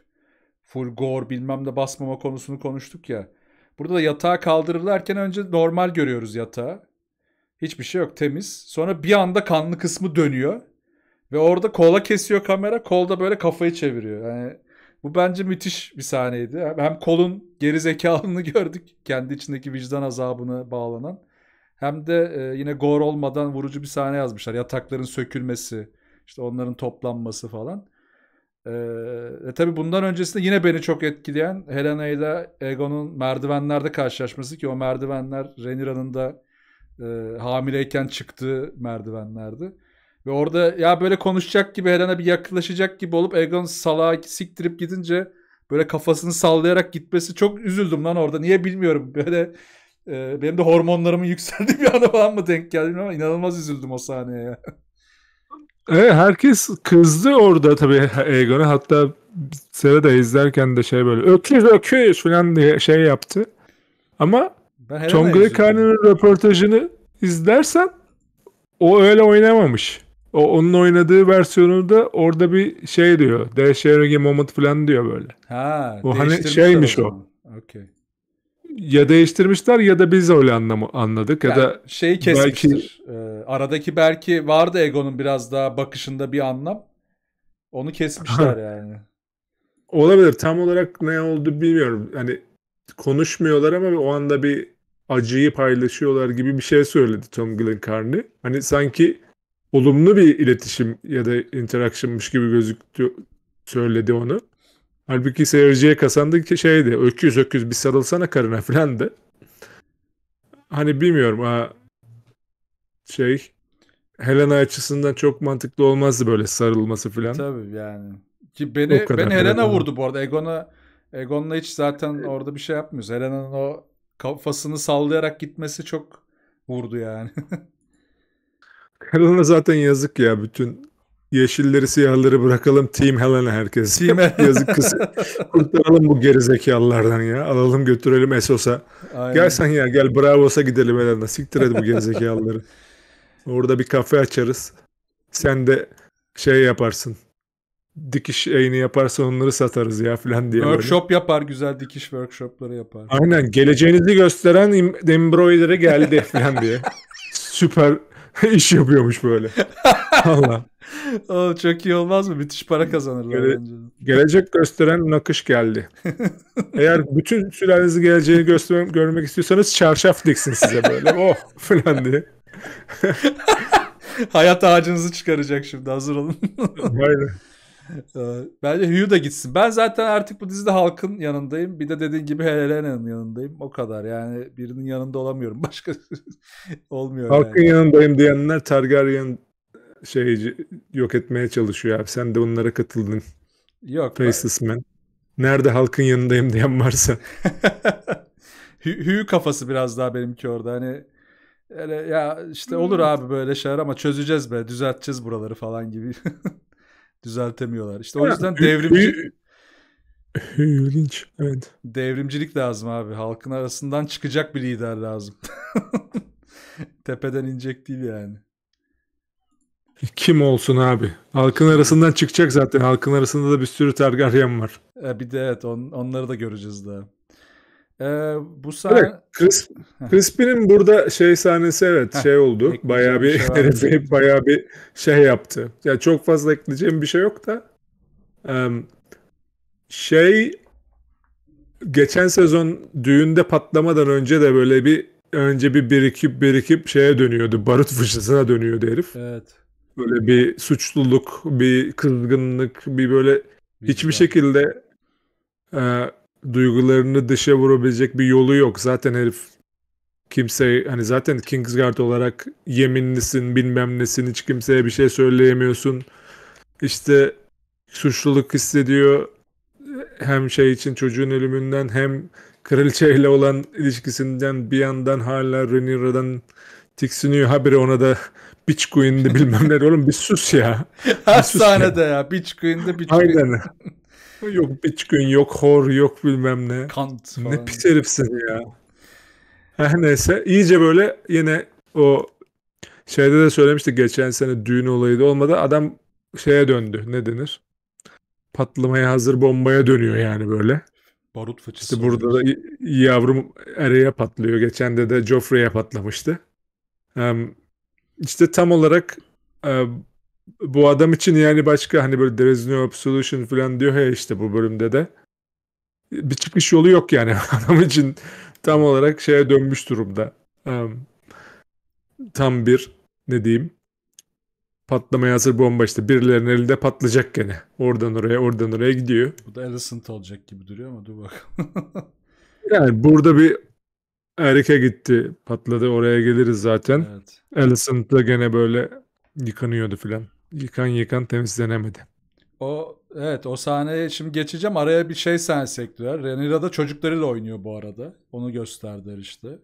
full gore bilmem de basmama konusunu konuştuk ya. Burada da yatağı kaldırırlarken önce normal görüyoruz yatağı. Hiçbir şey yok temiz. Sonra bir anda kanlı kısmı dönüyor. Ve orada kola kesiyor kamera. Kolda böyle kafayı çeviriyor. Yani bu bence müthiş bir sahneydi. Hem kolun geri zekalını gördük. Kendi içindeki vicdan azabını bağlanan. Hem de e, yine gore olmadan vurucu bir sahne yazmışlar. Yatakların sökülmesi, işte onların toplanması falan. Ee, e, tabii bundan öncesinde yine beni çok etkileyen Helena ile Egon'un merdivenlerde karşılaşması ki o merdivenler Renira'nın da e, hamileyken çıktığı merdivenlerdi. Ve orada ya böyle konuşacak gibi Helena bir yaklaşacak gibi olup Egon salağa siktirip gidince böyle kafasını sallayarak gitmesi çok üzüldüm lan orada. Niye bilmiyorum böyle e, benim de hormonlarımın yükseldiği bir anı falan mı denk geldi ama inanılmaz üzüldüm o sahneye Evet, herkes kızdı orada tabii Egon'a. Hatta Sera da izlerken de şey böyle öküz öküz falan diye şey yaptı. Ama Tom Glekarner'ın röportajını izlersen o öyle oynamamış. O onun oynadığı versiyonunda orada bir şey diyor. Deşerege moment falan diyor böyle. Ha, o hani şeymiş o. Okey ya değiştirmişler ya da biz öyle anlamı anladık ya yani da şey kesmiştir. Belki... aradaki belki vardı Egon'un biraz daha bakışında bir anlam. Onu kesmişler yani. Olabilir. Tam olarak ne oldu bilmiyorum. Hani konuşmuyorlar ama o anda bir acıyı paylaşıyorlar gibi bir şey söyledi Tom Glencairn'i. Hani sanki olumlu bir iletişim ya da interaction'mış gibi gözüktü söyledi onu. Halbuki seyirciye kasandı ki şeydi öküz öküz bir sarılsana karına falan da. Hani bilmiyorum ha, şey Helena açısından çok mantıklı olmazdı böyle sarılması falan. Tabii yani. Ki beni ben Helena vurdu bu arada. Egon'a Egon'la hiç zaten e- orada bir şey yapmıyoruz. Helena'nın o kafasını sallayarak gitmesi çok vurdu yani. Helena zaten yazık ya bütün Yeşilleri siyahları bırakalım Team Helena herkes. Team Yazık kız. Kurtaralım bu gerizekalılardan ya. Alalım götürelim Esos'a. Aynen. Gel sen ya gel Bravos'a gidelim Helena. Siktir et bu gerizekalıları. Orada bir kafe açarız. Sen de şey yaparsın. Dikiş eğini yaparsan onları satarız ya filan diye. Workshop böyle. yapar güzel dikiş workshopları yapar. Aynen geleceğinizi gösteren embroider'e geldi filan diye. Süper iş yapıyormuş böyle. Allah. Oğlum çok iyi olmaz mı? Müthiş para kazanırlar Gele, bence. Gelecek gösteren nakış geldi. Eğer bütün sülalenizi geleceğini göster görmek istiyorsanız çarşaf diksin size böyle. oh falan diye. Hayat ağacınızı çıkaracak şimdi hazır olun. Aynen. Ee, bence Hugh da gitsin. Ben zaten artık bu dizide halkın yanındayım. Bir de dediğin gibi Helena'nın yanındayım. O kadar yani birinin yanında olamıyorum. Başka olmuyor. Halkın yani. yanındayım diyenler Targaryen şey yok etmeye çalışıyor abi. Sen de onlara katıldın. Yok. Faceless Man. Nerede halkın yanındayım diyen varsa. hüyü kafası biraz daha benimki orada. Hani öyle ya işte olur hmm. abi böyle şeyler ama çözeceğiz be, düzelteceğiz buraları falan gibi. Düzeltemiyorlar. İşte o yüzden devrimci İlginç. Evet. Devrimcilik lazım abi. Halkın arasından çıkacak bir lider lazım. Tepeden inecek değil yani. Kim olsun abi? Halkın arasından çıkacak zaten. Halkın arasında da bir sürü Targaryen var. E, bir de evet on, onları da göreceğiz daha. Ee, bu sahne... Evet, Chris, Crispin'in burada şey sahnesi evet Heh, şey oldu. Bayağı bir, bir şey bayağı bir şey yaptı. Ya yani çok fazla ekleyeceğim bir şey yok da. Um, şey geçen sezon düğünde patlamadan önce de böyle bir önce bir birikip birikip şeye dönüyordu. Barut fışısına dönüyordu herif. Evet. Böyle bir suçluluk, bir kızgınlık, bir böyle hiçbir şekilde e, duygularını dışa vurabilecek bir yolu yok. Zaten herif kimse hani zaten Kingsguard olarak yeminlisin bilmem nesin hiç kimseye bir şey söyleyemiyorsun. İşte suçluluk hissediyor hem şey için çocuğun ölümünden hem kraliçeyle olan ilişkisinden bir yandan hala Rhaenyra'dan tiksiniyor. Habire ona da Bitcoin'de bilmem ne oğlum bir sus ya. Her sus sahnede ya. ya. Bitcoin'de Bitcoin. Aynen. yok Bitcoin yok hor yok bilmem ne. Kant falan. Ne pis herifsin ya. Her neyse iyice böyle yine o şeyde de söylemiştik geçen sene düğün olayı da olmadı. Adam şeye döndü ne denir? Patlamaya hazır bombaya dönüyor yani böyle. Barut fıçısı. İşte burada da yavrum Ereye patlıyor. Geçen de de Joffrey'e patlamıştı. Hem işte tam olarak e, bu adam için yani başka hani böyle there is no absolution falan diyor ya işte bu bölümde de. Bir çıkış yolu yok yani adam için tam olarak şeye dönmüş durumda. Um, tam bir ne diyeyim patlamaya hazır bomba işte birilerinin elinde patlayacak gene. Oradan oraya oradan oraya gidiyor. Bu da Alicent olacak gibi duruyor ama dur bakalım. yani burada bir Erik'e gitti. Patladı. Oraya geliriz zaten. Evet. Allison da gene böyle yıkanıyordu filan. Yıkan yıkan temizlenemedi. O evet o sahneye şimdi geçeceğim. Araya bir şey sahnesi ekliyorlar. Renira da çocuklarıyla oynuyor bu arada. Onu gösterdiler işte.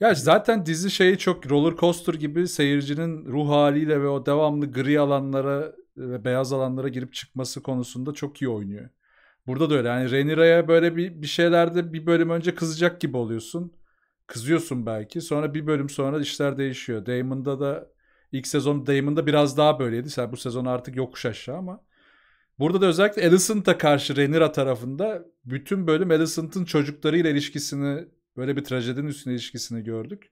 Ya zaten dizi şeyi çok roller coaster gibi seyircinin ruh haliyle ve o devamlı gri alanlara ve beyaz alanlara girip çıkması konusunda çok iyi oynuyor. Burada da öyle. Yani Rhaenyra'ya böyle bir, bir şeylerde bir bölüm önce kızacak gibi oluyorsun. Kızıyorsun belki. Sonra bir bölüm sonra işler değişiyor. Damon'da da ilk sezon Damon'da biraz daha böyleydi. Sen bu sezon artık yokuş aşağı ama burada da özellikle Alicent'a karşı Renira tarafında bütün bölüm Alicent'ın çocuklarıyla ilişkisini böyle bir trajedinin üstüne ilişkisini gördük.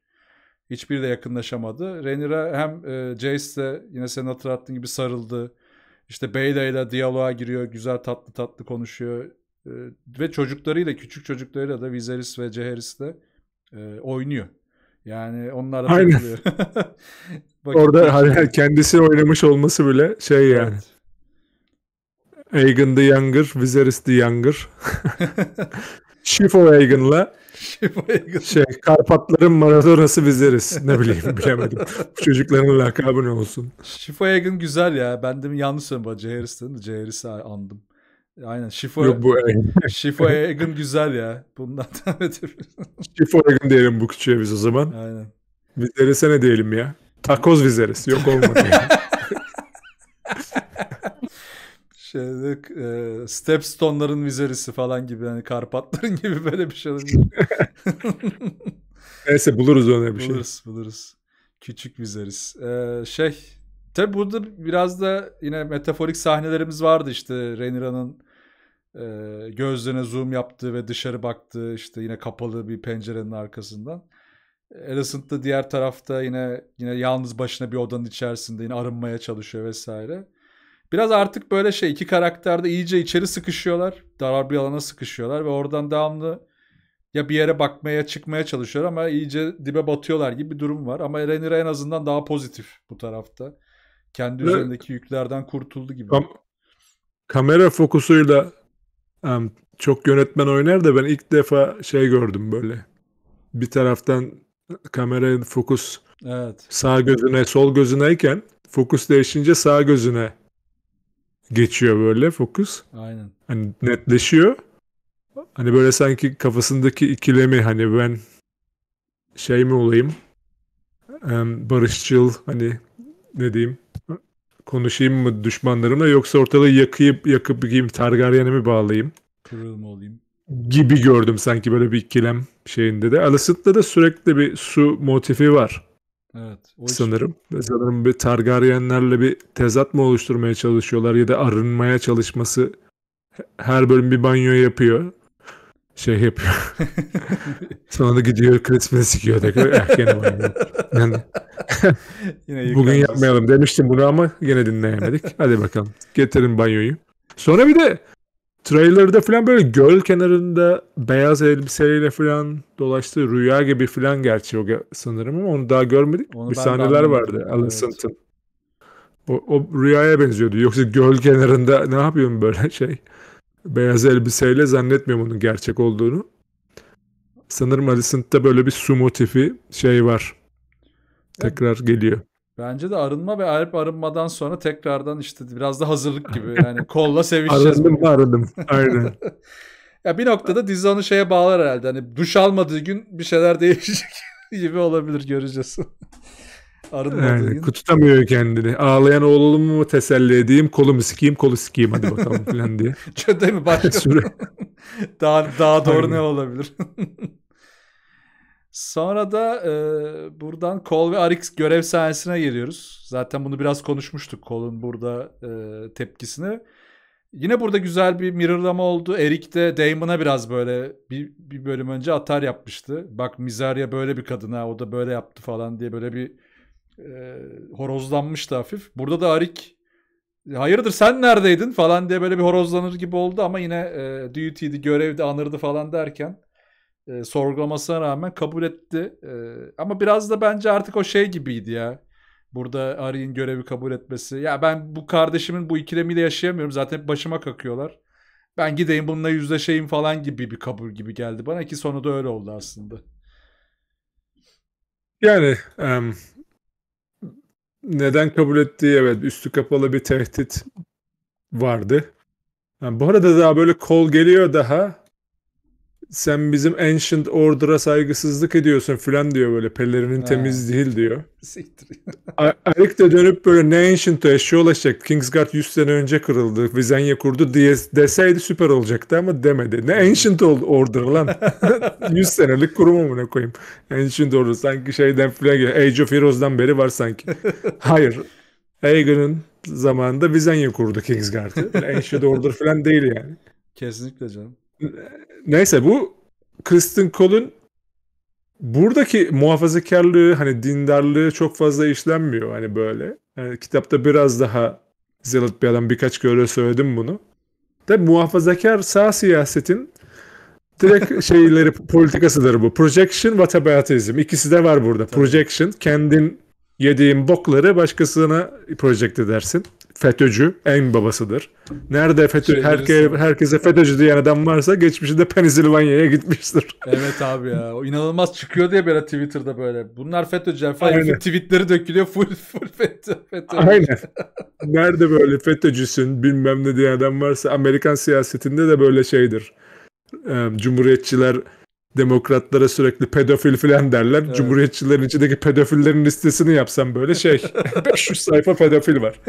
Hiçbiri de yakınlaşamadı. Renira hem e, de yine senin hatırlattığın gibi sarıldı işte Beyda ile diyaloğa giriyor. Güzel tatlı tatlı konuşuyor. E, ve çocuklarıyla, küçük çocuklarıyla da Viserys ve Ceheris de e, oynuyor. Yani onlar da Aynen. Orada hani kendisi oynamış olması bile şey yani. Evet. Aegon the Younger, Viserys the Younger. Şifo Egan'la şey, Karpatların Maradona'sı bizleriz. Ne bileyim bilemedim. Bu çocukların lakabı ne olsun. Şifo Egan güzel ya. Ben de yanlış söyledim. Jairus'tan Jairus'ı andım. Aynen. Şifo, Yok, bu Şifo Egan güzel ya. Bundan devam edebiliriz. Şifo Egan diyelim bu küçüğe biz o zaman. Aynen. Vizeris'e ne diyelim ya? Takoz vizeriz. Yok olmadı. Yani. şeyde e, Stepstone'ların vizerisi falan gibi hani Karpatların gibi böyle bir şey olabilir. Neyse buluruz öyle bir şey. Buluruz buluruz. Küçük vizeriz. Ee, şey tabi burada biraz da yine metaforik sahnelerimiz vardı işte Rhaenyra'nın e, gözlerine zoom yaptığı ve dışarı baktığı işte yine kapalı bir pencerenin arkasından. Alicent da diğer tarafta yine yine yalnız başına bir odanın içerisinde yine arınmaya çalışıyor vesaire. Biraz artık böyle şey iki karakterde iyice içeri sıkışıyorlar. dar bir alana sıkışıyorlar ve oradan devamlı ya bir yere bakmaya çıkmaya çalışıyor ama iyice dibe batıyorlar gibi bir durum var. Ama Renira en azından daha pozitif bu tarafta. Kendi evet. üzerindeki yüklerden kurtuldu gibi. Kam- kamera fokusuyla um, çok yönetmen oynar da ben ilk defa şey gördüm böyle. Bir taraftan kameranın fokus evet. sağ gözüne sol gözüneyken fokus değişince sağ gözüne geçiyor böyle fokus. Aynen. Hani netleşiyor. Hani böyle sanki kafasındaki ikilemi hani ben şey mi olayım? Barışçıl hani ne diyeyim? Konuşayım mı düşmanlarımla yoksa ortalığı yakıp yakıp gideyim Targaryen'e mi bağlayayım? Kırılma olayım. Gibi gördüm sanki böyle bir ikilem şeyinde de. Alicent'da da sürekli bir su motifi var. Evet. O sanırım. Için... Sanırım bir Targaryenlerle bir tezat mı oluşturmaya çalışıyorlar ya da arınmaya çalışması her bölüm bir banyo yapıyor. Şey yapıyor. Sonra da gidiyor kresmini sikiyor tekrar. Eh, gene Yani... yine Bugün yapmayalım demiştim bunu ama yine dinleyemedik. Hadi bakalım. Getirin banyoyu. Sonra bir de trailer'da falan böyle göl kenarında beyaz elbiseyle falan dolaştı. Rüya gibi falan gerçi o sanırım ama onu daha görmedik. Onu bir sahneler vardı Alicent'ın. Evet. O, o rüyaya benziyordu. Yoksa göl kenarında ne yapıyorum böyle şey? Beyaz elbiseyle zannetmiyorum onun gerçek olduğunu. Sanırım Alicent'ta böyle bir su motifi şey var. Tekrar geliyor. Bence de arınma ve Alp arınmadan sonra tekrardan işte biraz da hazırlık gibi yani kolla sevişeceğiz. arındım mı arındım. Aynen. ya bir noktada dizi onu şeye bağlar herhalde. Hani duş almadığı gün bir şeyler değişecek gibi olabilir göreceğiz. Arınmadığı yani, gün. Tutamıyor kendini. Ağlayan oğlumu teselli edeyim, kolumu sikeyim, kolu sikeyim hadi bakalım falan diye. Çöde mi başka? Daha, daha doğru Aynen. ne olabilir? Sonra da e, buradan Cole ve Arix görev sahnesine geliyoruz. Zaten bunu biraz konuşmuştuk Cole'un burada e, tepkisini. Yine burada güzel bir mirrorlama oldu. Eric de Damon'a biraz böyle bir, bir bölüm önce atar yapmıştı. Bak Mizaria böyle bir kadın ha o da böyle yaptı falan diye böyle bir e, horozlanmıştı hafif. Burada da Arik hayırdır sen neredeydin falan diye böyle bir horozlanır gibi oldu ama yine e, duty'di görevdi anırdı falan derken e, sorgulamasına rağmen kabul etti. E, ama biraz da bence artık o şey gibiydi ya. Burada Ari'nin görevi kabul etmesi. Ya ben bu kardeşimin bu ikilemiyle yaşayamıyorum. Zaten başıma kakıyorlar. Ben gideyim bununla yüzleşeyim falan gibi bir kabul gibi geldi bana ki sonu da öyle oldu aslında. Yani um, neden kabul ettiği evet üstü kapalı bir tehdit vardı. Yani bu arada daha böyle kol geliyor daha sen bizim Ancient Order'a saygısızlık ediyorsun filan diyor böyle pelerinin temiz değil diyor. Siktir. Arik de dönüp böyle ne Ancient'ı eşya olacak. Kingsguard 100 sene önce kırıldı. Vizenya kurdu diye deseydi süper olacaktı ama demedi. Ne Ancient Order lan. 100 senelik kurum ne koyayım. Ancient Order sanki şeyden filan geliyor. Age of Heroes'dan beri var sanki. Hayır. Hagen'ın zamanında Vizenya kurdu Kingsguard'ı. Ancient Order falan değil yani. Kesinlikle canım neyse bu Kristen Cole'un buradaki muhafazakarlığı hani dindarlığı çok fazla işlenmiyor hani böyle. Yani kitapta biraz daha zealot bir adam birkaç göre söyledim bunu. De muhafazakar sağ siyasetin direkt şeyleri politikasıdır bu. Projection, whataboutism. İkisi de var burada. Tabii. Projection, kendin yediğin bokları başkasına project edersin. FETÖ'cü en babasıdır. Nerede FETÖ şey, herke, herkese FETÖ'cü diyen adam varsa geçmişinde de Pennsylvania'ya gitmiştir. Evet abi ya. O inanılmaz çıkıyor diye böyle Twitter'da böyle. Bunlar FETÖ'cüler falan. Aynen. Tweetleri dökülüyor full full FETÖ. FETÖ. Aynen. Nerede böyle FETÖ'cüsün bilmem ne diyen adam varsa Amerikan siyasetinde de böyle şeydir. Cumhuriyetçiler demokratlara sürekli pedofil filan derler. Evet. Cumhuriyetçilerin içindeki pedofillerin listesini yapsam böyle şey 500 sayfa pedofil var.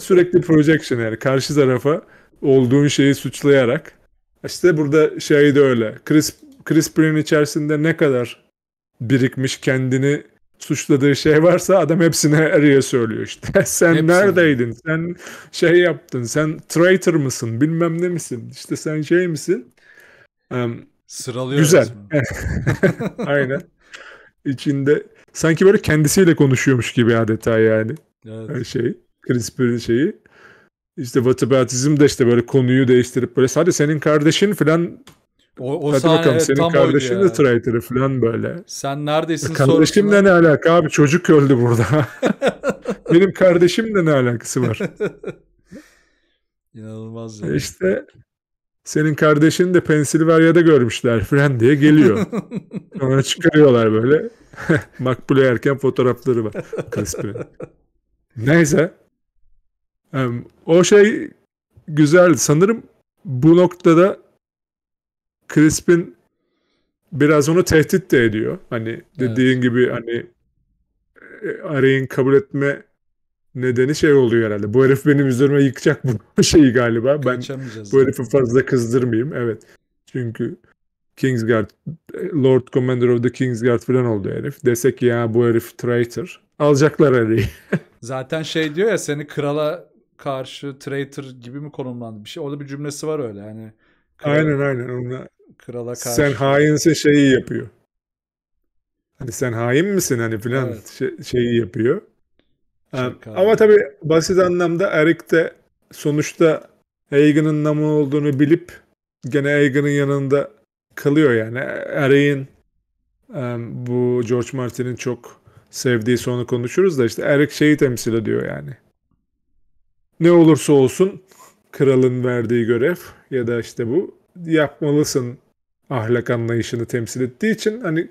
Sürekli projection yani karşı tarafa olduğun şeyi suçlayarak. İşte burada şey de öyle. Chris, Chris Prince'in içerisinde ne kadar birikmiş kendini suçladığı şey varsa adam hepsine araya söylüyor işte. sen Hepsini. neredeydin? Sen şey yaptın. Sen traitor mısın? Bilmem ne misin? İşte sen şey misin? Um, Sıralıyor Güzel. Aynen. İçinde sanki böyle kendisiyle konuşuyormuş gibi adeta yani. Evet. Hani şey. CRISPR'ın şeyi. İşte Whataboutizm de işte böyle konuyu değiştirip böyle sadece senin kardeşin falan o, o Hadi sahne, bakalım evet, senin kardeşin de yani. traitor'ı falan böyle. Sen neredesin Kardeşimle sorusuna... ne alaka abi çocuk öldü burada. Benim kardeşimle ne alakası var? İnanılmaz. Yani. İşte senin kardeşini de Pensilvanya'da görmüşler falan diye geliyor. Sonra çıkarıyorlar böyle. Makbule erken fotoğrafları var. Crispin. Neyse. o şey güzeldi. Sanırım bu noktada Crispin biraz onu tehdit de ediyor. Hani dediğin evet. gibi hani e, arayın kabul etme nedeni şey oluyor herhalde. Bu herif benim üzerime yıkacak bu şeyi galiba. Ben bu herifi fazla kızdırmayayım. Evet. Çünkü Kingsguard, Lord Commander of the Kingsguard falan oldu herif. Desek ya bu herif traitor. Alacaklar Ali'yi. Zaten şey diyor ya seni krala karşı traitor gibi mi konumlandı bir şey. Orada bir cümlesi var öyle yani. Kral, aynen aynen. onunla krala karşı. Sen hainse şeyi yapıyor. Hani sen hain misin hani filan evet. şey, şeyi yapıyor. Şaka. Ama tabi basit anlamda Eric de sonuçta Hagen'ın namı olduğunu bilip gene Hagen'ın yanında kalıyor yani. Eric'in bu George Martin'in çok sevdiği sonu konuşuruz da işte Eric şeyi temsil ediyor yani. Ne olursa olsun kralın verdiği görev ya da işte bu yapmalısın ahlak anlayışını temsil ettiği için hani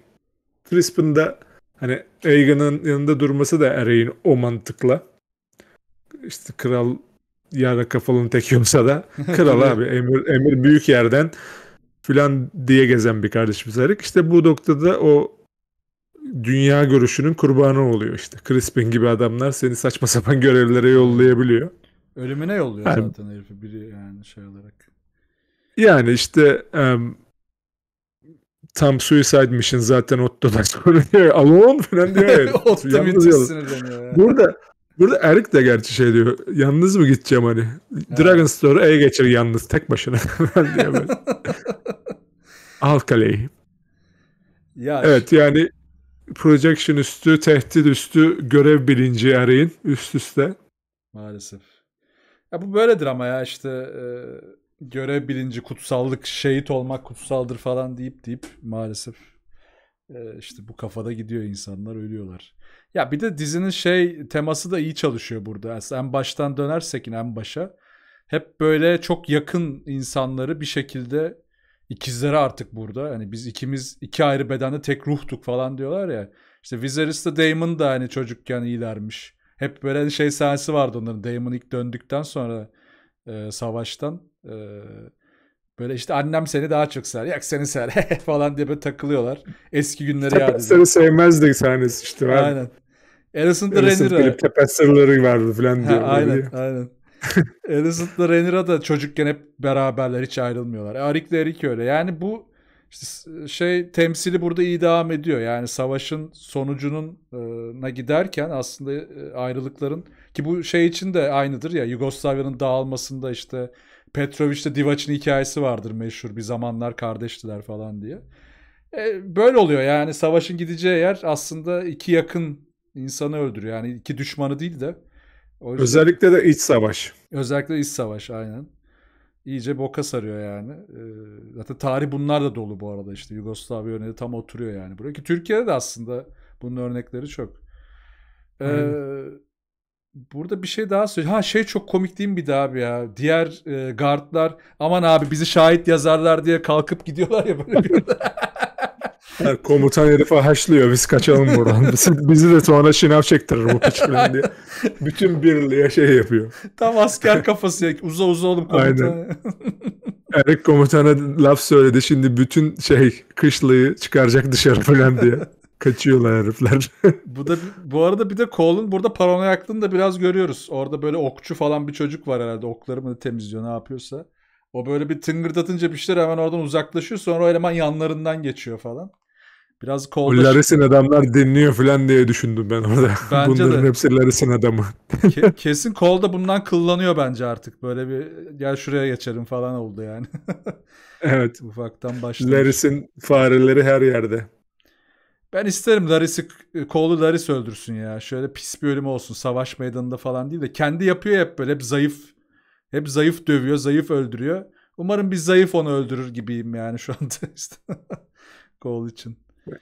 Crispin da Hani Aegon'un yanında durması da Arryn'in o mantıkla. İşte kral yara kafalının teki da kral abi emir, emir büyük yerden filan diye gezen bir kardeşimiz Eric. İşte bu noktada o dünya görüşünün kurbanı oluyor işte. Crispin gibi adamlar seni saçma sapan görevlere yollayabiliyor. Ölümüne yolluyor yani, zaten herifi biri yani şey olarak. Yani işte um, tam Suicide Mission zaten Otto'dan sonra diyor. Alone falan diyor. Yani. Otto müthiş sinirleniyor. Ya. Burada Burada Erik de gerçi şey diyor. Yalnız mı gideceğim hani? Dragon Store'u el geçir yalnız. Tek başına. ben diye böyle. Al kaleyi. Ya evet şey... yani projection üstü, tehdit üstü, görev bilinci arayın üst üste. Maalesef. Ya bu böyledir ama ya işte e görev bilinci, kutsallık, şehit olmak kutsaldır falan deyip deyip maalesef e, işte bu kafada gidiyor insanlar ölüyorlar. Ya bir de dizinin şey teması da iyi çalışıyor burada. Aslında en baştan dönersek en başa hep böyle çok yakın insanları bir şekilde ikizleri artık burada. Hani biz ikimiz iki ayrı bedende tek ruhtuk falan diyorlar ya. İşte Viserys'te Daemon da hani çocukken iyilermiş. Hep böyle şey sahnesi vardı onların. Daemon ilk döndükten sonra e, savaştan böyle işte annem seni daha çok sever. Yak seni sever falan diye böyle takılıyorlar. Eski günleri Tepes yardım. Seni sevmezdik sahnesi işte. Ben. Aynen. Alison the Renira. Tepesser'ları vardı falan diyor. Ha, aynen diye. aynen. Alison the Renira da çocukken hep beraberler hiç ayrılmıyorlar. E, Arik de Erik öyle. Yani bu şey temsili burada iyi devam ediyor. Yani savaşın sonucunun na giderken aslında ayrılıkların ki bu şey için de aynıdır ya Yugoslavya'nın dağılmasında işte Petrovic'te Divac'ın hikayesi vardır meşhur bir zamanlar kardeştiler falan diye. E, böyle oluyor yani savaşın gideceği yer aslında iki yakın insanı öldürüyor. Yani iki düşmanı değil de. O yüzden, özellikle de iç savaş. Özellikle iç savaş aynen. İyice boka sarıyor yani. E, zaten tarih bunlar da dolu bu arada işte. Yugoslavya örneği tam oturuyor yani buraya. Ki Türkiye'de de aslında bunun örnekleri çok. Eee Burada bir şey daha söyle. Ha şey çok komik değil mi bir daha abi ya? Diğer e, guardlar aman abi bizi şahit yazarlar diye kalkıp gidiyorlar ya böyle bir Her komutan herife haşlıyor biz kaçalım buradan. Bizi, bizi de sonra şınav çektirir bu kaç diye. Bütün birliğe şey yapıyor. Tam asker kafası ya. Uza uza oğlum komutan. Aynen. Erik komutana laf söyledi. Şimdi bütün şey kışlığı çıkaracak dışarı falan diye. Kaçıyorlar herifler. bu da bu arada bir de Cole'un burada paranoyaklığını da biraz görüyoruz. Orada böyle okçu falan bir çocuk var herhalde. Okları mı temizliyor ne yapıyorsa. O böyle bir tıngırdatınca bir şeyler hemen oradan uzaklaşıyor. Sonra o eleman yanlarından geçiyor falan. Biraz kolda... Larisin adamlar dinliyor falan diye düşündüm ben orada. Bence Bunların de. hepsi Larisin adamı. Ke- kesin kolda bundan kıllanıyor bence artık. Böyle bir gel şuraya geçerim falan oldu yani. evet. Ufaktan başlamış. Larisin fareleri her yerde. Ben isterim Laris'i e, Cole'u Laris öldürsün ya. Şöyle pis bir ölüm olsun. Savaş meydanında falan değil de. Kendi yapıyor hep böyle. Hep zayıf. Hep zayıf dövüyor. Zayıf öldürüyor. Umarım bir zayıf onu öldürür gibiyim yani şu anda işte. Cole için. Evet.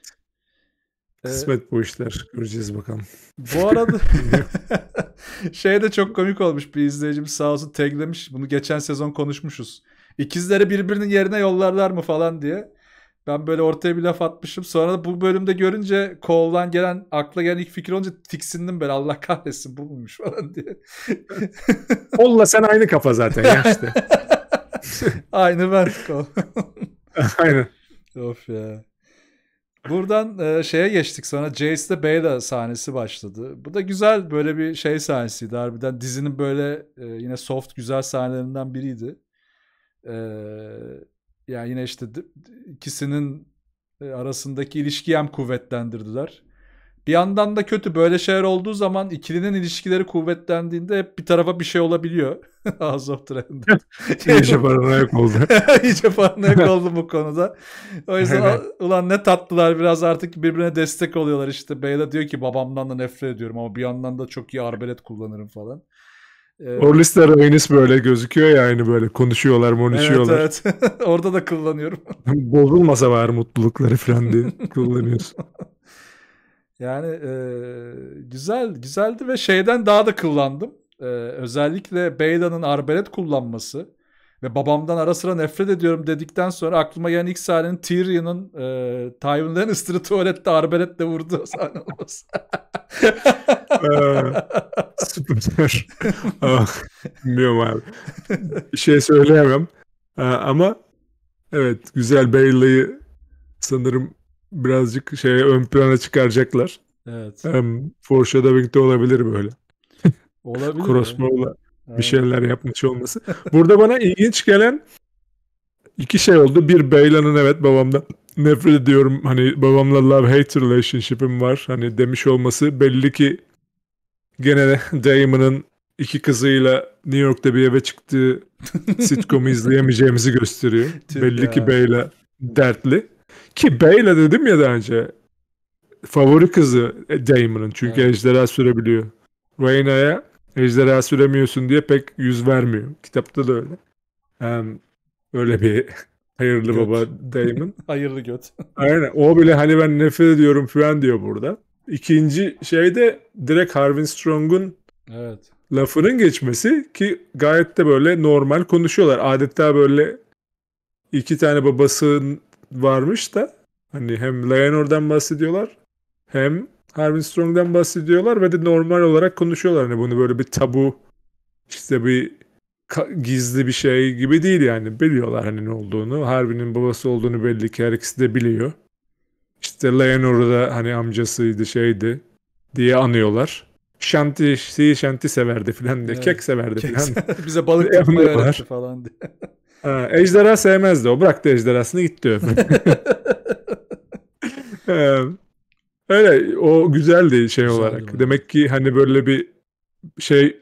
Ee, Kısmet bu işler. Göreceğiz bakalım. Bu arada şey de çok komik olmuş. Bir izleyicim sağ olsun taglemiş. Bunu geçen sezon konuşmuşuz. İkizleri birbirinin yerine yollarlar mı falan diye. Ben böyle ortaya bir laf atmışım. Sonra da bu bölümde görünce Cole'dan gelen akla gelen ilk fikir olunca tiksindim böyle Allah kahretsin bu muymuş falan diye. Cole'la sen aynı kafa zaten ya işte. aynı ben Cole. Aynen. Of ya. Buradan e, şeye geçtik sonra Jace'le Beyla sahnesi başladı. Bu da güzel böyle bir şey sahnesiydi harbiden. Dizinin böyle e, yine soft güzel sahnelerinden biriydi. Eee yani yine işte ikisinin e, arasındaki ilişkiyi hem kuvvetlendirdiler. Bir yandan da kötü böyle şeyler olduğu zaman ikilinin ilişkileri kuvvetlendiğinde hep bir tarafa bir şey olabiliyor. House of Trend'de. İyice paranoyak oldu. İyice paranoyak oldu bu konuda. O yüzden evet. ulan ne tatlılar biraz artık birbirine destek oluyorlar işte. Beyla diyor ki babamdan da nefret ediyorum ama bir yandan da çok iyi arbelet kullanırım falan. Ee, Orlisler aynısı böyle gözüküyor yani böyle konuşuyorlar, konuşuyorlar. Evet evet. Orada da kullanıyorum. Bozulmasa var mutlulukları falan diye kullanıyorsun. Yani e, güzel güzeldi ve şeyden daha da kullandım. E, özellikle Beyda'nın arbelet kullanması ve babamdan ara sıra nefret ediyorum dedikten sonra aklıma gelen ilk sahnenin Tyrion'un e, Tywin Lannister'ı tuvalette arbeletle vurduğu sahne olması. Ee, süper. Bilmiyorum abi. Şey söyleyemem. Ee, ama evet güzel Bailey'i sanırım birazcık şey ön plana çıkaracaklar. Evet. Um, foreshadowing de olabilir böyle. Olabilir. Crossbow'la bir şeyler yapmış olması. Burada bana ilginç gelen iki şey oldu. Bir Beylan'ın evet babamda nefret ediyorum. Hani babamla love hate relationship'im var. Hani demiş olması belli ki gene Damon'ın iki kızıyla New York'ta bir eve çıktığı sitcom'u izleyemeyeceğimizi gösteriyor. belli ki Beyla dertli. Ki Beyla dedim ya daha önce favori kızı Damon'ın çünkü evet. ejderha sürebiliyor. Reyna'ya ejderha süremiyorsun diye pek yüz vermiyor. Kitapta da öyle. Um, öyle bir hayırlı göt. baba Damon. hayırlı göt. Aynen. O bile hani ben nefret ediyorum falan diyor burada. İkinci şey de direkt Harvin Strong'un evet. lafının geçmesi ki gayet de böyle normal konuşuyorlar. Adeta böyle iki tane babası varmış da hani hem Leanor'dan bahsediyorlar hem Harvin Strong'dan bahsediyorlar ve de normal olarak konuşuyorlar. Hani bunu böyle bir tabu işte bir gizli bir şey gibi değil yani. Biliyorlar hani ne olduğunu. Harvin'in babası olduğunu belli ki her ikisi de biliyor. İşte Leonor'u da hani amcasıydı şeydi diye anıyorlar. Şanti, şey, şanti severdi filan diye. Evet. Kek severdi filan. Bize balık tutmayı öğretti falan diye. Ha, ejderha sevmezdi o. Bıraktı ejderhasını gitti. Ee, Öyle o güzeldi şey güzeldi olarak. Bana. Demek ki hani böyle bir şey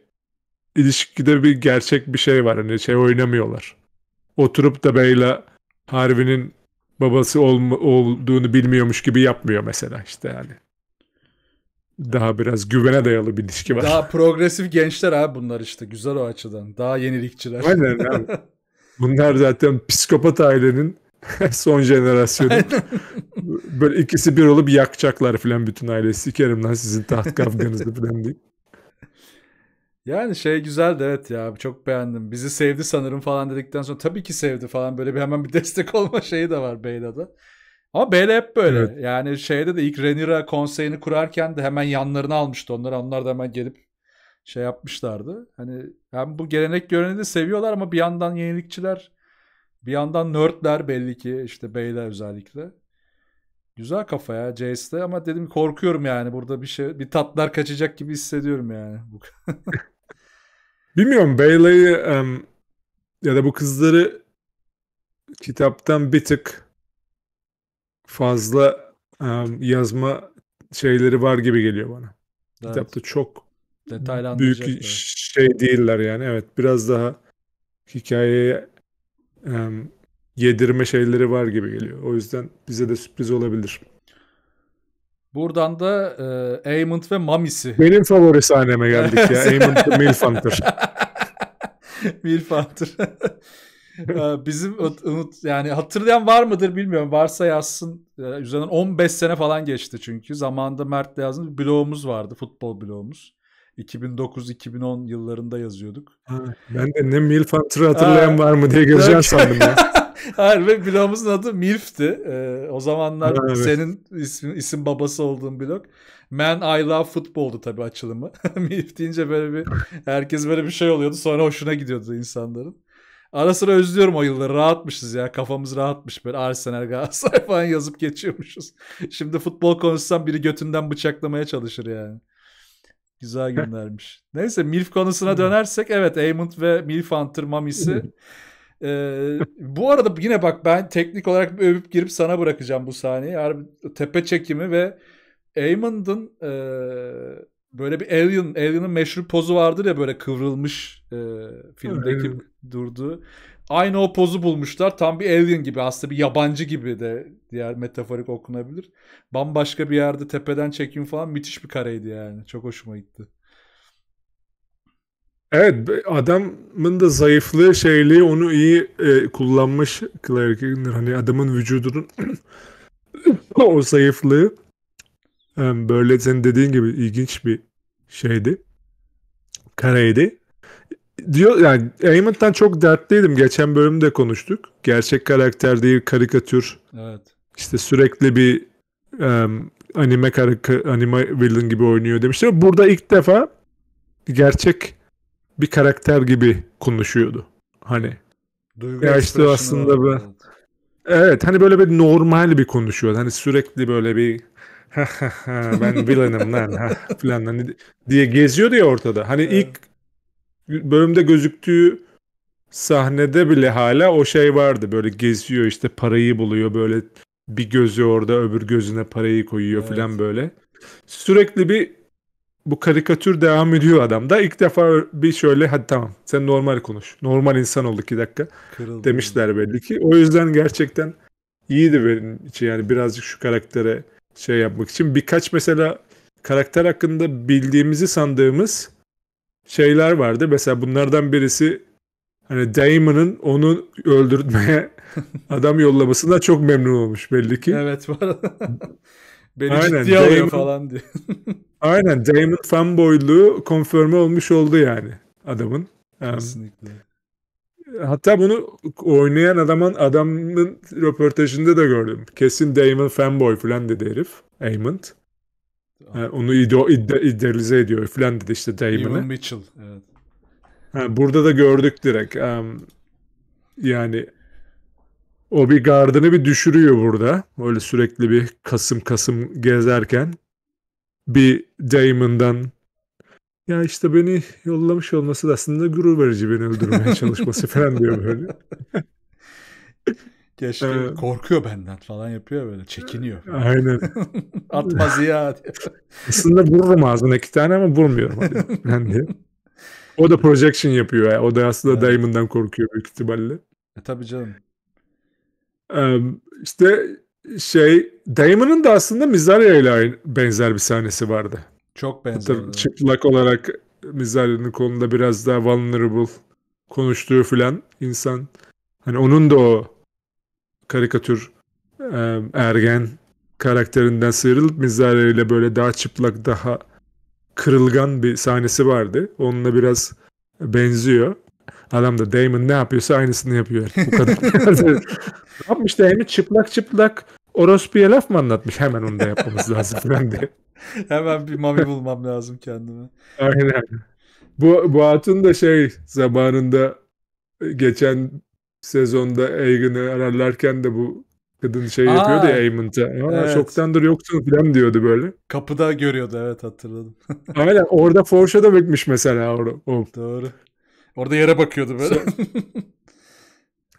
ilişkide bir gerçek bir şey var. Hani şey oynamıyorlar. Oturup da Bey'la Harvey'nin babası olma, olduğunu bilmiyormuş gibi yapmıyor mesela işte yani. Daha biraz güvene dayalı bir ilişki var. Daha progresif gençler abi bunlar işte. Güzel o açıdan. Daha yenilikçiler. Aynen abi. Bunlar zaten psikopat ailenin Son jenerasyonu. Böyle ikisi bir olup yakacaklar falan bütün ailesi. Sikerim lan sizin taht kavganızı falan diye. Yani şey güzel de evet ya çok beğendim. Bizi sevdi sanırım falan dedikten sonra tabii ki sevdi falan böyle bir hemen bir destek olma şeyi de var Beyla'da. Ama Beyla hep böyle. Evet. Yani şeyde de ilk Renira konseyini kurarken de hemen yanlarına almıştı onlar. Onlar da hemen gelip şey yapmışlardı. Hani hem bu gelenek göreni de seviyorlar ama bir yandan yenilikçiler bir yandan nerdler belli ki işte beyler özellikle. Güzel kafa ya CS'de ama dedim korkuyorum yani burada bir şey bir tatlar kaçacak gibi hissediyorum yani. Bilmiyorum Bayley'i um, ya da bu kızları kitaptan bir tık fazla um, yazma şeyleri var gibi geliyor bana. Evet. Kitapta çok büyük şey değiller yani. Evet biraz daha hikayeye yedirme şeyleri var gibi geliyor. O yüzden bize de sürpriz olabilir. Buradan da e, Aymond ve Mamisi. Benim favori sahneme geldik ya. Aymond ve Milfantır. Hunter. E, bizim unut yani hatırlayan var mıdır bilmiyorum. Varsa yazsın. E, üzerinden 15 sene falan geçti çünkü. Zamanında Mert yazmış. Bloğumuz vardı. Futbol bloğumuz. 2009-2010 yıllarında yazıyorduk. Ben de ne MILF hatırlayan var mı diye göreceğim sandım ya. Hayır ve blogumuzun adı MILF'ti. Ee, o zamanlar evet. senin isim, isim babası olduğun blog. Man I Love Football'du tabii açılımı. MILF deyince böyle bir herkes böyle bir şey oluyordu. Sonra hoşuna gidiyordu insanların. Ara sıra özlüyorum o yılları. Rahatmışız ya. Kafamız rahatmış böyle. Arsenal, Galatasaray falan yazıp geçiyormuşuz. Şimdi futbol konuşsam biri götünden bıçaklamaya çalışır yani. Güzel günlermiş. Neyse MILF konusuna dönersek evet Aymond ve MILF Hunter Mamisi. ee, bu arada yine bak ben teknik olarak bir övüp girip sana bırakacağım bu sahneyi. Harbi tepe çekimi ve Aymond'ın e, böyle bir alien, alien'ın meşhur pozu vardır ya böyle kıvrılmış e, filmdeki durduğu aynı o pozu bulmuşlar. Tam bir alien gibi aslında bir yabancı gibi de diğer metaforik okunabilir. Bambaşka bir yerde tepeden çekim falan müthiş bir kareydi yani. Çok hoşuma gitti. Evet adamın da zayıflığı şeyliği onu iyi e, kullanmış Clark Hani adamın vücudunun o zayıflığı böyle senin dediğin gibi ilginç bir şeydi. Kareydi diyor yani Raymond'dan çok dertliydim. Geçen bölümde konuştuk. Gerçek karakter değil karikatür. Evet. İşte sürekli bir um, anime karik anime villain gibi oynuyor demişti. Burada ilk defa gerçek bir karakter gibi konuşuyordu. Hani Duygu ya işte aslında bu. Evet hani böyle bir normal bir konuşuyor. Hani sürekli böyle bir ben villainım lan falan hani diye geziyor ya ortada. Hani evet. ilk bölümde gözüktüğü sahnede bile hala o şey vardı. Böyle geziyor işte parayı buluyor böyle bir gözü orada öbür gözüne parayı koyuyor evet. falan böyle. Sürekli bir bu karikatür devam ediyor adamda. İlk defa bir şöyle hadi tamam sen normal konuş. Normal insan olduk iki dakika Kırıldı demişler belli ki. O yüzden gerçekten iyiydi benim için yani birazcık şu karaktere şey yapmak için. Birkaç mesela karakter hakkında bildiğimizi sandığımız şeyler vardı. Mesela bunlardan birisi hani Damon'ın onu öldürtmeye adam yollamasından çok memnun olmuş belli ki. Evet var. Beni Aynen, ciddiye Damon, alıyor falan diyor. aynen Damon fanboyluğu konfirme olmuş oldu yani adamın. Kesinlikle. Hatta bunu oynayan adamın adamın röportajında da gördüm. Kesin Damon fanboy falan dedi herif. Aymond. Yani onu ide, ide, idealize ediyor. Falan dedi işte Damon'ı. Evan Mitchell. Evet. Yani burada da gördük direkt. Um, yani o bir gardını bir düşürüyor burada. Öyle sürekli bir kasım kasım gezerken bir Damon'dan ya işte beni yollamış olması da aslında gurur verici beni öldürmeye çalışması falan diyor böyle geçti. Ee, korkuyor benden falan yapıyor böyle. Çekiniyor. Aynen. Atma ziya Aslında vururum ağzına iki tane ama vurmuyorum. Hadi. Yani. O da projection yapıyor. Yani. O da aslında evet. Diamond'dan korkuyor büyük ihtimalle. E tabii canım. Ee, işte şey Damon'ın da aslında Mizaria ile benzer bir sahnesi vardı. Çok benzer. çıplak olarak Mizaria'nın konuda biraz daha vulnerable konuştuğu filan insan. Hani onun da o karikatür e, ergen karakterinden sıyrılıp mizarlarıyla böyle daha çıplak daha kırılgan bir sahnesi vardı. Onunla biraz benziyor. Adam da Damon ne yapıyorsa aynısını yapıyor. Bu kadar. yapmış Damon çıplak çıplak orospuya laf mı anlatmış? Hemen onu da yapmamız lazım falan diye. Hemen bir mami bulmam lazım kendime. Aynen. Bu, bu hatun da şey zamanında geçen sezonda Aegon'u ararlarken de bu kadın şey Aa, yapıyordu ya Aemon'ta. Evet. Çoktandır yoksun falan diyordu böyle. Kapıda görüyordu evet hatırladım. Aynen orada Forşa da bekmiş mesela. Or o. Doğru. Orada yere bakıyordu böyle.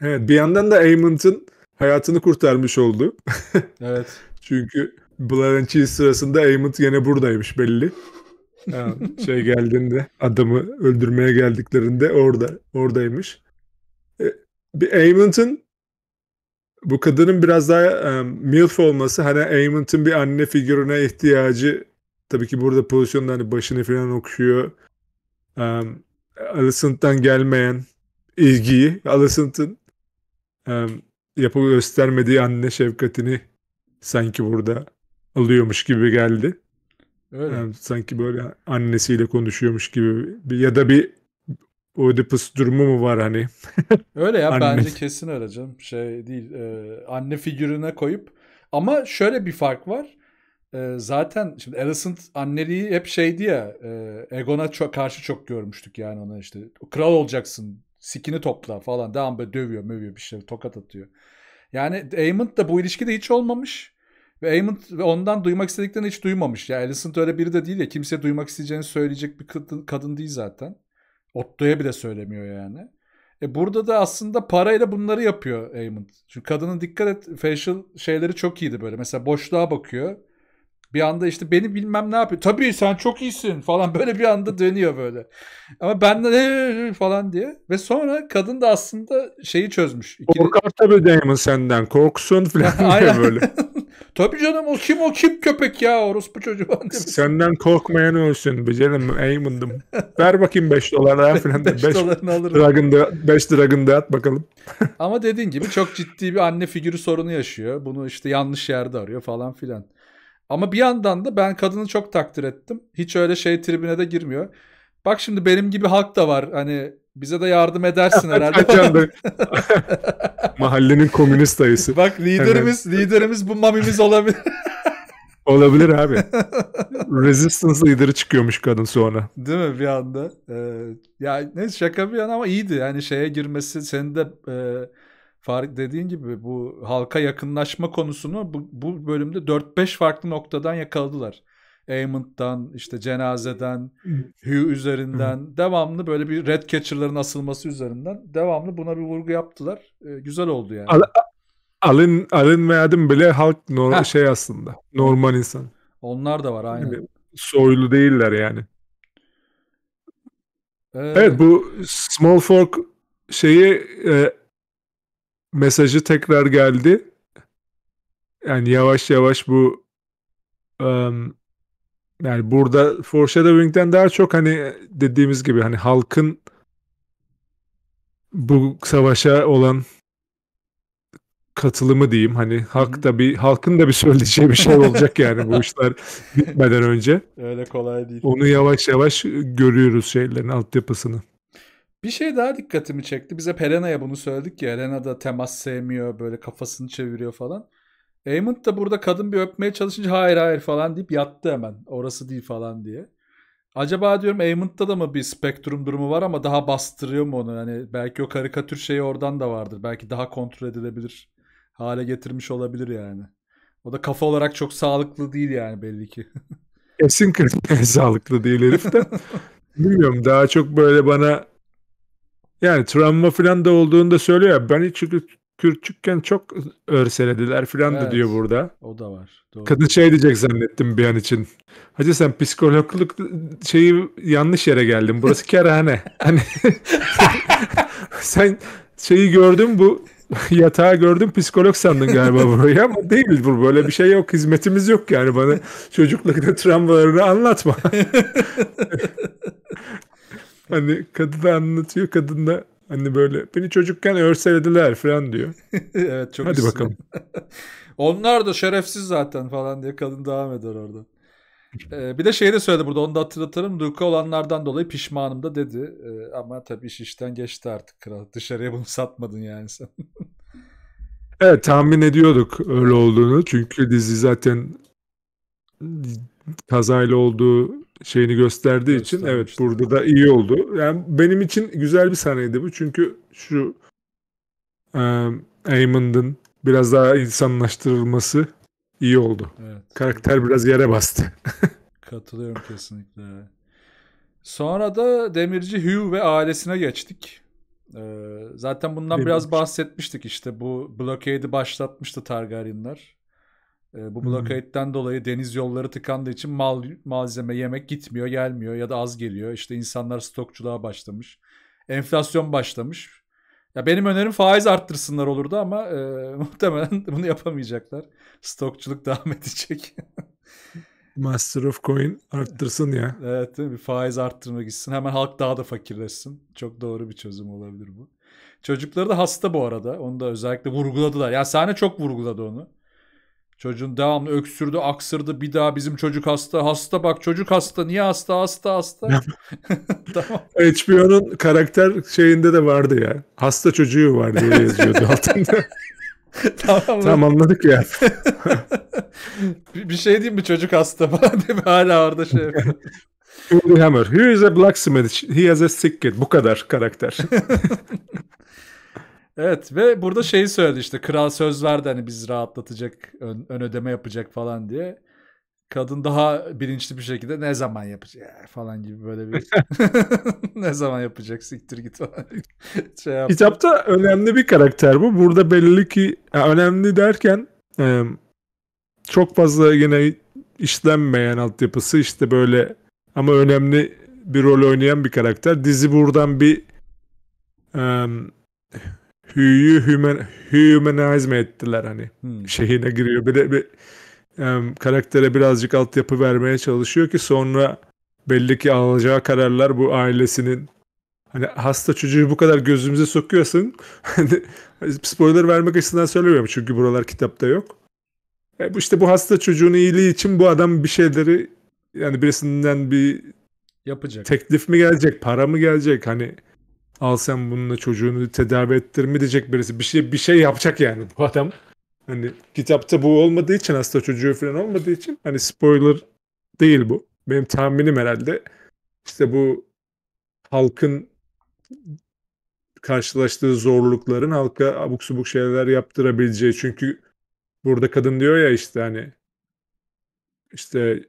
evet bir yandan da Aemon'ın hayatını kurtarmış oldu. evet. Çünkü Blood and Cheese sırasında Aemond yine buradaymış belli. Yani şey geldiğinde adamı öldürmeye geldiklerinde orada oradaymış. Amon'un bu kadının biraz daha um, milf olması hani Amon'un bir anne figürüne ihtiyacı tabii ki burada pozisyonda hani başını falan okşuyor. Um, Alicent'tan gelmeyen ilgiyi Alicent'ın um, yapı göstermediği anne şefkatini sanki burada alıyormuş gibi geldi. Öyle. Yani sanki böyle annesiyle konuşuyormuş gibi ya da bir Oedipus durumu mu var hani? öyle ya bence kesin öyle canım. Şey değil. E, anne figürüne koyup ama şöyle bir fark var. E, zaten şimdi Alicent anneliği hep şeydi ya e, Egon'a çok, karşı çok görmüştük yani ona işte kral olacaksın sikini topla falan devam böyle dövüyor mövüyor bir şey tokat atıyor. Yani Aemond da bu ilişkide hiç olmamış. Ve Aemond ondan duymak istediklerini hiç duymamış. Ya yani Alicent öyle biri de değil ya. Kimse duymak isteyeceğini söyleyecek bir kadın, kadın değil zaten. Otto'ya bile söylemiyor yani. E burada da aslında parayla bunları yapıyor Aymond. Çünkü kadının dikkat et facial şeyleri çok iyiydi böyle. Mesela boşluğa bakıyor bir anda işte beni bilmem ne yapıyor. Tabii sen çok iyisin falan böyle bir anda dönüyor böyle. Ama benden ee, falan diye. Ve sonra kadın da aslında şeyi çözmüş. İkili... Korkar tabii Damon senden. Korksun falan Aynen. böyle. tabii canım o kim o kim köpek ya orospu çocuğu. senden korkmayan ölsün. canım Eamon'dum. Ver bakayım 5 dolar daha falan. 5 dolarını alırım. 5 dragon dağıt bakalım. Ama dediğin gibi çok ciddi bir anne figürü sorunu yaşıyor. Bunu işte yanlış yerde arıyor falan filan. Ama bir yandan da ben kadını çok takdir ettim. Hiç öyle şey tribine de girmiyor. Bak şimdi benim gibi halk da var. Hani bize de yardım edersin herhalde. Mahallenin komünist dayısı. Bak liderimiz Hemen. liderimiz bu mamimiz olabilir. olabilir abi. Resistance lideri çıkıyormuş kadın sonra. Değil mi bir anda? Ee, ya yani, ne şaka bir yana ama iyiydi. Yani şeye girmesi senin de e, Fark dediğin gibi bu halka yakınlaşma konusunu bu, bu bölümde 4-5 farklı noktadan yakaladılar. Amon'dan, işte cenazeden, Hugh üzerinden devamlı böyle bir red catcher'ların asılması üzerinden devamlı buna bir vurgu yaptılar. Ee, güzel oldu yani. Al, alın alın ve bile halk no, şey aslında. Normal insan. Onlar da var aynı. Hani soylu değiller yani. Ee... Evet bu Small Fork şeyi e, mesajı tekrar geldi. Yani yavaş yavaş bu um, yani burada foreshadowing'den daha çok hani dediğimiz gibi hani halkın bu savaşa olan katılımı diyeyim hani halk da bir halkın da bir söyleyeceği bir şey olacak yani bu işler bitmeden önce. Öyle kolay değil. Onu yavaş yavaş görüyoruz şeylerin altyapısını. Bir şey daha dikkatimi çekti. Bize Perena'ya bunu söyledik ya. Elena da temas sevmiyor. Böyle kafasını çeviriyor falan. Eamon da burada kadın bir öpmeye çalışınca hayır hayır falan deyip yattı hemen. Orası değil falan diye. Acaba diyorum Eamon'da da mı bir spektrum durumu var ama daha bastırıyor mu onu? yani belki o karikatür şeyi oradan da vardır. Belki daha kontrol edilebilir hale getirmiş olabilir yani. O da kafa olarak çok sağlıklı değil yani belli ki. Kesin sağlıklı değil herif de. Bilmiyorum daha çok böyle bana yani travma falan da olduğunda söylüyor. Ya. Ben çünkü Kürtçükken çok örselediler falan evet, da diyor burada. O da var. Doğru. Kadın şey diyecek zannettim bir an için. Hacı sen psikologluk şeyi yanlış yere geldin. Burası kerhane. hani sen şeyi gördün bu yatağı gördüm psikolog sandın galiba burayı ama değil bu böyle bir şey yok hizmetimiz yok yani bana çocuklukta travmalarını anlatma. Hani kadına anlatıyor. Kadın da hani böyle beni çocukken örselediler falan diyor. evet çok Hadi bakalım. Onlar da şerefsiz zaten falan diye kadın devam eder orada. Ee, bir de şey de söyledi burada onu da hatırlatırım. Luka olanlardan dolayı pişmanım da dedi. Ee, ama tabii iş işten geçti artık kral. Dışarıya bunu satmadın yani sen. evet tahmin ediyorduk öyle olduğunu. Çünkü dizi zaten kazayla olduğu şeyini gösterdiği için evet burada da iyi oldu. Yani benim için güzel bir sahneydi bu. Çünkü şu um, Aymond'ın biraz daha insanlaştırılması iyi oldu. Evet. Karakter biraz yere bastı. Katılıyorum kesinlikle. Sonra da demirci Hugh ve ailesine geçtik. zaten bundan Demirci. biraz bahsetmiştik işte bu blokeyi başlatmıştı Targaryenlar. Ee, bu blokadetten dolayı deniz yolları tıkandığı için mal malzeme, yemek gitmiyor, gelmiyor ya da az geliyor. İşte insanlar stokçuluğa başlamış. Enflasyon başlamış. Ya benim önerim faiz arttırsınlar olurdu ama e, muhtemelen bunu yapamayacaklar. Stokçuluk devam edecek. Master of Coin arttırsın ya. Evet Bir faiz arttırma gitsin. Hemen halk daha da fakirleşsin. Çok doğru bir çözüm olabilir bu. Çocukları da hasta bu arada. Onu da özellikle vurguladılar. Ya sahne çok vurguladı onu. Çocuğun devamlı öksürdü, aksırdı. Bir daha bizim çocuk hasta. Hasta bak çocuk hasta. Niye hasta? Hasta hasta. tamam. HBO'nun karakter şeyinde de vardı ya. Hasta çocuğu var diye yazıyordu altında. tamam, tamam anladık ya. bir şey diyeyim mi çocuk hasta falan değil Hala orada şey yapıyor. Hammer. He is a blacksmith. He has a sick kid. Bu kadar karakter. Evet ve burada şeyi söyledi işte kral söz verdi hani biz rahatlatacak ön, ön ödeme yapacak falan diye. Kadın daha bilinçli bir şekilde ne zaman yapacak falan gibi böyle bir ne zaman yapacak siktir git falan. şey yaptı. Kitapta önemli bir karakter bu. Burada belli ki yani önemli derken çok fazla yine işlenmeyen altyapısı işte böyle ama önemli bir rol oynayan bir karakter. Dizi buradan bir Hü'yü human, humanize ettiler hani hmm. şeyine giriyor. Bir de bir, um, karaktere birazcık altyapı vermeye çalışıyor ki sonra belli ki alacağı kararlar bu ailesinin hani hasta çocuğu bu kadar gözümüze sokuyorsun. Hani, spoiler vermek açısından söylemiyorum çünkü buralar kitapta yok. E işte bu hasta çocuğun iyiliği için bu adam bir şeyleri yani birisinden bir yapacak. Teklif mi gelecek, para mı gelecek hani al sen bununla çocuğunu tedavi ettirme diyecek birisi. Bir şey bir şey yapacak yani bu adam. Hani kitapta bu olmadığı için hasta çocuğu falan olmadığı için hani spoiler değil bu. Benim tahminim herhalde işte bu halkın karşılaştığı zorlukların halka abuk subuk şeyler yaptırabileceği. Çünkü burada kadın diyor ya işte hani işte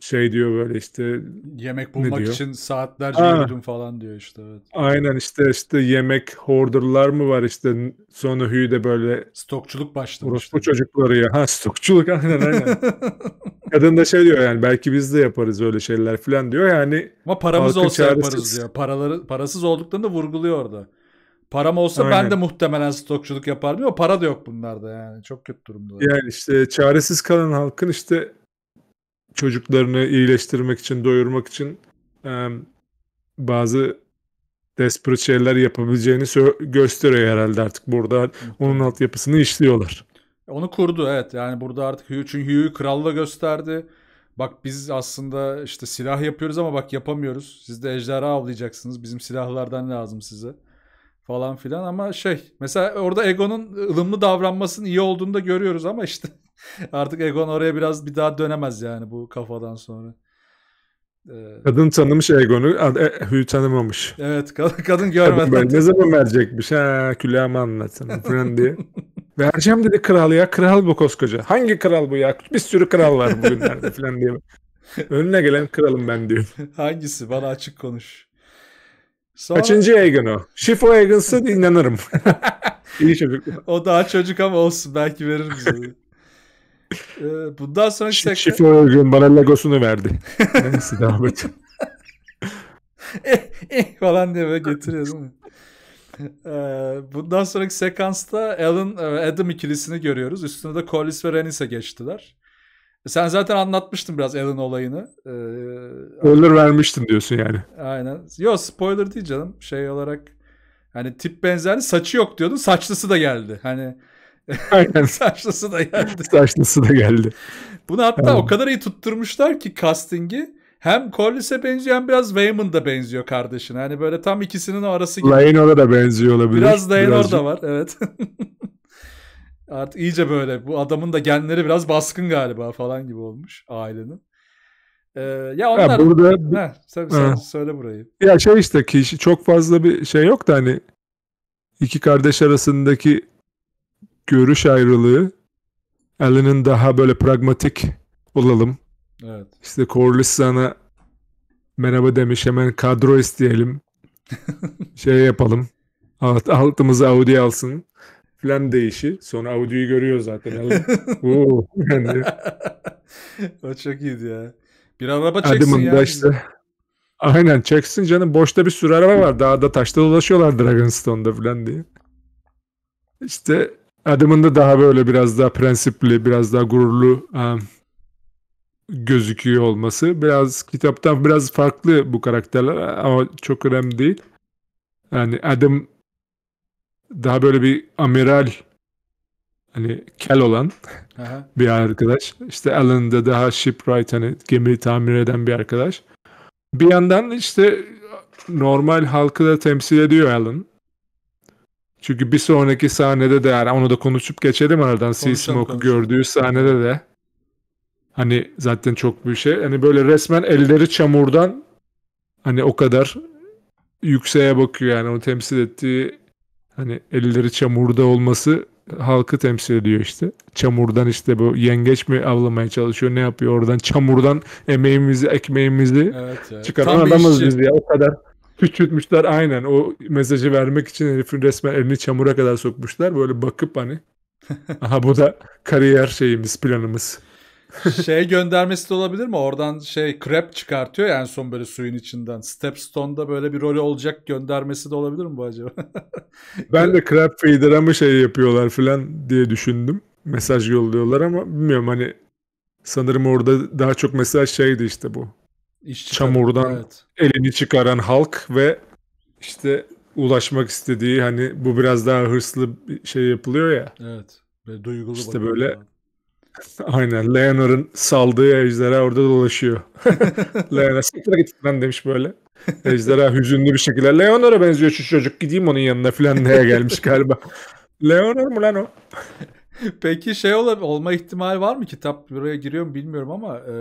şey diyor böyle işte yemek bulmak için saatlerce Aa, yürüdüm falan diyor işte evet. Aynen işte işte yemek hoarderlar mı var işte sonra Hü de böyle stokçuluk başlamış. Bu işte. çocukları ya. Ha stokçuluk aynen aynen. Kadın da şey diyor yani belki biz de yaparız öyle şeyler falan diyor yani. Ama paramız olsa çaresiz... yaparız diyor. Paraları parasız olduklarını da vurguluyor orada. Param olsa Aynen. ben de muhtemelen stokçuluk yapardım ama para da yok bunlarda yani. Çok kötü durumda. Yani işte çaresiz kalan halkın işte çocuklarını iyileştirmek için, doyurmak için e, bazı desperate şeyler yapabileceğini gösteriyor herhalde artık burada. Evet. Onun altyapısını işliyorlar. Onu kurdu evet. Yani burada artık Hugh, çünkü Hugh'u kralla gösterdi. Bak biz aslında işte silah yapıyoruz ama bak yapamıyoruz. Siz de ejderha avlayacaksınız. Bizim silahlardan lazım size. Falan filan ama şey mesela orada Egon'un ılımlı davranmasının iyi olduğunu da görüyoruz ama işte Artık Egon oraya biraz bir daha dönemez yani bu kafadan sonra. Ee, kadın tanımış Egon'u, e, Hü'yü tanımamış. Evet, kadın, kadın görmedi. Kadın ne zaman verecekmiş? Ha, külahımı anlatsana falan diye. Vereceğim dedi kral ya. Kral bu koskoca. Hangi kral bu ya? Bir sürü kral var bugünlerde falan diye. Önüne gelen kralım ben diyor. Hangisi? Bana açık konuş. Sonra... Kaçıncı Egon o? Şifo Egan'sa inanırım. İyi çocuk. O daha çocuk ama olsun. Belki verir bize. Ee, bundan sonra Ş- sektör... Şifi oyuncuğun bana Legos'unu verdi. Neyse devam et. eh, eh falan diye böyle getiriyor değil mi? Ee, bundan sonraki sekansta Alan e, Adam ikilisini görüyoruz. Üstüne de Collis ve Renis'e geçtiler. Sen zaten anlatmıştın biraz Alan olayını. Ee, spoiler ee, vermiştin diyorsun yani. Aynen. Yok spoiler değil canım. Şey olarak hani tip benzerli saçı yok diyordun. Saçlısı da geldi. Hani Aynen. Saçlısı da geldi. Saçlısı da geldi. Bunu hatta evet. o kadar iyi tutturmuşlar ki castingi. Hem Collis'e benziyor hem biraz Wayman'da benziyor kardeşin. Hani böyle tam ikisinin o arası gibi. Laino'da da benziyor olabilir. Biraz Laino'da da var evet. Artık iyice böyle bu adamın da genleri biraz baskın galiba falan gibi olmuş ailenin. Ee, ya onlar... Ya burada... Heh, sen, sen söyle burayı. Ya şey işte kişi çok fazla bir şey yok da hani iki kardeş arasındaki görüş ayrılığı. Allen'ın daha böyle pragmatik olalım. Evet. İşte Corlissa'na merhaba demiş hemen kadro isteyelim. şey yapalım. Alt, altımızı Audi alsın. Plan değişi. Sonra Audi'yi görüyor zaten. Oo, yani. o çok iyiydi ya. Bir araba çeksin ya. Işte, aynen çeksin canım. Boşta bir sürü araba var. Dağda taşta dolaşıyorlar Dragonstone'da falan diye. İşte Adamın daha böyle biraz daha prensipli, biraz daha gururlu um, gözüküyor olması. Biraz kitaptan biraz farklı bu karakterler e, ama çok önemli değil. Yani Adam daha böyle bir amiral hani kel olan Aha. bir arkadaş. İşte Alan da daha shipwright hani gemi tamir eden bir arkadaş. Bir yandan işte normal halkı da temsil ediyor Alan. Çünkü bir sonraki sahnede de yani onu da konuşup geçelim aradan. Sea Smoke'u gördüğü sahnede de hani zaten çok bir şey. Hani böyle resmen elleri çamurdan hani o kadar yükseğe bakıyor yani onu temsil ettiği hani elleri çamurda olması halkı temsil ediyor işte. Çamurdan işte bu yengeç mi avlamaya çalışıyor ne yapıyor oradan çamurdan emeğimizi ekmeğimizi evet, evet. çıkaran adamız biz ya o kadar Küçültmüşler aynen o mesajı vermek için herifin resmen elini çamura kadar sokmuşlar. Böyle bakıp hani aha bu da kariyer şeyimiz planımız. şey göndermesi de olabilir mi? Oradan şey krep çıkartıyor ya en son böyle suyun içinden. Stepstone'da böyle bir rolü olacak göndermesi de olabilir mi bu acaba? ben de krep feeder'a mı şey yapıyorlar falan diye düşündüm. Mesaj yolluyorlar ama bilmiyorum hani sanırım orada daha çok mesaj şeydi işte bu. İş çıkaran, çamurdan evet. elini çıkaran halk ve işte ulaşmak istediği hani bu biraz daha hırslı bir şey yapılıyor ya. Evet. Böyle duygulu İşte böyle ya. aynen Leonor'un saldığı ejderha orada dolaşıyor. Leonor siktir git falan demiş böyle. Ejderha hüzünlü bir şekilde Leonor'a benziyor şu çocuk gideyim onun yanına falan neye gelmiş galiba. Leonor mu lan o? Peki şey olma ihtimali var mı? Kitap buraya giriyor mu bilmiyorum ama e,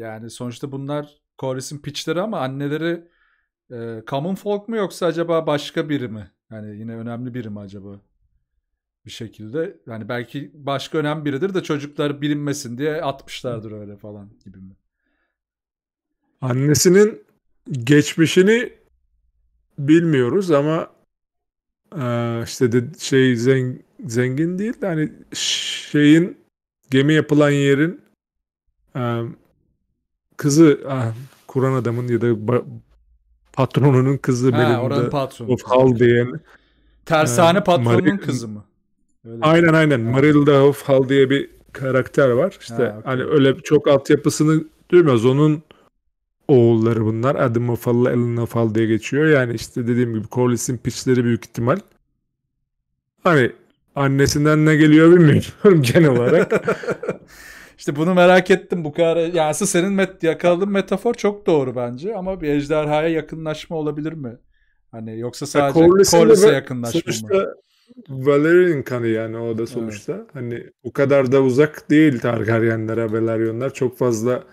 yani sonuçta bunlar Corris'in piçleri ama anneleri e, common folk mu yoksa acaba başka biri mi? Yani yine önemli biri mi acaba? Bir şekilde yani belki başka önemli biridir de çocuklar bilinmesin diye atmışlardır öyle falan gibi mi? Annesinin geçmişini bilmiyoruz ama e, işte de şey zeng, zengin değil de hani şeyin gemi yapılan yerin e, kızı kuran adamın ya da patronunun kızı ha, Belinda patronu. of Hall diye. Tersane e, patronunun Mar- kızı mı? Öyle aynen mi? Şey. aynen. Marilda of Hall diye bir karakter var. İşte ha, okay. hani öyle çok altyapısını duymuyoruz. Onun oğulları bunlar. Adam of Hall'la Ellen of Hall diye geçiyor. Yani işte dediğim gibi Corliss'in piçleri büyük ihtimal. Hani annesinden ne geliyor bilmiyorum genel olarak. İşte bunu merak ettim bu kadar. Yani senin met yakaladığın metafor çok doğru bence ama bir ejderhaya yakınlaşma olabilir mi? Hani yoksa sadece ya Corliss'e yakınlaşma sonuçta, Valerian kanı yani o da sonuçta. Evet. Hani o kadar da uzak değil Targaryenlere, Belaryonlar. Çok fazla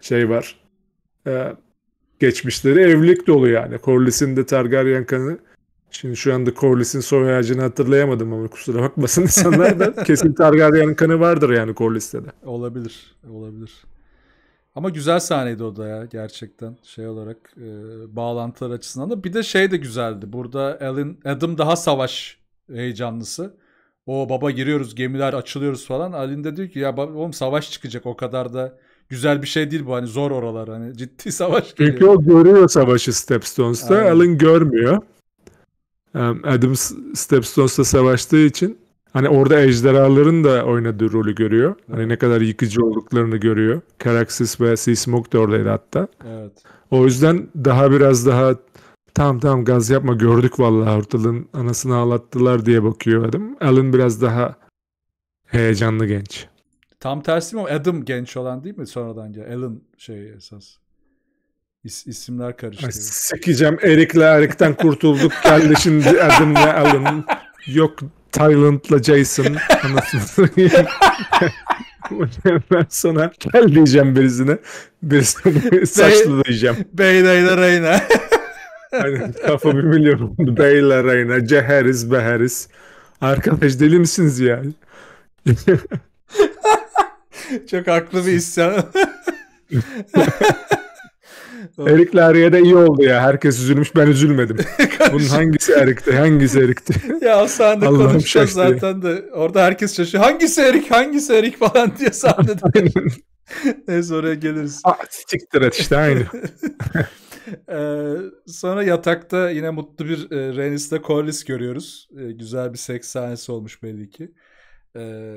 şey var. Ee, geçmişleri evlilik dolu yani. Corliss'in de Targaryen kanı Şimdi şu anda Corliss'in soy ağacını hatırlayamadım ama kusura bakmasın insanlar da. Kesin Targaryen'in kanı vardır yani Corliss'te de. Olabilir, olabilir. Ama güzel sahneydi o da ya gerçekten şey olarak e, bağlantılar açısından da. Bir de şey de güzeldi. Burada Alan, Adam daha savaş heyecanlısı. O baba giriyoruz gemiler açılıyoruz falan. Alin de diyor ki ya baba, oğlum savaş çıkacak o kadar da güzel bir şey değil bu hani zor oralar hani ciddi savaş geliyor. Çünkü o görüyor savaşı Stepstones'ta Alin görmüyor. Adam Stepstones'la savaştığı için hani orada ejderhaların da oynadığı rolü görüyor. Evet. Hani ne kadar yıkıcı olduklarını görüyor. Karaxis ve Sea Smoke de oradaydı hatta. Evet. O yüzden daha biraz daha tam tam gaz yapma gördük vallahi ortalığın anasını ağlattılar diye bakıyor adam. Alan biraz daha heyecanlı genç. Tam tersi mi? Adam genç olan değil mi sonradan gel? Alan şey esas. İs, isimler karıştı. Sikeceğim Erik'le Erik'ten kurtulduk. geldi şimdi şimdi Adam'la Alan. Yok Thailand'la Jason. Anasını ben sana gel diyeceğim birisine. Birisine saçlı diyeceğim. Beyleyla Reyna. Aynen kafa bir milyon oldu. Beyler Reyna. Ceheriz beheriz. Arkadaş deli misiniz ya? Çok haklı bir isyan. Erik Lariye'de iyi oldu ya. Herkes üzülmüş ben üzülmedim. Bunun hangisi Erik'ti? Hangisi Erik'ti? ya o sahnede konuşacağız zaten de. Orada herkes şaşıyor. Hangisi Erik? Hangisi Erik falan diye sahnede. Neyse oraya geliriz. Ah, siktir et işte aynı. ee, sonra yatakta yine mutlu bir e, Renis'le Corliss görüyoruz. E, güzel bir seks sahnesi olmuş belli ki. Ee,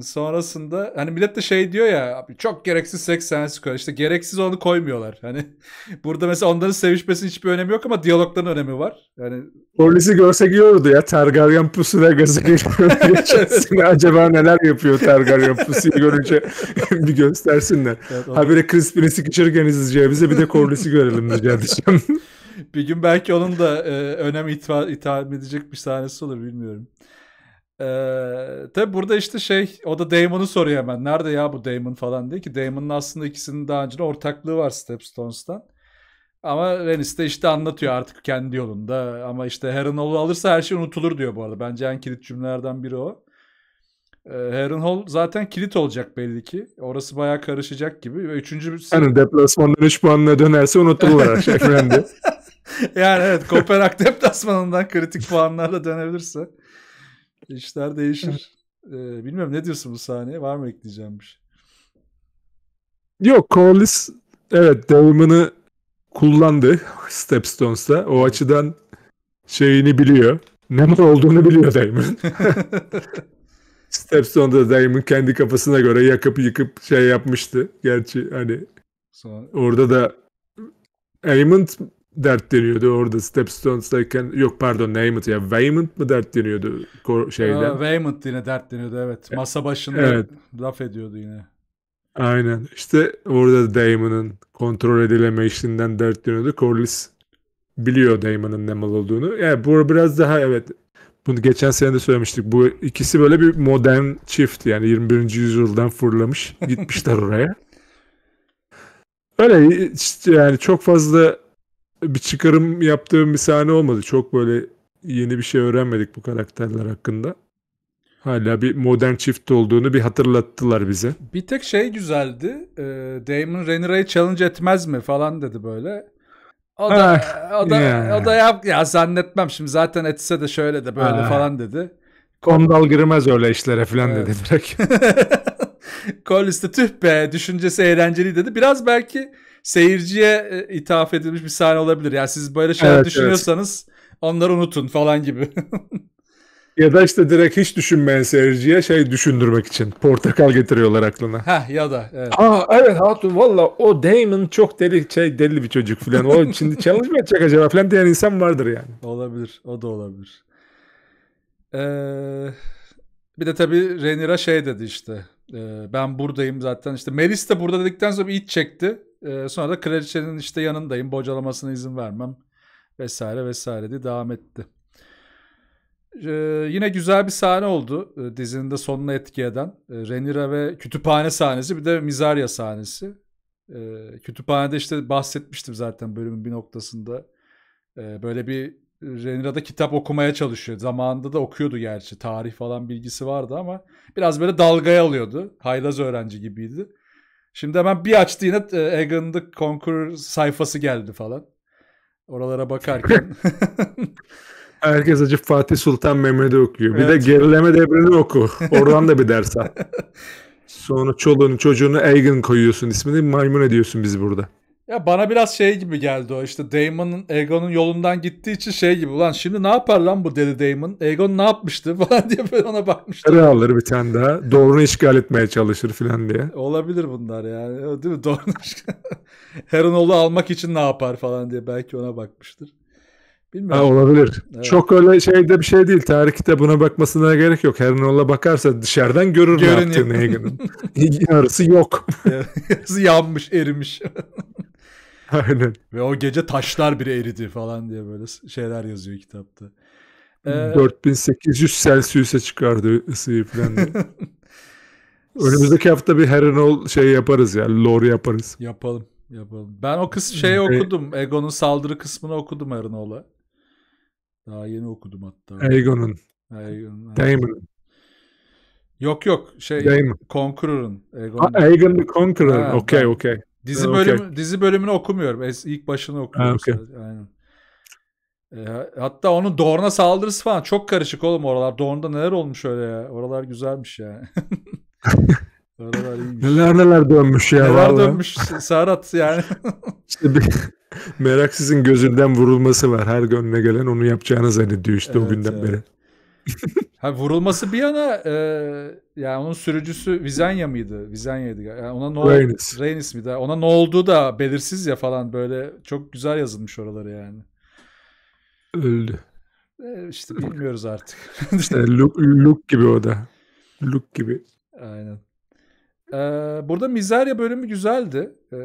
sonrasında hani millet de şey diyor ya abi çok gereksiz seks sahnesi koyuyor. İşte gereksiz onu koymuyorlar. Hani burada mesela onların sevişmesinin hiçbir önemi yok ama diyalogların önemi var. Yani Polisi görsek iyi ya. Targaryen pusu pusuna görsek Acaba neler yapıyor Targaryen pusuyu görünce bir göstersinler. Evet, onu... Habire Crispin'i sıkışırken sıkışırken bize bir de Corliss'i görelim rica edeceğim. bir gün belki onun da e, önem itham edecek bir sahnesi olur bilmiyorum. Ee, tabi burada işte şey o da Damon'u soruyor hemen. Nerede ya bu Damon falan diye ki Damon'ın aslında ikisinin daha önce ortaklığı var Stepstones'tan. Ama Renis de işte anlatıyor artık kendi yolunda. Ama işte Heron Hall'u alırsa her şey unutulur diyor bu arada. Bence en kilit cümlelerden biri o. Ee, Heron Hall zaten kilit olacak belli ki. Orası baya karışacak gibi. Ve üçüncü... Yani deplasmandan 3 puanla dönerse unutulur her şey. yani evet Kopenhag deplasmanından kritik puanlarla dönebilirse. İşler değişir. ee, bilmiyorum ne diyorsun bu sahneye? Var mı ekleyeceğim bir şey? Yok Corliss evet devamını kullandı Stepstones'ta. O açıdan şeyini biliyor. Ne mal olduğunu biliyor Damon. Stepstone'da Damon kendi kafasına göre yakıp yıkıp şey yapmıştı. Gerçi hani Sonra... orada da Aymond dertleniyordu orada Stepstones'dayken yok pardon Neymut ya Weymouth mı dertleniyordu şeyden? Aa, Weymouth yine dertleniyordu evet. E, Masa başında evet. laf ediyordu yine. Aynen. İşte orada Damon'ın kontrol edileme işinden dertleniyordu. Corliss biliyor Damon'ın ne mal olduğunu. Yani bu biraz daha evet bunu geçen sene de söylemiştik. Bu ikisi böyle bir modern çift yani 21. yüzyıldan fırlamış gitmişler oraya. Öyle yani çok fazla bir çıkarım yaptığım bir sahne olmadı. Çok böyle yeni bir şey öğrenmedik bu karakterler hakkında. Hala bir modern çift olduğunu bir hatırlattılar bize. Bir tek şey güzeldi. E, Damon Rennera'yı challenge etmez mi falan dedi böyle. O da, ha, ah, o da, yeah. o da yap, ya zannetmem şimdi zaten etse de şöyle de böyle ha. Ah. falan dedi. Kondal girmez öyle işlere falan evet. dedi direkt. Collins de tüh be düşüncesi eğlenceli dedi. Biraz belki seyirciye e, ithaf edilmiş bir sahne olabilir. Yani siz böyle şeyler evet, düşünüyorsanız evet. onları unutun falan gibi. ya da işte direkt hiç düşünmeyen seyirciye şey düşündürmek için portakal getiriyorlar aklına. Ha ya da evet. Aa evet hatun valla o Damon çok deli şey deli bir çocuk falan. O şimdi challenge mi edecek acaba falan diyen insan vardır yani. Olabilir. O da olabilir. Ee, bir de tabii Renira şey dedi işte. E, ben buradayım zaten. işte Melis de burada dedikten sonra bir iç çekti. E, sonra da kraliçenin işte yanındayım. Bocalamasına izin vermem. Vesaire vesaire diye devam etti. E, yine güzel bir sahne oldu. E, dizinin de sonuna etki eden. E, ee, Renira ve kütüphane sahnesi bir de Mizarya sahnesi. E, kütüphanede işte bahsetmiştim zaten bölümün bir noktasında. E, böyle bir Renira'da kitap okumaya çalışıyor. Zamanında da okuyordu gerçi. Tarih falan bilgisi vardı ama biraz böyle dalgaya alıyordu. Haylaz öğrenci gibiydi. Şimdi hemen bir açtı yine e, Egon the Conqueror sayfası geldi falan. Oralara bakarken. Herkes acı Fatih Sultan Mehmet'i okuyor. Bir evet. de gerileme devrini oku. Oradan da bir ders al. Sonra çoluğunu çocuğunu Egan koyuyorsun ismini. Maymun ediyorsun biz burada. Ya bana biraz şey gibi geldi o işte Damon'un Egon'un yolundan gittiği için şey gibi ulan şimdi ne yapar lan bu deli Damon? Egon ne yapmıştı falan diye böyle ona bakmıştım. Kara alır bir tane daha. Doğrunu işgal etmeye çalışır falan diye. Olabilir bunlar yani. E, değil mi? Doğrunu işgal. Heronolu almak için ne yapar falan diye belki ona bakmıştır. Bilmiyorum. Ha, olabilir. Evet. Çok öyle şeyde bir şey değil. Tarih kitabına bakmasına gerek yok. Herinola bakarsa dışarıdan görür Görünüyor. ne yaptığını Yarısı yok. Yarısı yanmış, erimiş. Aynen. Ve o gece taşlar bile eridi falan diye böyle şeyler yazıyor kitapta. Ee, 4800 Celsius'e çıkardı ısıyı falan. Önümüzdeki hafta bir Herenol şey yaparız Yani, lore yaparız. Yapalım. Yapalım. Ben o kız şeyi okudum. Egon'un saldırı kısmını okudum Herenol'a. Daha yeni okudum hatta. Egon'un. Egon'un. Damon'un. Yok yok şey Daemon. Conqueror'ın. Egon'un. Egon the Conqueror. Okey okey. Dizi ben bölüm okay. dizi bölümünü okumuyorum. İlk başını okuyorum. okay. Aynen. E, hatta onun Dorn'a saldırısı falan çok karışık oğlum oralar. Dorn'da neler olmuş öyle ya. Oralar güzelmiş yani. oralar iyiymiş. Neler neler dönmüş ya. Neler vallahi. dönmüş Serhat yani. İşte bir merak sizin gözünden vurulması var. Her gönlüne gelen onu yapacağını zannediyor işte evet, o günden evet. beri ha, vurulması bir yana e, yani onun sürücüsü Vizanya mıydı? Vizanyaydı. Yani ona ne oldu? Rain ismi Ona ne oldu da belirsiz ya falan böyle çok güzel yazılmış oraları yani. Öldü. E, işte bilmiyoruz artık. İşte Luke, Luke gibi o da. Luke gibi. Aynen. Ee, burada Mizerya bölümü güzeldi. Ee,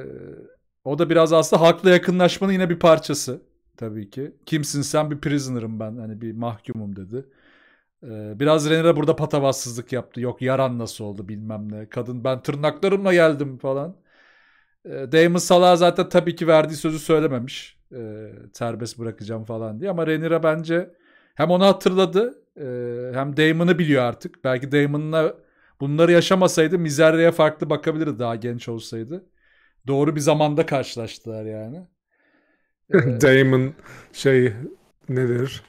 o da biraz aslında hakla yakınlaşmanın yine bir parçası tabii ki. Kimsin sen bir prisoner'ım ben hani bir mahkumum dedi. Ee, biraz Renera burada patavatsızlık yaptı. Yok yaran nasıl oldu bilmem ne. Kadın ben tırnaklarımla geldim falan. Ee, Damon Salah zaten tabii ki verdiği sözü söylememiş. Ee, bırakacağım falan diye. Ama Renera bence hem onu hatırladı e, hem Damon'ı biliyor artık. Belki Damon'la bunları yaşamasaydı Mizerre'ye farklı bakabilirdi daha genç olsaydı. Doğru bir zamanda karşılaştılar yani. Ee, Damon şey nedir?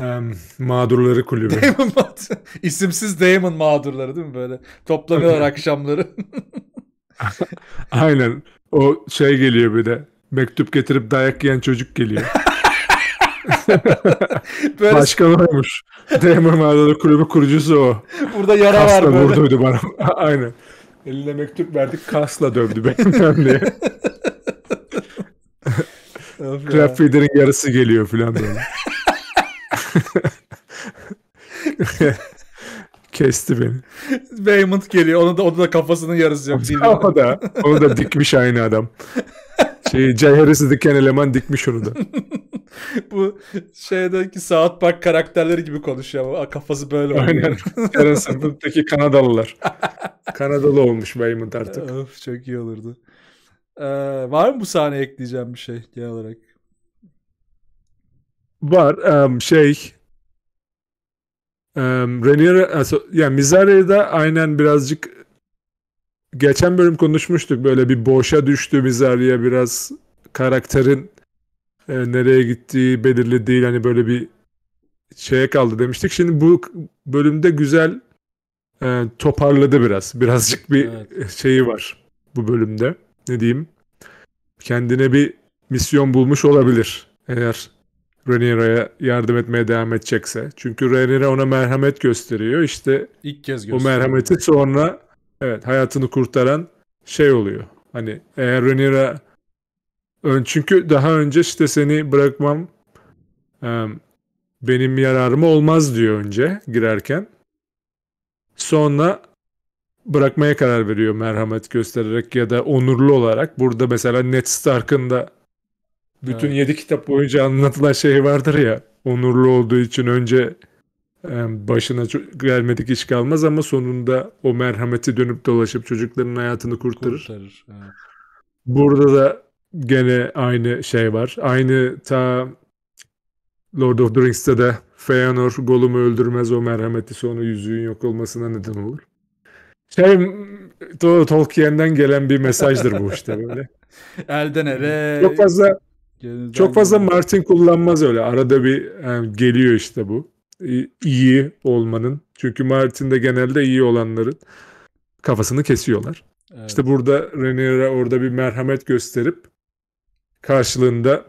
Um, mağdurları kulübü. Damon mağdur. İsimsiz Damon mağdurları değil mi böyle? Toplanıyorlar akşamları. Aynen. O şey geliyor bir de. Mektup getirip dayak yiyen çocuk geliyor. böyle... Başka varmış. Damon mağdurları kulübü kurucusu o. Burada yara Kasla var böyle. vurduydu bana. Aynen. Eline mektup verdik kasla dövdü beni diye. Crab yarısı geliyor falan böyle. Kesti beni. Baymont geliyor. Onu da, onu da kafasının yarısı yok. o da. Onu da dikmiş aynı adam. Şey, cevherisi diken eleman dikmiş onu da. Bu şeydeki saat Park karakterleri gibi konuşuyor ama kafası böyle oluyor. Aynen. Karen sınıftaki Kanadalılar. Kanadalı olmuş Baymont artık. Of, çok iyi olurdu. Ee, var mı bu sahne ekleyeceğim bir şey genel olarak? Var. Um, şey um, Renier e, yani Mizarri'de aynen birazcık geçen bölüm konuşmuştuk böyle bir boşa düştü mizariye biraz karakterin e, nereye gittiği belirli değil hani böyle bir şeye kaldı demiştik. Şimdi bu bölümde güzel e, toparladı biraz. Birazcık bir evet. şeyi var bu bölümde. Ne diyeyim? Kendine bir misyon bulmuş olabilir. Eğer Rhaenyara'ya yardım etmeye devam edecekse. Çünkü Rhaenyara ona merhamet gösteriyor. İşte ilk kez gösteriyor. O merhameti sonra evet hayatını kurtaran şey oluyor. Hani eğer Rhaenyara ön çünkü daha önce işte seni bırakmam benim yararıma olmaz diyor önce girerken. Sonra bırakmaya karar veriyor merhamet göstererek ya da onurlu olarak. Burada mesela Ned Stark'ın da bütün evet. yedi kitap boyunca anlatılan şey vardır ya. Onurlu olduğu için önce e, başına gelmedik iş kalmaz ama sonunda o merhameti dönüp dolaşıp çocukların hayatını kurtarır. kurtarır evet. Burada da gene aynı şey var. Aynı ta Lord of the Rings'te de Feanor Gollum'u öldürmez o merhameti sonra yüzüğün yok olmasına neden olur. Şey Tolkien'den gelen bir mesajdır bu işte böyle. Elden ele. Çok fazla Gönlünüzden Çok fazla geliyor. Martin kullanmaz öyle. Arada bir yani e, geliyor işte bu. İyi olmanın. Çünkü Martin de genelde iyi olanların kafasını kesiyorlar. Evet. İşte burada Renier'e orada bir merhamet gösterip karşılığında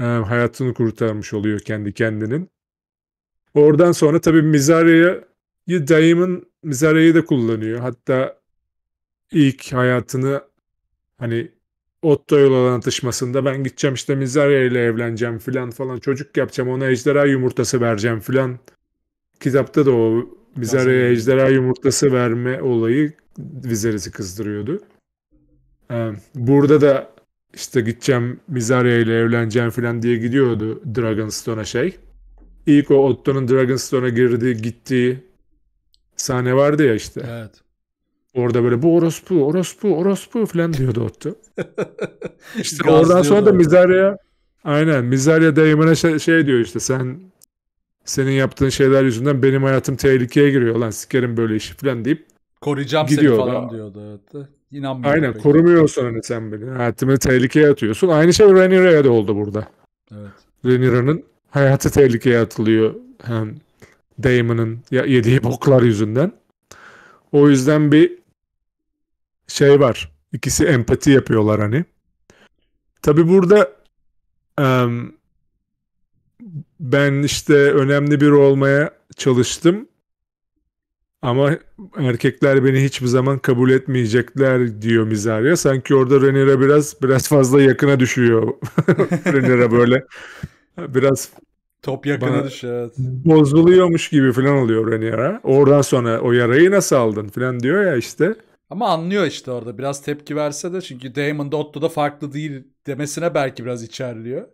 e, hayatını kurtarmış oluyor kendi kendinin. Oradan sonra tabii Mizare'yi Daim'in Mizare'yi de kullanıyor. Hatta ilk hayatını hani Otto'yla olan atışmasında ben gideceğim işte Mizaria ile evleneceğim filan falan çocuk yapacağım ona ejderha yumurtası vereceğim filan. Kitapta da o Mizaria'ya ejderha yumurtası verme olayı Vizeris'i kızdırıyordu. Ee, burada da işte gideceğim Mizaria ile evleneceğim filan diye gidiyordu Dragonstone'a şey. İlk o Otto'nun Dragonstone'a girdiği gittiği sahne vardı ya işte. Evet. Orada böyle bu orospu, orospu, orospu falan diyordu Otto. İşte oradan sonra da Mizaria, aynen Mizaria Damon'a şey, şey diyor işte sen senin yaptığın şeyler yüzünden benim hayatım tehlikeye giriyor lan sikerim böyle işi falan deyip koruyacağım gidiyor seni falan da. diyordu. Evet. İnanmıyorum. Aynen peki. korumuyorsun hani sen beni. Hayatımı tehlikeye atıyorsun. Aynı şey Renira'ya da oldu burada. Evet. Renira'nın hayatı tehlikeye atılıyor hem Damon'ın yediği boklar yüzünden. O yüzden bir şey var. İkisi empati yapıyorlar hani. Tabi burada ben işte önemli bir olmaya çalıştım. Ama erkekler beni hiçbir zaman kabul etmeyecekler diyor Mizarya. Sanki orada Renira biraz biraz fazla yakına düşüyor. Renira böyle biraz top yakına düşüyor. Evet. Bozuluyormuş gibi falan oluyor Renira. Oradan sonra o yarayı nasıl aldın falan diyor ya işte. Ama anlıyor işte orada biraz tepki verse de çünkü Damon da Otto da farklı değil demesine belki biraz içerliyor.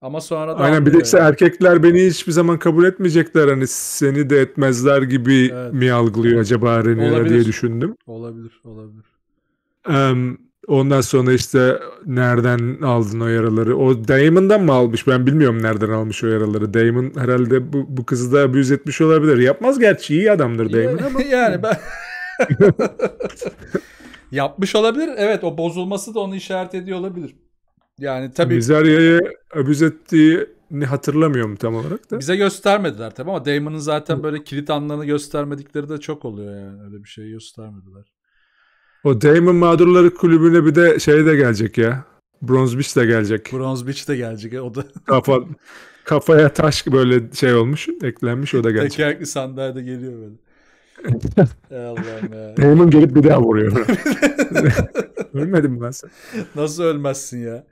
Ama sonra da Aynen bir de işte erkekler beni hiçbir zaman kabul etmeyecekler hani seni de etmezler gibi evet. mi algılıyor acaba Rhaenyra diye düşündüm. Olabilir, olabilir. Um, ondan sonra işte nereden aldın o yaraları? O Damon'dan mı almış? Ben bilmiyorum nereden almış o yaraları. Damon herhalde bu, bu kızı da büyüz etmiş olabilir. Yapmaz gerçi iyi adamdır Damon ama. yani ben Yapmış olabilir. Evet o bozulması da onu işaret ediyor olabilir. Yani tabii Bizarya'yı abuse ettiğini hatırlamıyorum tam olarak da. Bize göstermediler tabii ama Damon'ın zaten böyle kilit anlarını göstermedikleri de çok oluyor yani. Öyle bir şey göstermediler. O Damon Mağdurları Kulübü'ne bir de şey de gelecek ya. Bronze Beach de gelecek. Bronze Beach de gelecek. E, o da Kafa, kafaya taş böyle şey olmuş, eklenmiş o da gelecek. Tekerlekli sandalye de geliyor böyle. Allah'ım ya. Neyman gelip bir daha vuruyor. Ölmedin mi lan sen? Nasıl ölmezsin ya?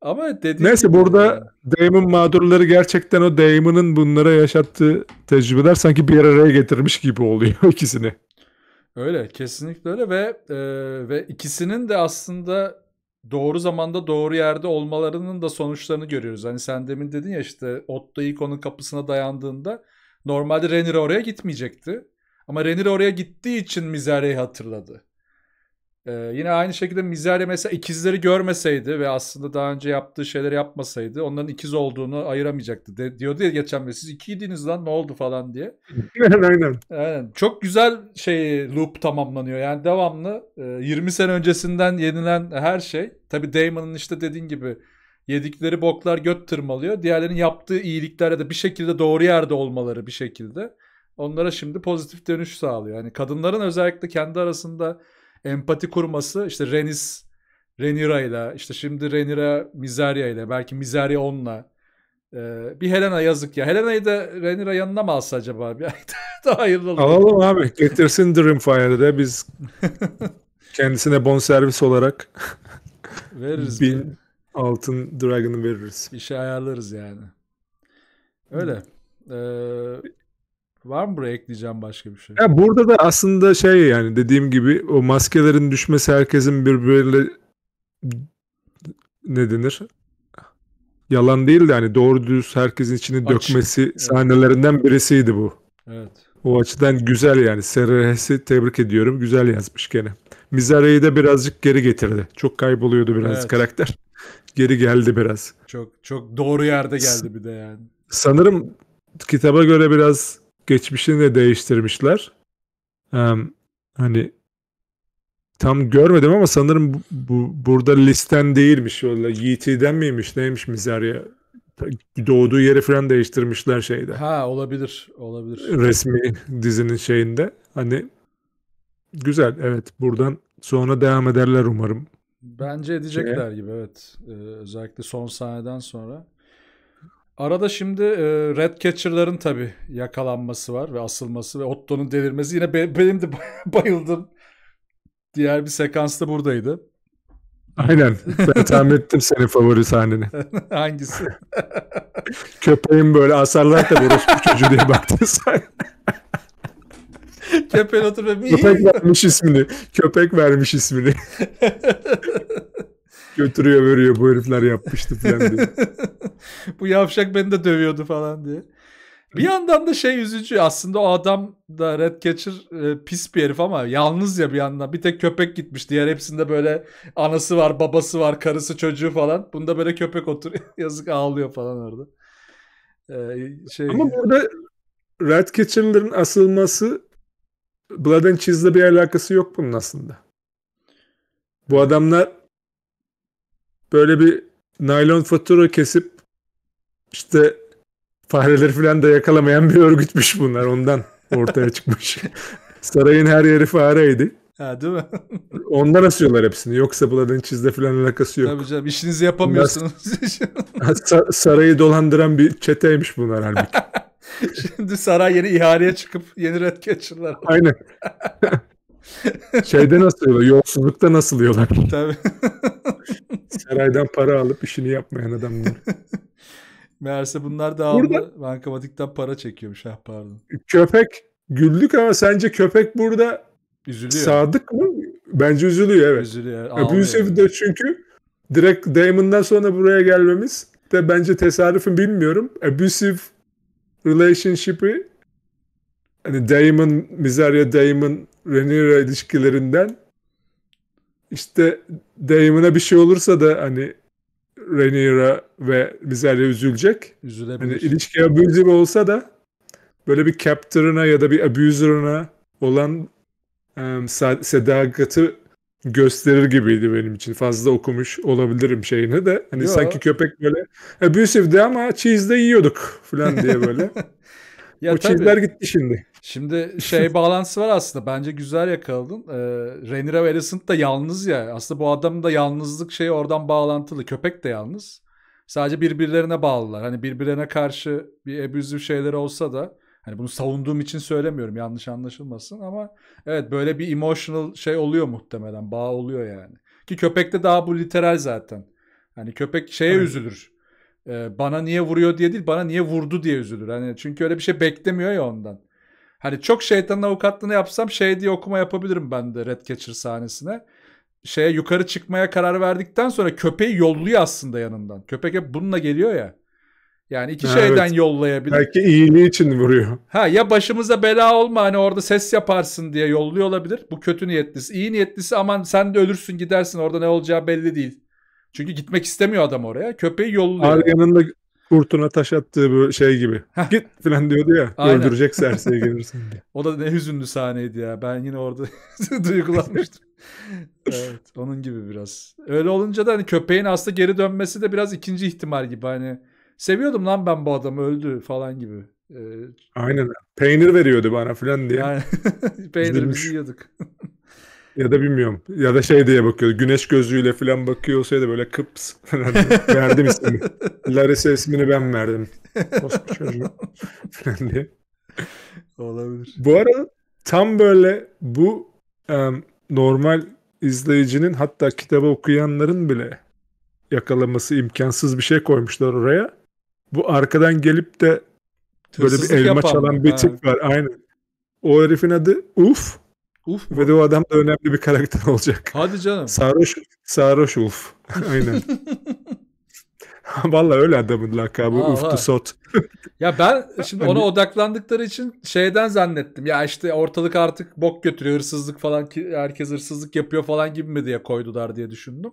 Ama dedi Neyse burada ya. Damon mağdurları gerçekten o Damon'ın bunlara yaşattığı tecrübeler sanki bir araya getirmiş gibi oluyor ikisini. Öyle kesinlikle öyle ve e, ve ikisinin de aslında doğru zamanda doğru yerde olmalarının da sonuçlarını görüyoruz. Hani sen demin dedin ya işte Otto Icon'un kapısına dayandığında normalde Renner oraya gitmeyecekti. Ama Renir oraya gittiği için Mizare'yi hatırladı. Ee, yine aynı şekilde Mizare mesela ikizleri görmeseydi ve aslında daha önce yaptığı şeyleri yapmasaydı onların ikiz olduğunu ayıramayacaktı. De, diyordu ya geçen bölüm siz ikiydiniz lan ne oldu falan diye. Aynen. Aynen. Çok güzel şey loop tamamlanıyor. Yani devamlı 20 e, sene öncesinden yenilen her şey. Tabi Damon'ın işte dediğin gibi yedikleri boklar göt tırmalıyor. Diğerlerinin yaptığı iyiliklerle de bir şekilde doğru yerde olmaları bir şekilde onlara şimdi pozitif dönüş sağlıyor. Yani kadınların özellikle kendi arasında empati kurması işte Renis Renira ile işte şimdi Renira Mizaria ile belki Mizeria onunla ee, bir Helena yazık ya. Helena'yı da Renira yanına mı alsa acaba? Daha hayırlı olur. Alalım abi. Getirsin Dreamfire'de biz kendisine bonservis olarak veririz. Bin altın Dragon'ı veririz. Bir şey ayarlarız yani. Öyle. Ee, Var mı buraya ekleyeceğim başka bir şey? Ya burada da aslında şey yani dediğim gibi o maskelerin düşmesi herkesin birbiriyle ne denir? Yalan değil de hani doğru düz herkesin içini Aç. dökmesi evet. sahnelerinden birisiydi bu. Evet. O açıdan güzel yani. Serrehes'i tebrik ediyorum. Güzel yazmış gene. Mizare'yi de birazcık geri getirdi. Çok kayboluyordu biraz evet. karakter. geri geldi biraz. Çok çok doğru yerde geldi bir de yani. Sanırım kitaba göre biraz geçmişini de değiştirmişler. Um, hani tam görmedim ama sanırım bu, bu burada listen değilmiş. Öyle YT'den e miymiş neymiş Mizarya? Doğduğu yeri falan değiştirmişler şeyde. Ha olabilir. Olabilir. Resmi dizinin şeyinde. Hani güzel evet buradan sonra devam ederler umarım. Bence edecekler şey. gibi evet. Ee, özellikle son sahneden sonra. Arada şimdi e, Catcherların tabii yakalanması var ve asılması ve Otto'nun delirmesi. Yine be, benim de bayıldım. Diğer bir sekans da buradaydı. Aynen. Ben tahmin ettim senin favori sahneni. Hangisi? Köpeğin böyle asarlar da orospu çocuğu diye baktığı sahne. Köpeğin oturup Köpek vermiş ismini. Köpek vermiş ismini. Götürüyor veriyor bu herifler yapmıştı falan diye. bu yavşak beni de dövüyordu falan diye. Bir yandan da şey üzücü aslında o adam da Redcatcher e, pis bir herif ama yalnız ya bir yandan bir tek köpek gitmiş diğer hepsinde böyle anası var babası var karısı çocuğu falan bunda böyle köpek oturuyor yazık ağlıyor falan orada. Ee, şey... Ama burada Red Redcatcher'ların asılması Blood and Cheese'le bir alakası yok bunun aslında. Bu adamlar böyle bir naylon fatura kesip işte fareleri falan da yakalamayan bir örgütmüş bunlar ondan ortaya çıkmış. Sarayın her yeri fareydi. Ha değil mi? Ondan asıyorlar hepsini. Yoksa Blood'ın çizde falan alakası yok. Tabii canım işinizi yapamıyorsunuz. sarayı dolandıran bir çeteymiş bunlar halbuki. Şimdi saray yeni ihaleye çıkıp yeni red catcher'lar. Aynen. Şeyde nasıl yiyorlar? Yolsuzlukta nasıl yiyorlar? Tabii. Saraydan para alıp işini yapmayan adamlar. Meğerse bunlar da burada, bankamatikten para çekiyormuş. Ha, ah, pardon. Köpek güldük ama sence köpek burada üzülüyor. Sadık mı? Bence üzülüyor evet. Üzülüyor. Abusive de çünkü direkt Damon'dan sonra buraya gelmemiz de bence tesadüfün bilmiyorum. Abusive relationship'i hani Damon, Mizaria Damon Renira ilişkilerinden işte Damon'a bir şey olursa da hani Renira ve Viserys üzülecek. Üzülebilir. Hani ilişki abusive olsa da böyle bir captor'ına ya da bir abuser'ına olan um, sedakati gösterir gibiydi benim için. Fazla okumuş olabilirim şeyini de. Hani Yo. sanki köpek böyle abusive'di ama cheese de yiyorduk falan diye böyle. Ya o tabii. gitti şimdi. Şimdi şey bağlantısı var aslında. Bence güzel yakaladın. Ee, Rhaenyra ve Alicent da yalnız ya. Aslında bu adamın da yalnızlık şeyi oradan bağlantılı. Köpek de yalnız. Sadece birbirlerine bağlılar. Hani birbirlerine karşı bir ebüzlü şeyler olsa da hani bunu savunduğum için söylemiyorum yanlış anlaşılmasın ama evet böyle bir emotional şey oluyor muhtemelen. Bağ oluyor yani. Ki köpekte daha bu literal zaten. Hani köpek şeye evet. üzülür e, bana niye vuruyor diye değil bana niye vurdu diye üzülür. Hani çünkü öyle bir şey beklemiyor ya ondan. Hani çok şeytanın avukatlığını yapsam şey diye okuma yapabilirim ben de Red Catcher sahnesine. Şeye yukarı çıkmaya karar verdikten sonra köpeği yolluyor aslında yanından. Köpek hep bununla geliyor ya. Yani iki ha, şeyden evet. yollayabilir. Belki iyiliği için vuruyor. Ha ya başımıza bela olma hani orada ses yaparsın diye yolluyor olabilir. Bu kötü niyetlisi. İyi niyetlisi aman sen de ölürsün gidersin orada ne olacağı belli değil çünkü gitmek istemiyor adam oraya. Köpeği yolluyor. Arya'nın da kurtuna taş attığı böyle şey gibi. Git falan diyordu ya. Öldürecek serseye gelirsin diye. o da ne hüzünlü sahneydi ya. Ben yine orada duygulanmıştım. evet onun gibi biraz. Öyle olunca da hani köpeğin aslında geri dönmesi de biraz ikinci ihtimal gibi. Hani seviyordum lan ben bu adamı öldü falan gibi. Ee, Aynen. Peynir veriyordu bana falan diye. Yani, peynirimizi yiyorduk. Ya da bilmiyorum. Ya da şey diye bakıyor. Güneş gözlüğüyle falan bakıyor olsaydı böyle kıps falan verdim ismini. Larissa ismini ben verdim. falan diye. Olabilir. Bu arada tam böyle bu um, normal izleyicinin hatta kitabı okuyanların bile yakalaması imkansız bir şey koymuşlar oraya. Bu arkadan gelip de böyle bir elma çalan bir tip var. Aynen. O herifin adı Uf. Uf mu? Ve de o adam da önemli bir karakter olacak. Hadi canım. Sarhoş, sarhoş Uf. Aynen. Valla öyle adamın lakabı Aha. Uf sot. ya ben şimdi hani- ona odaklandıkları için şeyden zannettim. Ya işte ortalık artık bok götürüyor hırsızlık falan herkes hırsızlık yapıyor falan gibi mi diye koydular diye düşündüm.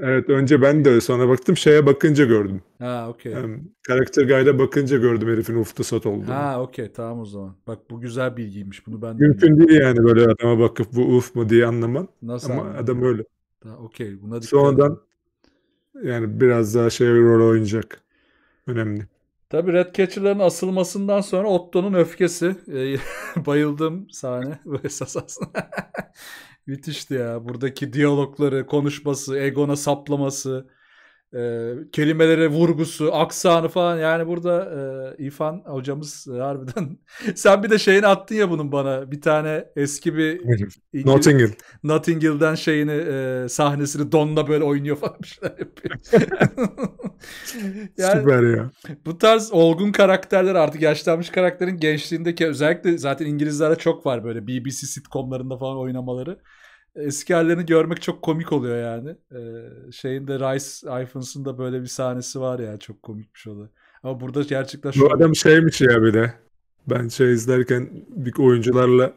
Evet önce ben de sonra baktım şeye bakınca gördüm. Ha okey. karakter gayda bakınca gördüm herifin ufta sat olduğunu. Ha okey tamam o zaman. Bak bu güzel bilgiymiş bunu ben de Mümkün bilmiyorum. değil yani böyle adama bakıp bu uf mu diye anlaman. Nasıl Ama anladın? adam öyle. Ha okey buna dikkat Sonradan yani biraz daha şey rol oynayacak. Önemli. Tabi Red Catcher'ların asılmasından sonra Otto'nun öfkesi. E, bayıldım sahne bu esas aslında. Müthişti ya. Buradaki diyalogları, konuşması, egona saplaması, e, kelimelere vurgusu, aksanı falan. Yani burada e, İrfan hocamız e, harbiden. Sen bir de şeyini attın ya bunun bana. Bir tane eski bir... İngiliz, Notting şeyini, e, sahnesini donla böyle oynuyor falan bir şeyler yapıyor. yani Süper ya. Bu tarz olgun karakterler artık yaşlanmış karakterin gençliğindeki özellikle zaten İngilizlerde çok var böyle BBC sitcomlarında falan oynamaları. Eski hallerini görmek çok komik oluyor yani. Ee, şeyin de Rice Iphons'ın da böyle bir sahnesi var ya yani. çok komikmiş oldu. Ama burada gerçekten şu... Bu adam şeymiş ya bir de. Ben şey izlerken bir oyuncularla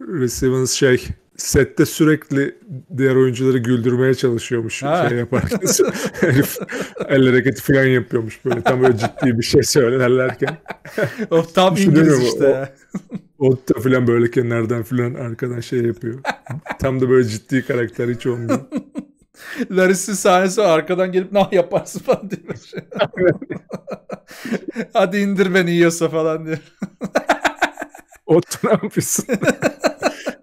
Receivens şey sette sürekli diğer oyuncuları güldürmeye çalışıyormuş ha. şey yaparken. Herif el hareketi falan yapıyormuş böyle tam böyle ciddi bir şey söylerlerken. o tam İngiliz işte. O, o da falan böyle kenardan falan arkadan şey yapıyor. tam da böyle ciddi karakter hiç olmuyor. Laris'in sahnesi arkadan gelip ne yaparsın falan diyor. Hadi indir beni yiyorsa falan diyor. o Trump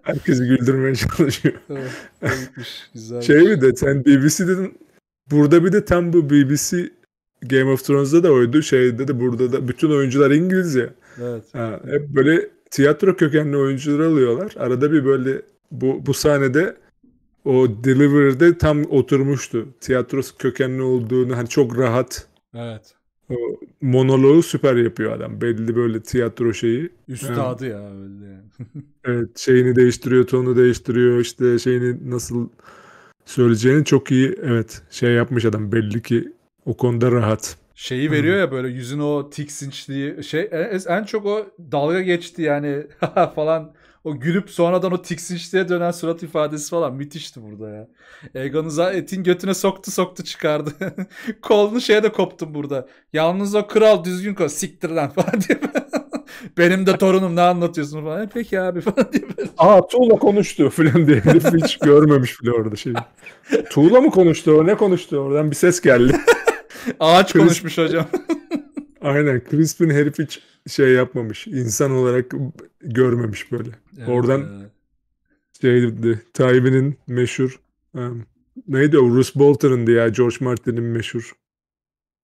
Herkesi güldürmeye çalışıyor. Evet, Şey bir de sen BBC dedin. Burada bir de tam bu BBC Game of Thrones'da da oydu. Şeyde de burada da bütün oyuncular İngiliz ya. Evet. Ha, hep böyle tiyatro kökenli oyuncular alıyorlar. Arada bir böyle bu, bu sahnede o Deliverer'de tam oturmuştu. Tiyatro kökenli olduğunu hani çok rahat. Evet. O monoloğu süper yapıyor adam. Belli böyle tiyatro şeyi. Üstadı yani, ya belli. evet şeyini değiştiriyor, tonu değiştiriyor. işte şeyini nasıl söyleyeceğini çok iyi evet şey yapmış adam. Belli ki o konuda rahat. Şeyi veriyor ya böyle yüzün o tiksinçliği şey en, en çok o dalga geçti yani falan o gülüp sonradan o tiksinçliğe dönen surat ifadesi falan müthişti burada ya. Egon'u etin götüne soktu soktu çıkardı. Kolunu şeye de koptum burada. Yalnız o kral düzgün kol siktir lan falan diye. Benim de torunum ne anlatıyorsun falan. E, peki abi falan diye. Aa Tuğla konuştu falan diye. hiç görmemiş bile orada şey. Tuğla mı konuştu o ne konuştu oradan bir ses geldi. Ağaç konuşmuş hocam. Aynen Crispin herif hiç şey yapmamış. İnsan olarak görmemiş böyle. Evet, Oradan evet. şeydi Tayyip'in meşhur um, neydi o Rus Bolton'ın ya George Martin'in meşhur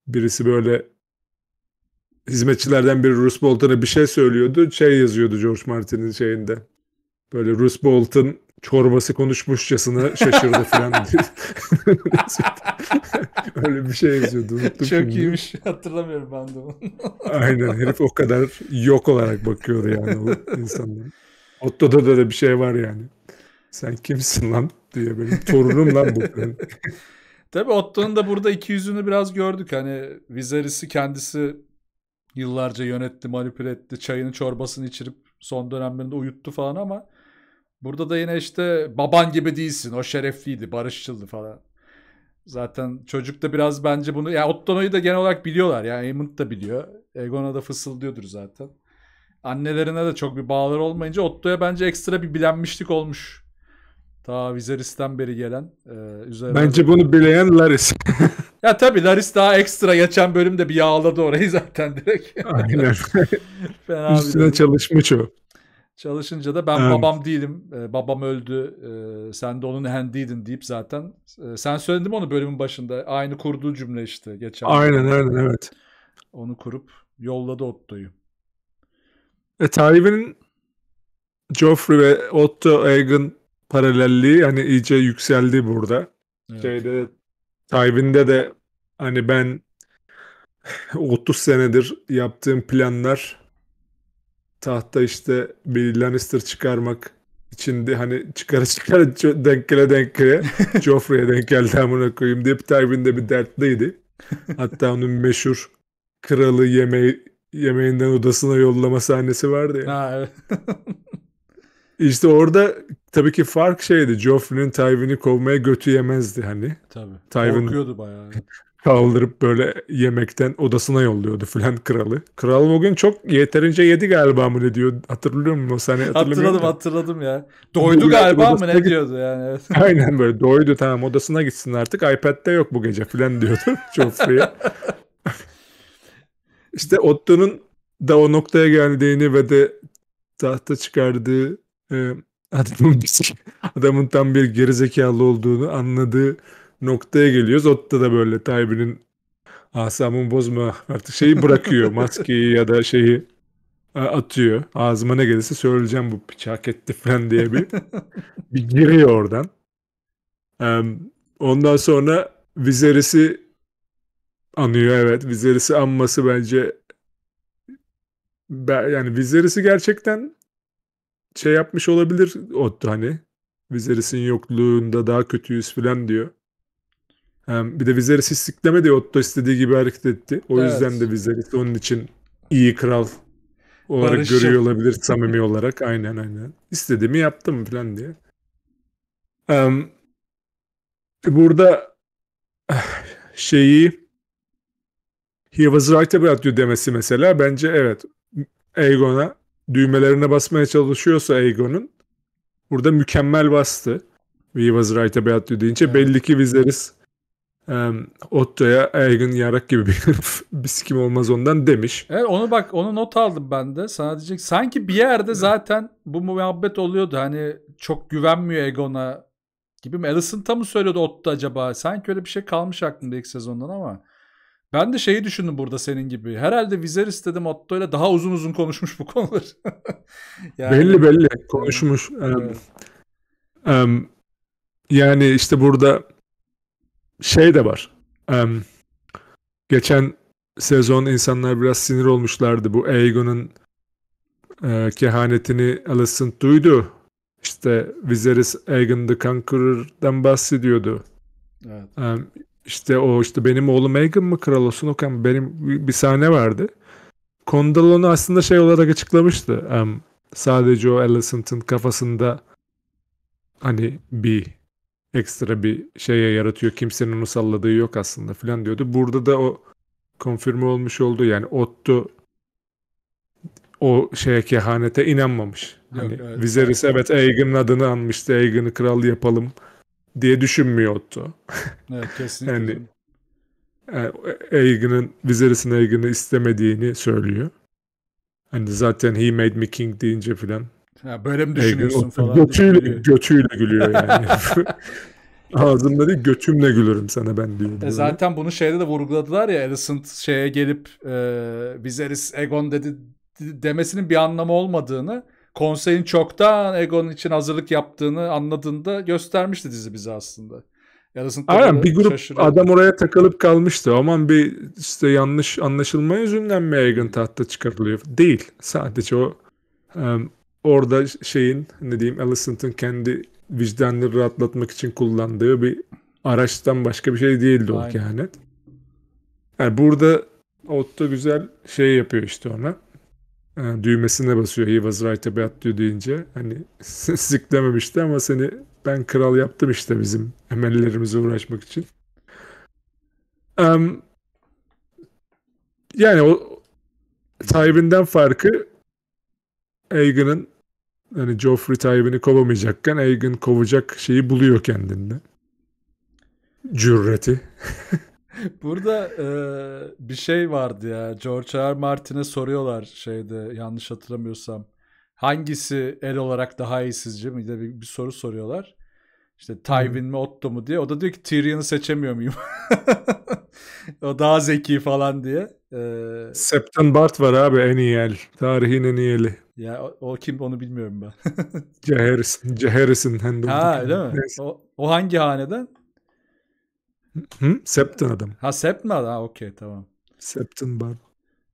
birisi böyle hizmetçilerden biri Rus Bolton'a bir şey söylüyordu. Şey yazıyordu George Martin'in şeyinde. Böyle Rus Bolton çorbası konuşmuşçasına şaşırdı falan. Öyle bir şey yazıyordu. Unuttum Çok şimdi. iyiymiş. Hatırlamıyorum ben de onu. Aynen. Herif o kadar yok olarak bakıyordu yani o insanlara. Otto'da da, da bir şey var yani. Sen kimsin lan diye benim torunum lan bu. Tabii Otto'nun da burada iki yüzünü biraz gördük. Hani Viserys'i kendisi yıllarca yönetti, manipüle etti. Çayını çorbasını içirip son dönemlerinde uyuttu falan ama Burada da yine işte baban gibi değilsin. O şerefliydi, barışçıldı falan. Zaten çocuk da biraz bence bunu... Ya Otto'yu da genel olarak biliyorlar. Yani Eamon da biliyor. Egon'a da fısıldıyordur zaten. Annelerine de çok bir bağları olmayınca Otto'ya bence ekstra bir bilenmişlik olmuş. Ta Viserys'ten beri gelen. E, üzerine bence bunu bileyen Laris. ya tabii Laris daha ekstra geçen bölümde bir yağladı orayı zaten direkt. Aynen. Fena Üstüne çalışmış o. Çalışınca da ben evet. babam değilim, e, babam öldü, e, sen de onun hendiydin deyip zaten. E, sen söyledin mi onu bölümün başında? Aynı kurduğu cümle işte geçen. Aynen aynen evet. Onu kurup yolladı Otto'yu. E, Taliban'ın Joffrey ve Otto Egan paralelliği hani iyice yükseldi burada. Evet. Şeyde Tywin'de de hani ben 30 senedir yaptığım planlar tahta işte bir Lannister çıkarmak içinde hani çıkara çıkara denk gele denk gele Joffrey'e denk geldi amına koyayım diye Tywin de bir dertliydi. Hatta onun meşhur kralı yemeği yemeğinden odasına yollama sahnesi vardı ya. Ha, evet. işte orada tabii ki fark şeydi. Joffrey'nin Tywin'i kovmaya götü yemezdi hani. Tabii. Tywin... Korkuyordu bayağı kaldırıp böyle yemekten odasına yolluyordu filan kralı. Kral bugün çok yeterince yedi galiba mı ne diyor. Hatırlıyor musun o sahneyi Hatırladım ya. hatırladım ya. Doydu bu, galiba mı ne diyordu yani. Evet. Aynen böyle doydu tamam odasına gitsin artık iPad'de yok bu gece filan diyordu Joffrey'e. İşte Otto'nun da o noktaya geldiğini ve de tahta çıkardığı e, adamın, adamın tam bir gerizekalı olduğunu anladığı noktaya geliyoruz. Otta da böyle Taybi'nin asamını bozma artık şeyi bırakıyor. maskeyi ya da şeyi e, atıyor. Ağzıma ne gelirse söyleyeceğim bu bıçak etti falan diye bir, bir giriyor oradan. Ondan sonra Viserys'i anıyor evet. Viserys'i anması bence yani Viserys'i gerçekten şey yapmış olabilir Otto hani. Viserys'in yokluğunda daha kötüyüz falan diyor bir de Viserys istiklemedi. Otto istediği gibi hareket etti. O evet. yüzden de Viserys onun için iyi kral olarak Barışım. görüyor olabilir samimi olarak. Aynen aynen. İstediğimi yaptım falan diye. burada eh, şeyi he was right about you demesi mesela bence evet Aegon'a düğmelerine basmaya çalışıyorsa Aegon'un burada mükemmel bastı. He was right about you deyince evet. belli ki Viserys Otto'ya Ergin yarak gibi bir biskim olmaz ondan demiş. Evet onu bak onu not aldım ben de sana diyecek. Sanki bir yerde zaten bu muhabbet oluyordu hani çok güvenmiyor Egon'a gibi. Alison tam mı söylüyordu Otto acaba? Sanki öyle bir şey kalmış aklımda ilk sezondan ama. Ben de şeyi düşündüm burada senin gibi. Herhalde Viserys dedim Otto ile daha uzun uzun konuşmuş bu konular. yani... Belli belli konuşmuş. Evet. Um, um, yani işte burada şey de var. Um, geçen sezon insanlar biraz sinir olmuşlardı bu Aegon'un e, kehanetini Alicent duydu. İşte Viserys Aegon the Conqueror'dan bahsediyordu. Evet. Um, işte o işte benim oğlum Aegon mı kral olsun Okan benim bir sahne vardı. Condal aslında şey olarak açıklamıştı. Um, sadece o Alicent'ın kafasında hani bir ekstra bir şeye yaratıyor. Kimsenin onu salladığı yok aslında filan diyordu. Burada da o konfirme olmuş oldu. Yani Otto o şeye kehanete inanmamış. Hani yok, hani evet, Viserys evet Aegon'un adını anmıştı. Aegon'u kral yapalım diye düşünmüyor Otto. Evet kesinlikle. yani, e, Aegon'un Viserys'in Aegon'u istemediğini söylüyor. Hani zaten he made me king deyince filan ya böyle mi e, düşünüyorsun e, falan? Götüyle, götüyle gülüyor yani. Ağzımda değil götümle gülürüm sana ben e, diyorum. E zaten bunu şeyde de vurguladılar ya Alicent şeye gelip e, Viserys Egon dedi demesinin bir anlamı olmadığını konseyin çoktan Egon için hazırlık yaptığını anladığında göstermişti dizi bize aslında. Yarısını Aynen bir grup şaşırıyor. adam oraya takılıp kalmıştı. Aman bir işte yanlış anlaşılma yüzünden mi Egon tahta çıkarılıyor? Değil. Sadece o orada şeyin ne diyeyim Alicent'ın kendi vicdanını rahatlatmak için kullandığı bir araçtan başka bir şey değildi Aynen. o kehanet. Yani burada Otto güzel şey yapıyor işte ona. Yani ee, düğmesine basıyor. He was right about you deyince. Hani siklememişti ama seni ben kral yaptım işte bizim emellerimize uğraşmak için. Um, yani o sahibinden farkı Egan'ın hani Joffrey Tywin'i kovamayacakken Aegon kovacak şeyi buluyor kendinde. Cüreti. Burada e, bir şey vardı ya. George R. Martin'e soruyorlar şeyde yanlış hatırlamıyorsam. Hangisi el olarak daha iyi sizce mi? De bir, bir soru soruyorlar. İşte Tywin hmm. mi Otto mu diye. O da diyor ki Tyrion'u seçemiyor muyum? o daha zeki falan diye. Ee, Septen Bart var abi en iyi el. Tarihin en iyi eli. Ya o, o kim onu bilmiyorum ben. Ceheris'in. Ceheris'in Handel. Ha öyle mi? O, o hangi haneden? Hı? Septen adam. Ha Sept mi adam? Okey tamam. Septen Bart.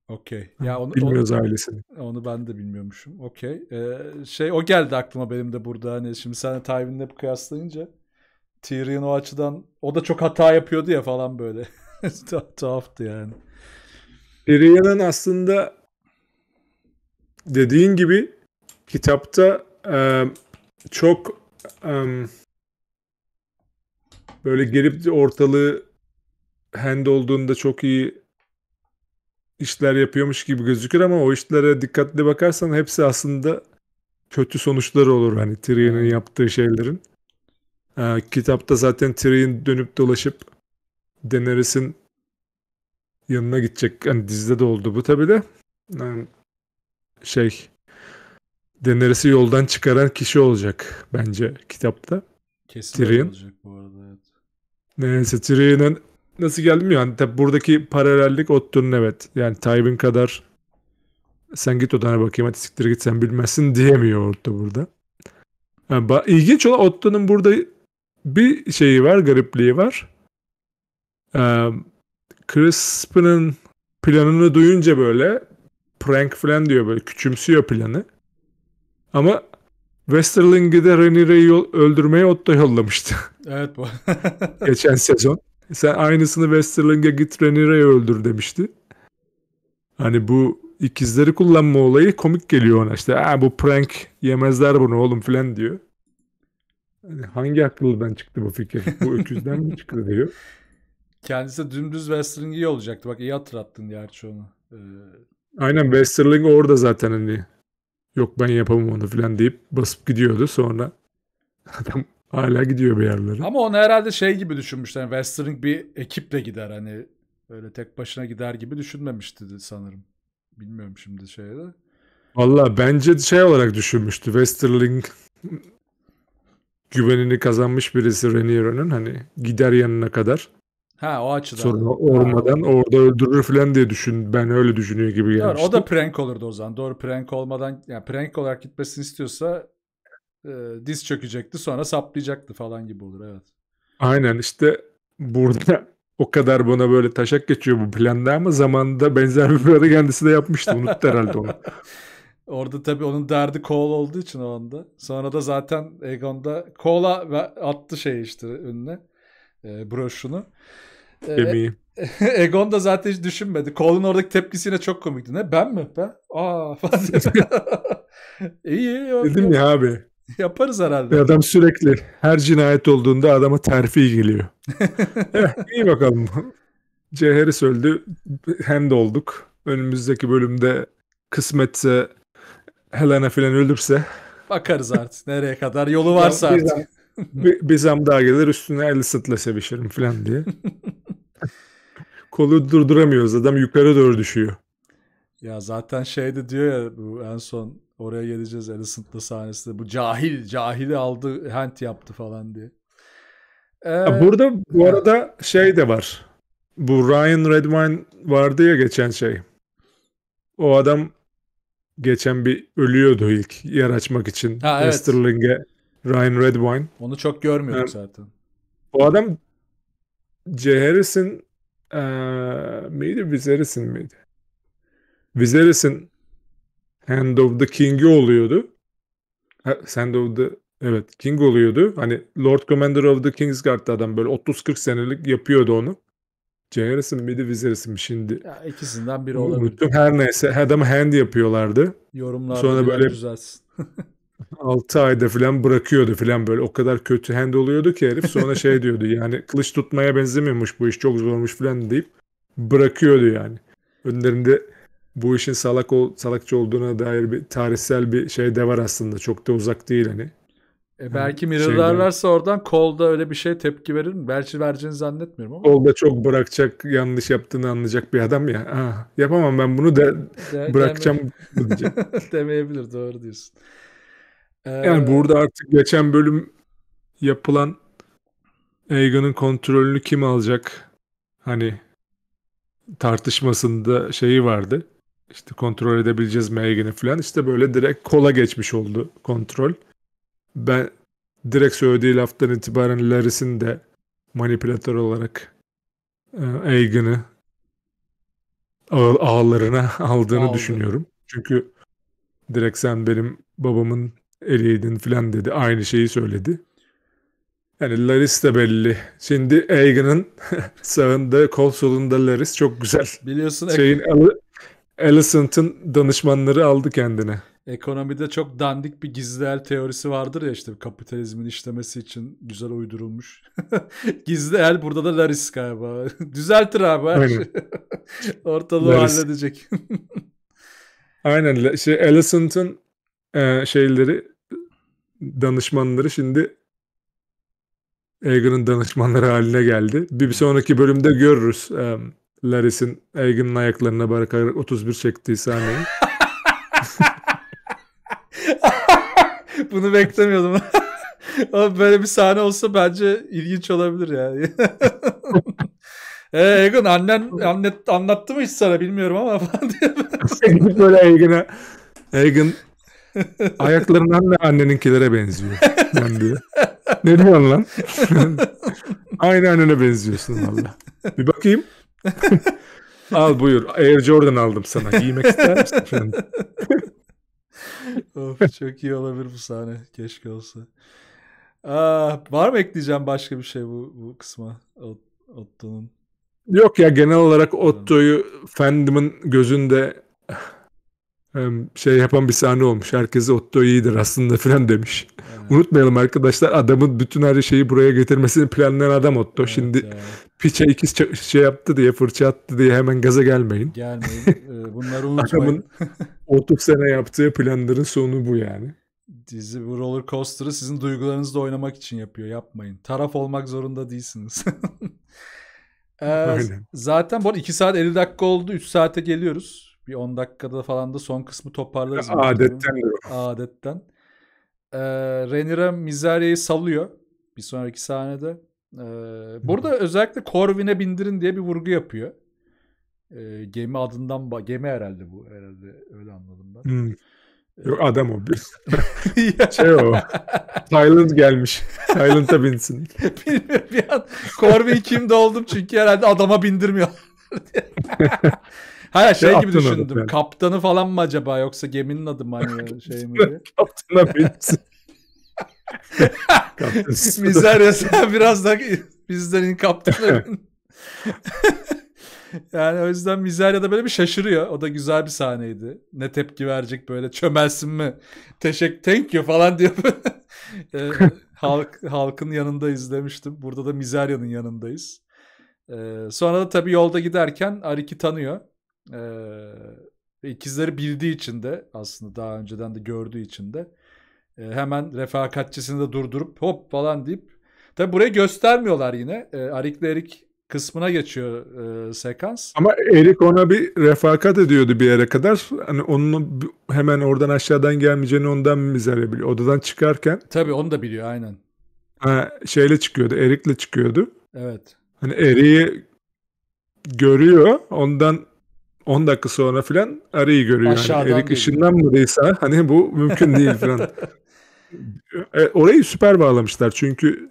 Okey. Ya onu bilmiyoruz onu, ailesini. Onu ben de bilmiyormuşum. Okey. Ee, şey o geldi aklıma benim de burada hani şimdi sen Tywin'le kıyaslayınca Tyrion o açıdan o da çok hata yapıyordu ya falan böyle. Tuhaftı yani. Eriyan'ın aslında dediğin gibi kitapta e, çok e, böyle gelip ortalığı hand olduğunda çok iyi işler yapıyormuş gibi gözükür ama o işlere dikkatli bakarsan hepsi aslında kötü sonuçları olur hani Tyrion'un yaptığı şeylerin. E, kitapta zaten Tyrion dönüp dolaşıp Daenerys'in yanına gidecek. Hani dizide de oldu bu tabi de. Yani şey Daenerys'i yoldan çıkaran kişi olacak bence kitapta. Kesin Tyrion. olacak bu arada evet. Neyse Tyrion'ın nasıl geldim ya hani tabi buradaki paralellik Ottu'nun evet. Yani Tywin kadar sen git odana bakayım hadi siktir git sen bilmezsin diyemiyor orta burada. Yani, ilginç olan Ottu'nun burada bir şeyi var, garipliği var. Ee, Crispin'in planını duyunca böyle prank falan diyor böyle küçümsüyor planı. Ama Westerling'i de Renire'yi öldürmeye Otto yollamıştı. Evet bu. Geçen sezon. Sen aynısını Westerling'e git Renire'yi öldür demişti. Hani bu ikizleri kullanma olayı komik geliyor ona işte. Ha bu prank yemezler bunu oğlum filan diyor. Hani hangi akıllıdan çıktı bu fikir? Bu öküzden mi çıktı diyor. Kendisi dümdüz Westerling iyi olacaktı. Bak iyi hatırlattın gerçi onu. Ee... Aynen Westerling orada zaten hani yok ben yapamam onu falan deyip basıp gidiyordu. Sonra adam hala gidiyor bir yerlere. Ama onu herhalde şey gibi düşünmüşler. Yani Westerling bir ekiple gider hani öyle tek başına gider gibi düşünmemişti sanırım. Bilmiyorum şimdi şeyde. Valla bence şey olarak düşünmüştü. Westerling güvenini kazanmış birisi Renier'ın hani gider yanına kadar. Ha o açıdan. Sonra ormadan ha. orada öldürür falan diye düşün. Ben öyle düşünüyor gibi gelmiştim. Doğru, o da prank olurdu o zaman. Doğru prank olmadan yani prank olarak gitmesini istiyorsa e, diz çökecekti sonra saplayacaktı falan gibi olur evet. Aynen işte burada o kadar bana böyle taşak geçiyor bu planda ama zamanında benzer bir planda kendisi de yapmıştı. Unuttu herhalde onu. Orada tabii onun derdi Cole olduğu için o anda. Sonra da zaten Egon'da Cole'a attı şey işte önüne. E, broşunu. Gemiyi. Egon da zaten hiç düşünmedi. Cole'un oradaki tepkisine çok komikti. Ne ben mi? Ben? Aa falan. İyi, iyi. Yok, Dedim yok. ya abi. Yaparız herhalde. Adam sürekli her cinayet olduğunda adama terfi geliyor. evet, eh, iyi bakalım. Ceheris öldü. Hem de olduk. Önümüzdeki bölümde kısmetse Helena filan ölürse. Bakarız artık nereye kadar. Yolu varsa artık. bir, bir zam daha gelir üstüne Alicent'la sevişirim filan diye. Kolu durduramıyoruz. Adam yukarı doğru düşüyor. Ya zaten şey de diyor ya bu en son oraya geleceğiz Alicent'la sahnesinde. Bu cahil, cahili aldı, hand yaptı falan diye. Ee, burada bu arada şey de var. Bu Ryan Redwine vardı ya geçen şey. O adam geçen bir ölüyordu ilk yer açmak için. Ha, evet. Westerling'e Ryan Redwine. Onu çok görmüyorum yani, zaten. O adam C. Harris'in e, miydi? Viserys'in miydi? Viserys'in Hand of the King'i oluyordu. Hand of the evet King oluyordu. Hani Lord Commander of the Kingsguard'da adam böyle 30-40 senelik yapıyordu onu. C. miydi Viserys'in mi şimdi? Ya, ikisinden biri olabilir. Unuttum her neyse. Adamı hand yapıyorlardı. Yorumlarda Sonra böyle düzelsin. 6 ayda falan bırakıyordu falan böyle o kadar kötü hand oluyordu ki herif sonra şey diyordu yani kılıç tutmaya benzemiyormuş bu iş çok zormuş falan deyip bırakıyordu yani. Önlerinde bu işin salak ol, salakçı olduğuna dair bir tarihsel bir şey de var aslında çok da uzak değil hani. E belki mirrorlarlarsa şey oradan kolda öyle bir şey tepki verir mi? Belki vereceğini zannetmiyorum ama. Kolda çok bırakacak, yanlış yaptığını anlayacak bir adam ya. Ah, yapamam ben bunu da de, bırakacağım. Deme... Demeyebilir doğru diyorsun. Ee, yani burada artık geçen bölüm yapılan Egan'ın kontrolünü kim alacak? Hani tartışmasında şeyi vardı. İşte kontrol edebileceğiz mi Egan'ı falan. İşte böyle direkt kola geçmiş oldu kontrol. Ben direkt söylediği laftan itibaren Laris'in de manipülatör olarak e, Egan'ı ağlarına aldığını Aldı. düşünüyorum. Çünkü direkt sen benim babamın eriydin filan dedi. Aynı şeyi söyledi. Yani Laris de belli. Şimdi Egan'ın sağında, kol solunda Laris çok güzel. Biliyorsun şeyin Alicent'ın danışmanları aldı kendine. Ekonomide çok dandik bir gizli teorisi vardır ya işte kapitalizmin işlemesi için güzel uydurulmuş. gizli el burada da Laris galiba. Düzeltir abi her şey. Ortalığı Laris. halledecek. Aynen. Şey, Alicent'ın e, şeyleri danışmanları şimdi Egan'ın danışmanları haline geldi. Bir, sonraki bölümde görürüz. E, Laris'in Egan'ın ayaklarına barakarak 31 çektiği sahneyi. Bunu beklemiyordum. Ama böyle bir sahne olsa bence ilginç olabilir yani. Ee, Egon annen annet, anlattı mı hiç sana bilmiyorum ama falan diye. böyle Egon'a Egon Ayaklarından da anneninkilere benziyor. Ben diyor. Ne diyorsun lan? Aynı annene benziyorsun valla. Bir bakayım. Al buyur. Air Jordan aldım sana. Giymek ister misin of çok iyi olabilir bu sahne. Keşke olsa. Aa, ah, var mı ekleyeceğim başka bir şey bu, bu kısma Otto'nun? Yok ya genel olarak Otto'yu fandom'ın gözünde şey yapan bir sahne olmuş. Herkese Otto iyidir aslında filan demiş. Evet. Unutmayalım arkadaşlar adamın bütün her şeyi buraya getirmesini planlayan adam Otto. Evet, Şimdi evet. piçe ikiz şey yaptı diye fırça attı diye hemen gaza gelmeyin. Gelmeyin. Ee, bunları unutmayın. Adamın 30 sene yaptığı planların sonu bu yani. Dizi bu roller coaster'ı sizin duygularınızla oynamak için yapıyor. Yapmayın. Taraf olmak zorunda değilsiniz. ee, Zaten bu arada 2 saat 50 dakika oldu. 3 saate geliyoruz. Bir 10 dakikada falan da son kısmı toparlarız. Adetten. Adetten. Ee, Renira Mizarya'yı salıyor bir sonraki sahnede. Ee, burada özellikle Corvin'e bindirin diye bir vurgu yapıyor. Ee, gemi adından gemi herhalde bu herhalde öyle anladım ben. Hmm. Yok adam o. şey o. Silent gelmiş. Silent'a binsin. Bilmiyorum bir an Corvin kimde oldum çünkü herhalde adama bindirmiyor. Hayır şey, şey gibi düşündüm. Yani. Kaptanı falan mı acaba yoksa geminin adı mı hani şey mi Kaptana benziyor. Mizarya sen biraz da bizlerin kaptanı. Yani o yüzden Mizarya da böyle bir şaşırıyor. O da güzel bir sahneydi. Ne tepki verecek böyle çömelsin mi? Teşek thank you falan diyor. e, halk, halkın yanında izlemiştim. Burada da Mizarya'nın yanındayız. E, sonra da tabii yolda giderken Arik'i tanıyor. E, ikizleri bildiği için de aslında daha önceden de gördüğü için de e, hemen refakatçisini de durdurup hop falan deyip tabi buraya göstermiyorlar yine. E, Arik'le Erik kısmına geçiyor e, sekans. Ama Erik ona bir refakat ediyordu bir yere kadar. Hani onun hemen oradan aşağıdan gelmeyeceğini ondan mizere biliyor. Odadan çıkarken. tabi onu da biliyor aynen. Ha, şeyle çıkıyordu. Erik'le çıkıyordu. Evet. Hani Erik'i görüyor. Ondan 10 dakika sonra filan arayı görüyor. Hani Aşağıdan yani Erik ışından mıdaysa hani bu mümkün değil filan. e, orayı süper bağlamışlar çünkü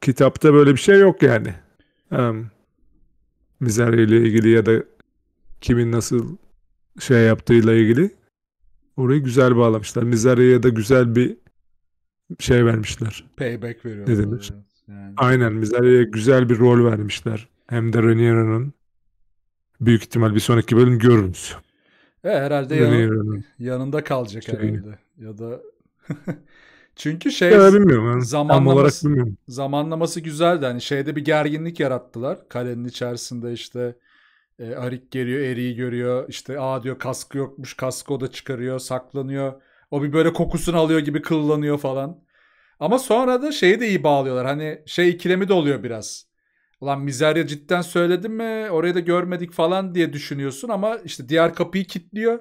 kitapta böyle bir şey yok yani. Um, Mizari ile ilgili ya da kimin nasıl şey yaptığıyla ilgili. Orayı güzel bağlamışlar. Mizari'ye de güzel bir şey vermişler. Payback veriyorlar. Ne demiş? Yani. Aynen Mizari'ye güzel bir rol vermişler. Hem de Reniera'nın büyük ihtimal bir sonraki bölüm görürüz. E, herhalde yan, yanında kalacak işte herhalde. Ya da çünkü şey ya, bilmiyorum. Yani, zamanlaması, olarak bilmiyorum. zamanlaması güzeldi. Hani şeyde bir gerginlik yarattılar. Kalenin içerisinde işte e, Arik geliyor, Eri'yi görüyor. İşte aa diyor kaskı yokmuş. Kaskı o da çıkarıyor, saklanıyor. O bir böyle kokusunu alıyor gibi kıllanıyor falan. Ama sonra da şeyi de iyi bağlıyorlar. Hani şey ikilemi de oluyor biraz ulan Mizaria cidden söyledi mi orayı da görmedik falan diye düşünüyorsun ama işte diğer kapıyı kilitliyor.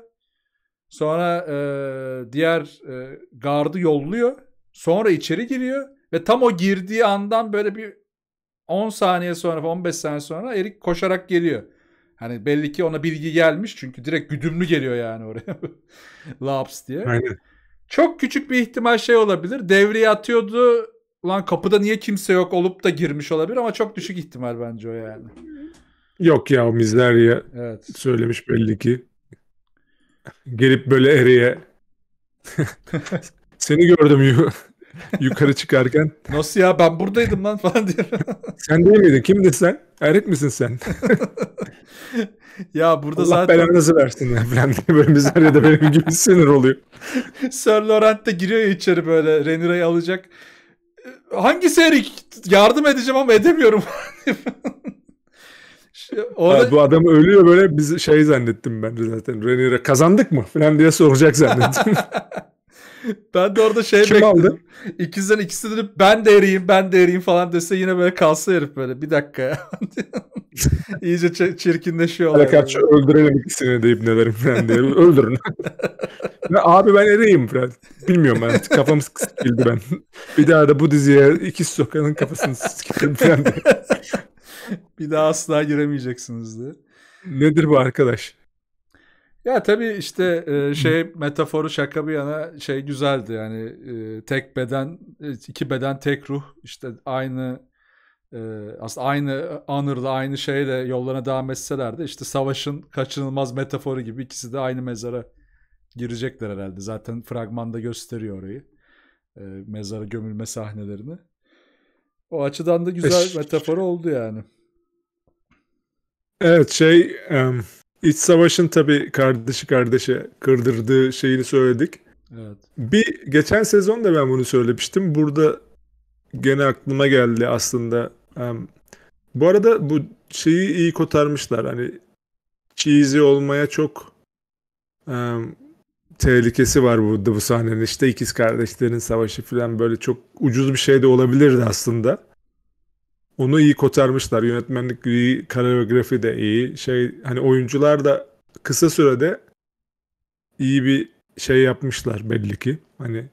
Sonra e, diğer e, gardı yolluyor. Sonra içeri giriyor ve tam o girdiği andan böyle bir 10 saniye sonra 15 saniye sonra Erik koşarak geliyor. Hani belli ki ona bilgi gelmiş çünkü direkt güdümlü geliyor yani oraya. Laps diye. Aynen. Çok küçük bir ihtimal şey olabilir. Devreye atıyordu ulan kapıda niye kimse yok olup da girmiş olabilir ama çok düşük ihtimal bence o yani. Yok ya o Mizlerya evet. söylemiş belli ki. Gelip böyle eriye seni gördüm yukarı çıkarken. Nasıl ya ben buradaydım lan falan diyor. sen değil miydin? Kimdin sen? Erik misin sen? ya burada Allah zaten... Allah belanızı versin ya falan diye böyle da benim gibi sinir oluyor. Sir Laurent de giriyor ya içeri böyle Renira'yı alacak. Hangi erik? Yardım edeceğim ama edemiyorum. Orada... Ha, bu adam ölüyor böyle biz şey zannettim ben de zaten. Renir'e kazandık mı falan diye soracak zannettim. ben de orada şey Kim bekledim. Aldı? İkizden ikisi de ben de eriyim ben de eriyim falan dese yine böyle kalsa herif böyle bir dakika İyice çirkinleşiyor. Alakatçı öldürelim ikisini deyip nelerim falan diye. Öldürün. abi ben ereyim falan. Bilmiyorum ben artık kafamız sikildi ben. bir daha da bu diziye iki sokanın kafasını sikildim falan diye. bir daha asla giremeyeceksiniz diye. Nedir bu arkadaş? Ya tabii işte e, şey metaforu şaka bir yana şey güzeldi yani e, tek beden e, iki beden tek ruh işte aynı aslında aynı anırla aynı şeyle yollarına devam etselerdi işte savaşın kaçınılmaz metaforu gibi ikisi de aynı mezara girecekler herhalde zaten fragmanda gösteriyor orayı mezara gömülme sahnelerini o açıdan da güzel metafor oldu yani. Evet şey İç savaşın tabii kardeşi kardeşe kırdırdığı şeyini söyledik. Evet. Bir geçen sezon da ben bunu söylemiştim. Burada gene aklıma geldi aslında. Um, bu arada bu şeyi iyi kotarmışlar. Hani cheesy olmaya çok um, tehlikesi var burada bu sahnenin. İşte ikiz kardeşlerin savaşı falan böyle çok ucuz bir şey de olabilirdi aslında onu iyi kotarmışlar. Yönetmenlik iyi, kareografi de iyi. Şey hani oyuncular da kısa sürede iyi bir şey yapmışlar belli ki. Hani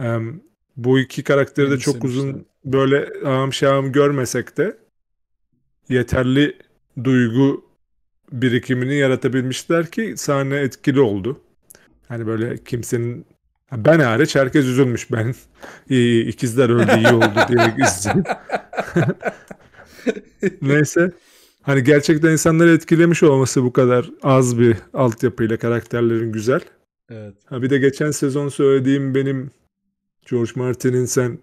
um, bu iki karakteri de çok uzun böyle ağam şahım görmesek de yeterli duygu birikimini yaratabilmişler ki sahne etkili oldu. Hani böyle kimsenin ben hariç herkes üzülmüş. Ben ikizler öldü iyi oldu diye izledim. Neyse. Hani gerçekten insanları etkilemiş olması bu kadar az bir altyapıyla karakterlerin güzel. Evet. Ha bir de geçen sezon söylediğim benim George Martin'in sen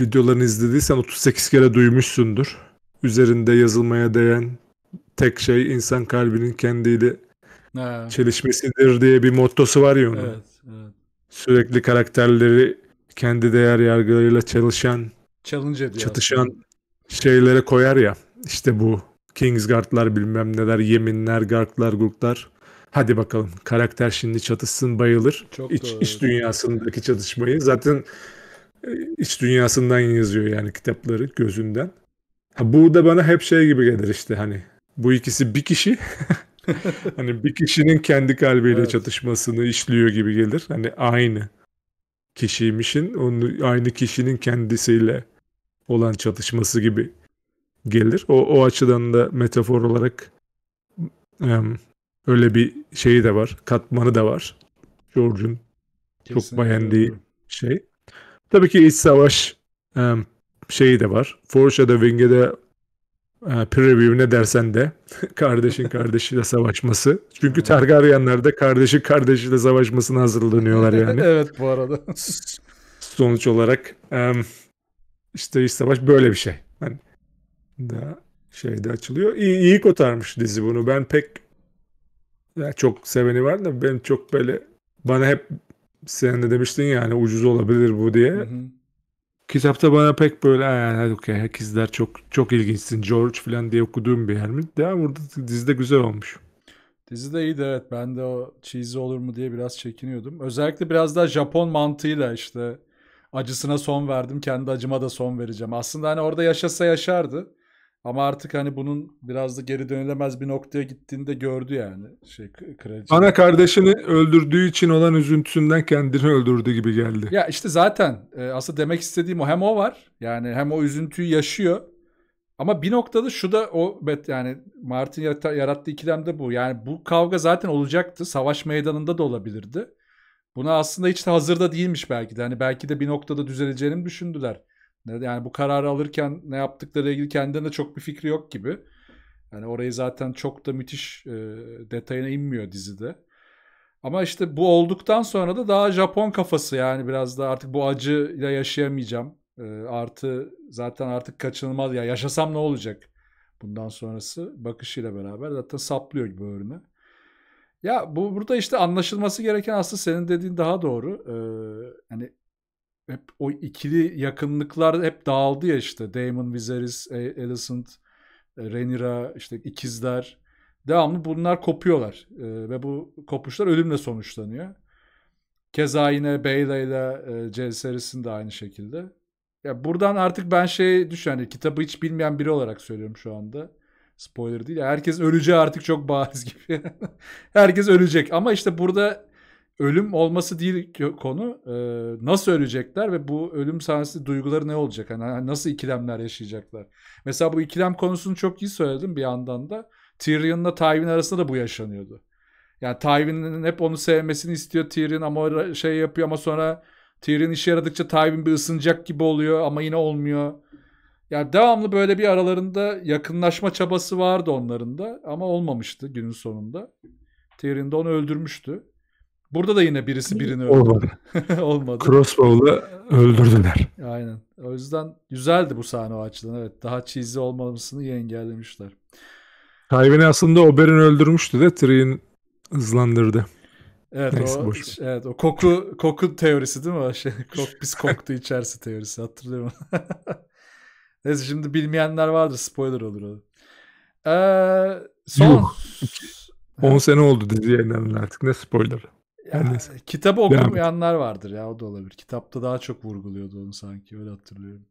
videolarını izlediysen 38 kere duymuşsundur. Üzerinde yazılmaya değen tek şey insan kalbinin kendiyle ha. çelişmesidir diye bir mottosu var ya onun. Evet sürekli karakterleri kendi değer yargılarıyla çalışan, challenge Çatışan şeylere koyar ya. İşte bu Kingsguard'lar bilmem neler, yeminler, Gark'lar, Gurk'lar. Hadi bakalım karakter şimdi çatışsın bayılır. Çok iç, doğru. iç dünyasındaki çatışmayı zaten e, iç dünyasından yazıyor yani kitapları gözünden. Ha, bu da bana hep şey gibi gelir işte hani bu ikisi bir kişi hani bir kişinin kendi kalbiyle evet. çatışmasını işliyor gibi gelir. Hani aynı kişiymişin onu aynı kişinin kendisiyle olan çatışması gibi gelir. O o açıdan da metafor olarak um, öyle bir şeyi de var, katmanı da var. George'un çok beğendiği şey. Tabii ki iç savaş um, şeyi de var. Foreshadowing'e de preview ne dersen de kardeşin kardeşiyle savaşması. Çünkü Targaryenler de kardeşi kardeşiyle savaşmasına hazırlanıyorlar yani. evet bu arada. Sonuç olarak işte iç savaş böyle bir şey. Hani daha şey de açılıyor. İyi, iyi kotarmış dizi bunu. Ben pek ya çok seveni var da ben çok böyle bana hep sen de demiştin yani ucuz olabilir bu diye. Hı hı. Kitapta bana pek böyle hadi okey herkesler çok çok ilginçsin George falan diye okuduğum bir Hermit. Daha burada dizide güzel olmuş. Dizi de iyiydi evet. Ben de o cheesy olur mu diye biraz çekiniyordum. Özellikle biraz daha Japon mantığıyla işte acısına son verdim. Kendi acıma da son vereceğim. Aslında hani orada yaşasa yaşardı. Ama artık hani bunun biraz da geri dönülemez bir noktaya gittiğini de gördü yani. Şey, kraliçe. Ana kardeşini öldürdüğü için olan üzüntüsünden kendini öldürdü gibi geldi. Ya işte zaten e, aslında demek istediğim o hem o var. Yani hem o üzüntüyü yaşıyor. Ama bir noktada şu da o yani Martin yarattığı ikilem de bu. Yani bu kavga zaten olacaktı. Savaş meydanında da olabilirdi. Buna aslında hiç de hazırda değilmiş belki de. Hani belki de bir noktada düzeleceğini düşündüler. Yani bu kararı alırken ne yaptıkları ilgili kendilerine çok bir fikri yok gibi. Yani orayı zaten çok da müthiş e, detayına inmiyor dizide. Ama işte bu olduktan sonra da daha Japon kafası yani biraz da artık bu acıyla yaşayamayacağım. E, artı zaten artık kaçınılmaz ya yaşasam ne olacak bundan sonrası bakışıyla beraber zaten saplıyor gibi böğrüne. Ya bu burada işte anlaşılması gereken aslında senin dediğin daha doğru. Ee, hani hep o ikili yakınlıklar hep dağıldı ya işte. Damon Viserys, Alicent, e, Rhaenyra, işte ikizler. Devamlı bunlar kopuyorlar. E, ve bu kopuşlar ölümle sonuçlanıyor. Keza yine Beyla ile e, Jaehaerys'in de aynı şekilde. Ya buradan artık ben şey düşün hani kitabı hiç bilmeyen biri olarak söylüyorum şu anda. Spoiler değil. Herkes öleceği artık çok bariz gibi. Herkes ölecek ama işte burada ölüm olması değil konu. E, nasıl ölecekler ve bu ölüm sahnesi duyguları ne olacak? Hani nasıl ikilemler yaşayacaklar? Mesela bu ikilem konusunu çok iyi söyledim bir yandan da. Tyrion'la Tywin arasında da bu yaşanıyordu. Yani Tywin'in hep onu sevmesini istiyor Tyrion ama şey yapıyor ama sonra Tyrion işe yaradıkça Tywin bir ısınacak gibi oluyor ama yine olmuyor. Yani devamlı böyle bir aralarında yakınlaşma çabası vardı onların da ama olmamıştı günün sonunda. Tyrion da onu öldürmüştü. Burada da yine birisi birini öldürdü. Olmadı. Olmadı. Crossbow'la öldürdüler. Aynen. O yüzden güzeldi bu sahne o açıdan. Evet daha cheesy olmamasını iyi engellemişler. Tayvin'i aslında Oberyn öldürmüştü de Tyrion hızlandırdı. Evet, Neyse, o, boş. evet o koku koku teorisi değil mi? O şey, kok, biz koktu içerisi teorisi hatırlıyorum. Neyse şimdi bilmeyenler vardır spoiler olur o. Ee, son... Yuh. 10 sene oldu dizi yayınlandı artık ne spoiler. Ya, yani, kitabı okumayanlar vardır ya o da olabilir. Kitapta daha çok vurguluyordu onu sanki öyle hatırlıyorum.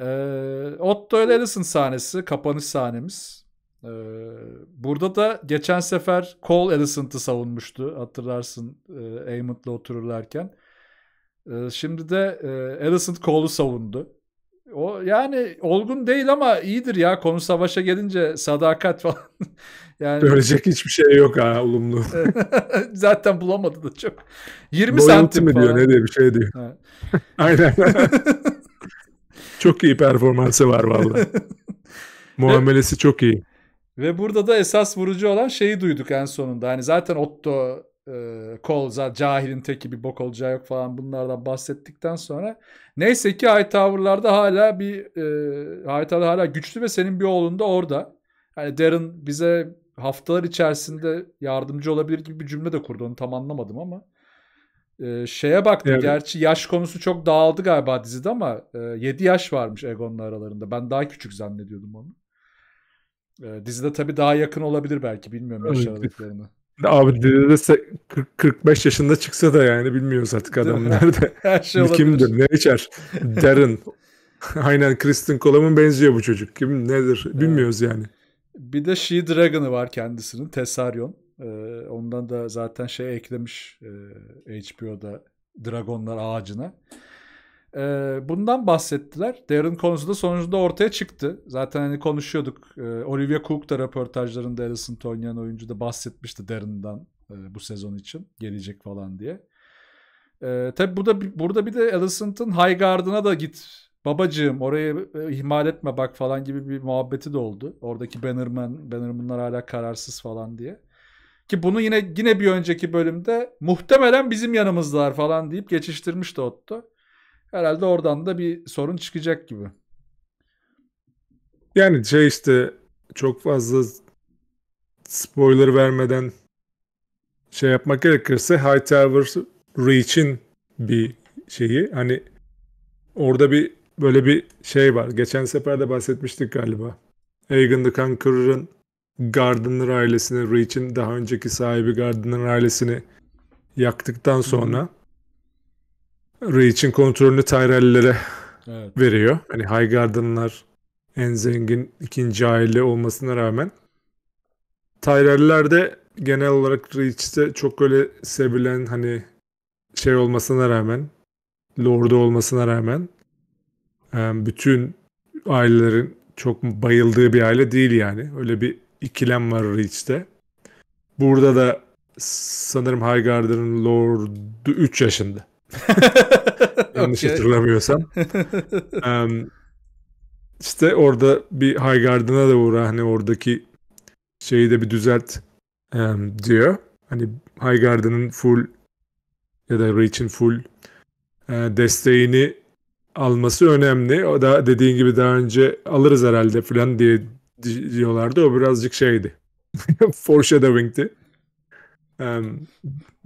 Ee, Otto Edison sahnesi kapanış sahnemiz. Ee, burada da geçen sefer Cole Edison'ı savunmuştu hatırlarsın e, Amon'la otururlarken. Ee, şimdi de e, Ellison Cole'u savundu. O yani olgun değil ama iyidir ya konu savaşa gelince sadakat falan. yani Görecek hiçbir şey yok ha olumlu. Zaten bulamadı da çok. 20 Loyalty santim mi falan. diyor ne diyor bir şey diyor. Evet. Aynen. çok iyi performansı var vallahi. Muamelesi çok iyi. Ve burada da esas vurucu olan şeyi duyduk en sonunda. Hani zaten Otto e, Kolza cahilin teki bir bok olacağı yok falan bunlardan bahsettikten sonra neyse ki Hightower'larda hala bir e, Hightower hala güçlü ve senin bir oğlun da orada. Yani Darren bize haftalar içerisinde yardımcı olabilir gibi bir cümle de kurdu onu tam anlamadım ama. E, şeye baktım evet. gerçi yaş konusu çok dağıldı galiba dizide ama e, 7 yaş varmış Egon'la aralarında. Ben daha küçük zannediyordum onu. Ee, dizide tabii daha yakın olabilir belki bilmiyorum yaş aralıklarını. Abi dede 45 yaşında çıksa da yani bilmiyoruz artık adam nerede. Her şey olabilir. Kimdir, ne içer? Derin. Aynen Kristen Coleman benziyor bu çocuk. Kim nedir bilmiyoruz evet. yani. Bir de She Dragon'ı var kendisinin. Tessarion. Ee, ondan da zaten şey eklemiş e, HBO'da Dragonlar ağacına. E, bundan bahsettiler. Darren konusu da sonucunda ortaya çıktı. Zaten hani konuşuyorduk. E, Olivia Cook da röportajlarında Alicent'ı oynayan oyuncu da bahsetmişti Darren'dan e, bu sezon için. Gelecek falan diye. E, tabii bu burada bir de Alicent'ın High Garden'a da git babacığım orayı e, ihmal etme bak falan gibi bir muhabbeti de oldu. Oradaki Bannerman, Bannerman'lar hala kararsız falan diye. Ki bunu yine yine bir önceki bölümde muhtemelen bizim yanımızdalar falan deyip geçiştirmişti Otto. Herhalde oradan da bir sorun çıkacak gibi. Yani şey işte çok fazla spoiler vermeden şey yapmak gerekirse High Hightower Reach'in bir şeyi hani orada bir böyle bir şey var. Geçen sefer de bahsetmiştik galiba. Aegon the Conqueror'ın Gardner ailesini, Reach'in daha önceki sahibi Gardner ailesini yaktıktan sonra hı Reach'in kontrolünü Tyrell'lere evet. veriyor. Hani Highgarden'lar en zengin ikinci aile olmasına rağmen. Tyrell'ler de genel olarak Reach'te çok öyle sevilen hani şey olmasına rağmen Lord'u olmasına rağmen bütün ailelerin çok bayıldığı bir aile değil yani. Öyle bir ikilem var Reach'te. Burada da sanırım Highgarden'ın Lord'u 3 yaşında. Yanlış hatırlamıyorsam. um, işte orada bir Highgarden'a da uğra hani oradaki şeyi de bir düzelt um, diyor. Hani Highgarden'ın full ya da Reach'in full e, desteğini alması önemli. O da dediğin gibi daha önce alırız herhalde falan diye diyorlardı. O birazcık şeydi. Foreshadowing'ti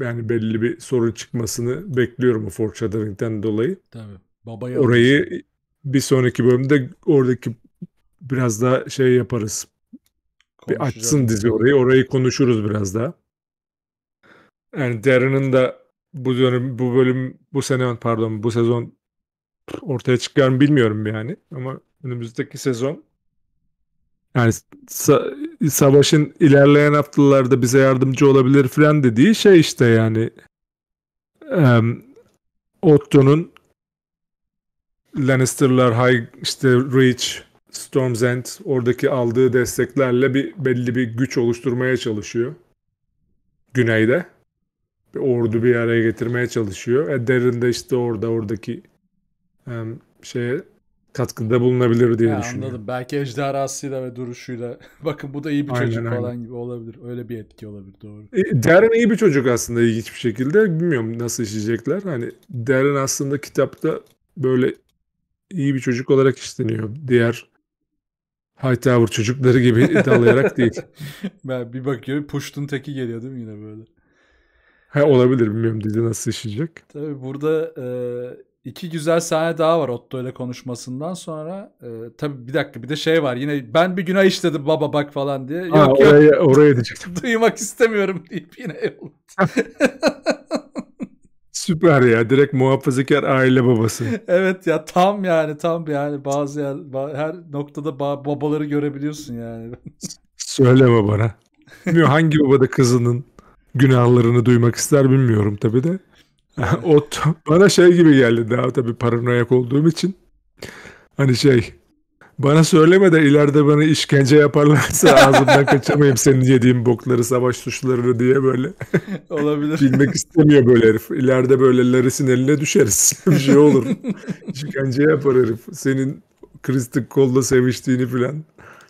yani belli bir sorun çıkmasını bekliyorum o Foreshadowing'den dolayı. Tabii. Babayı Orayı bir sonraki bölümde oradaki biraz daha şey yaparız. Bir açsın dizi orayı. Orayı konuşuruz biraz daha. Yani Darren'ın da bu dönem bu bölüm bu sene pardon bu sezon ortaya çıkar mı bilmiyorum yani ama önümüzdeki sezon yani savaşın ilerleyen haftalarda bize yardımcı olabilir filan dediği şey işte yani e, Otto'nun Lannister'lar High işte Reach Storm's End oradaki aldığı desteklerle bir belli bir güç oluşturmaya çalışıyor. Güneyde. Bir ordu bir araya getirmeye çalışıyor. E Darren de işte orada oradaki um, şeye katkında bulunabilir diye ya, düşünüyorum. Anladım. Belki ejderhasıyla ve duruşuyla. Bakın bu da iyi bir aynen, çocuk aynen. falan gibi olabilir. Öyle bir etki olabilir doğru. E, Darren iyi bir çocuk aslında ilginç bir şekilde. Bilmiyorum nasıl işleyecekler. Hani Darren aslında kitapta böyle iyi bir çocuk olarak işleniyor. Diğer Hightower çocukları gibi iddialayarak değil. ben bir bakıyorum Push'tun teki geliyor değil mi yine böyle? Ha, olabilir bilmiyorum dizi nasıl işleyecek. Tabii burada e, İki güzel sahne daha var Otto ile konuşmasından sonra. E, tabii bir dakika bir de şey var yine ben bir günah işledim baba bak falan diye. Ha, yok, oraya, yok, oraya diyecektim. Duymak istemiyorum deyip yine Süper ya direkt muhafazakar aile babası. evet ya tam yani tam yani bazı yer, her noktada babaları görebiliyorsun yani. Söyle babana. Bilmiyorum hangi babada kızının günahlarını duymak ister bilmiyorum tabii de. o bana şey gibi geldi daha tabii paranoyak olduğum için. Hani şey bana söyleme de ileride bana işkence yaparlarsa ağzımdan kaçamayayım senin yediğin bokları, savaş suçlarını diye böyle. Olabilir. Bilmek istemiyor böyle herif. İleride böyle Laris'in eline düşeriz. Bir şey olur. işkence yapar herif. Senin Kristik kolla seviştiğini filan.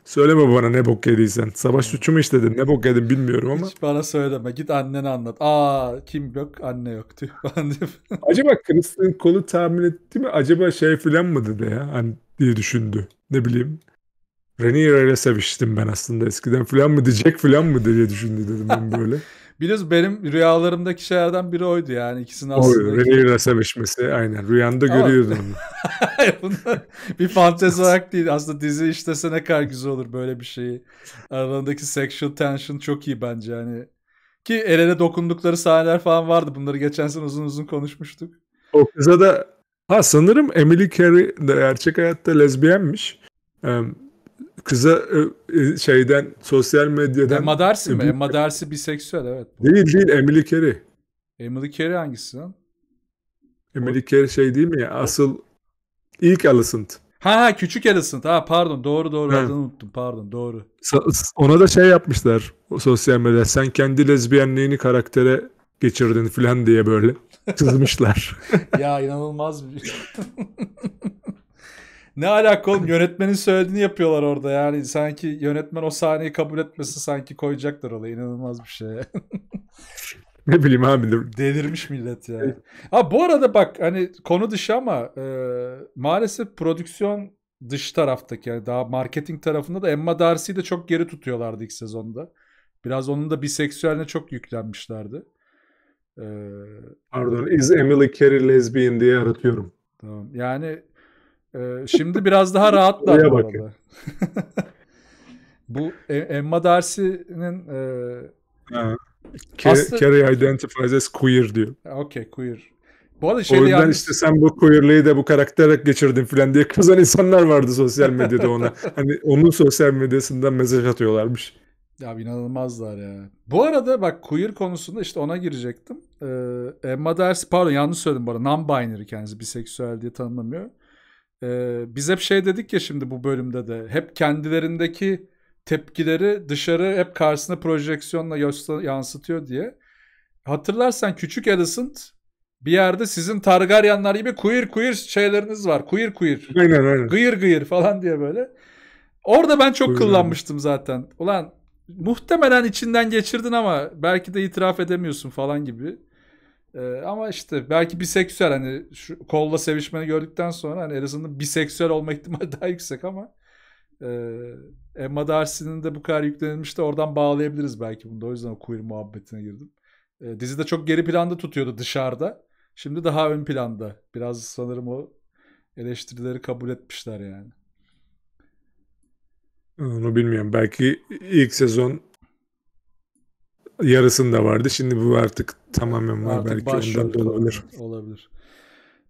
Söyleme bana ne bok yediysen. Savaş suçu mu işledin? Ne bok yedin bilmiyorum ama. Hiç bana söyleme. Git annene anlat. Aa kim yok? Anne yok diyor. Acaba Kristen kolu tahmin etti mi? Acaba şey filan mı dedi ya? Hani diye düşündü. Ne bileyim. Renier ile seviştim ben aslında eskiden filan mı diyecek filan mı diye düşündü dedim ben böyle. Biliyorsun benim rüyalarımdaki şeylerden biri oydu yani ikisinin aslında. Oy, Rene sevişmesi aynen rüyanda Ama... görüyordun onu. bir fantezi olarak değil aslında dizi işlese ne kadar güzel olur böyle bir şeyi. Aralarındaki sexual tension çok iyi bence yani. Ki el ele dokundukları sahneler falan vardı bunları geçen sene uzun uzun konuşmuştuk. O kıza da ha sanırım Emily Carey de gerçek hayatta lezbiyenmiş. Um, kıza e, e, şeyden sosyal medyadan... De Madarsi mi? E, bu... Madarsi biseksüel evet. Değil değil Emily Carey. Emily Carey hangisi lan? Emily Carey şey değil mi ya asıl ilk Alicent. Ha ha küçük Alicent. Ha pardon doğru doğru ha. adını unuttum pardon doğru. Ona da şey yapmışlar o sosyal medyada sen kendi lezbiyenliğini karaktere geçirdin filan diye böyle çizmişler. ya inanılmaz bir ne alaka oğlum yönetmenin söylediğini yapıyorlar orada yani sanki yönetmen o sahneyi kabul etmesi sanki koyacaklar olayı inanılmaz bir şey. ne bileyim abi. Delirmiş millet ya. ha bu arada bak hani konu dışı ama e, maalesef prodüksiyon dış taraftaki yani daha marketing tarafında da Emma Darcy'yi de çok geri tutuyorlardı ilk sezonda. Biraz onun da biseksüeline çok yüklenmişlerdi. Ee, Pardon, is Emily Carey lesbian diye aratıyorum. Tamam. Yani ee, şimdi biraz daha rahatlar bu arada. bu e, Emma Darcy'nin e, ha. Aslında... identifies as queer diyor. Okey queer. Bu arada şey o yüzden yani... işte sen bu queerliği de bu karakterle geçirdin filan diye kızan insanlar vardı sosyal medyada ona. hani onun sosyal medyasından mesaj atıyorlarmış. Ya inanılmazlar ya. Bu arada bak queer konusunda işte ona girecektim. Ee, Emma Darcy pardon yanlış söyledim bu arada. Non-binary kendisi biseksüel diye tanımlamıyor e, biz hep şey dedik ya şimdi bu bölümde de hep kendilerindeki tepkileri dışarı hep karşısına projeksiyonla yansıtıyor diye. Hatırlarsan küçük Alicent bir yerde sizin Targaryenlar gibi queer queer şeyleriniz var. Queer queer. Aynen aynen. Gıyır gıyır falan diye böyle. Orada ben çok kullanmıştım kıllanmıştım zaten. Ulan muhtemelen içinden geçirdin ama belki de itiraf edemiyorsun falan gibi. Ee, ama işte belki biseksüel hani şu kolla sevişmeni gördükten sonra hani en azından biseksüel olma ihtimali daha yüksek ama e, Emma Darcy'nin de bu kadar yüklenilmiş oradan bağlayabiliriz belki bunda. O yüzden o queer muhabbetine girdim. E, dizide çok geri planda tutuyordu dışarıda. Şimdi daha ön planda. Biraz sanırım o eleştirileri kabul etmişler yani. Onu bilmiyorum. Belki ilk sezon yarısında vardı. Şimdi bu artık tamamen var. Artık Belki ondan da olabilir. Olabilir.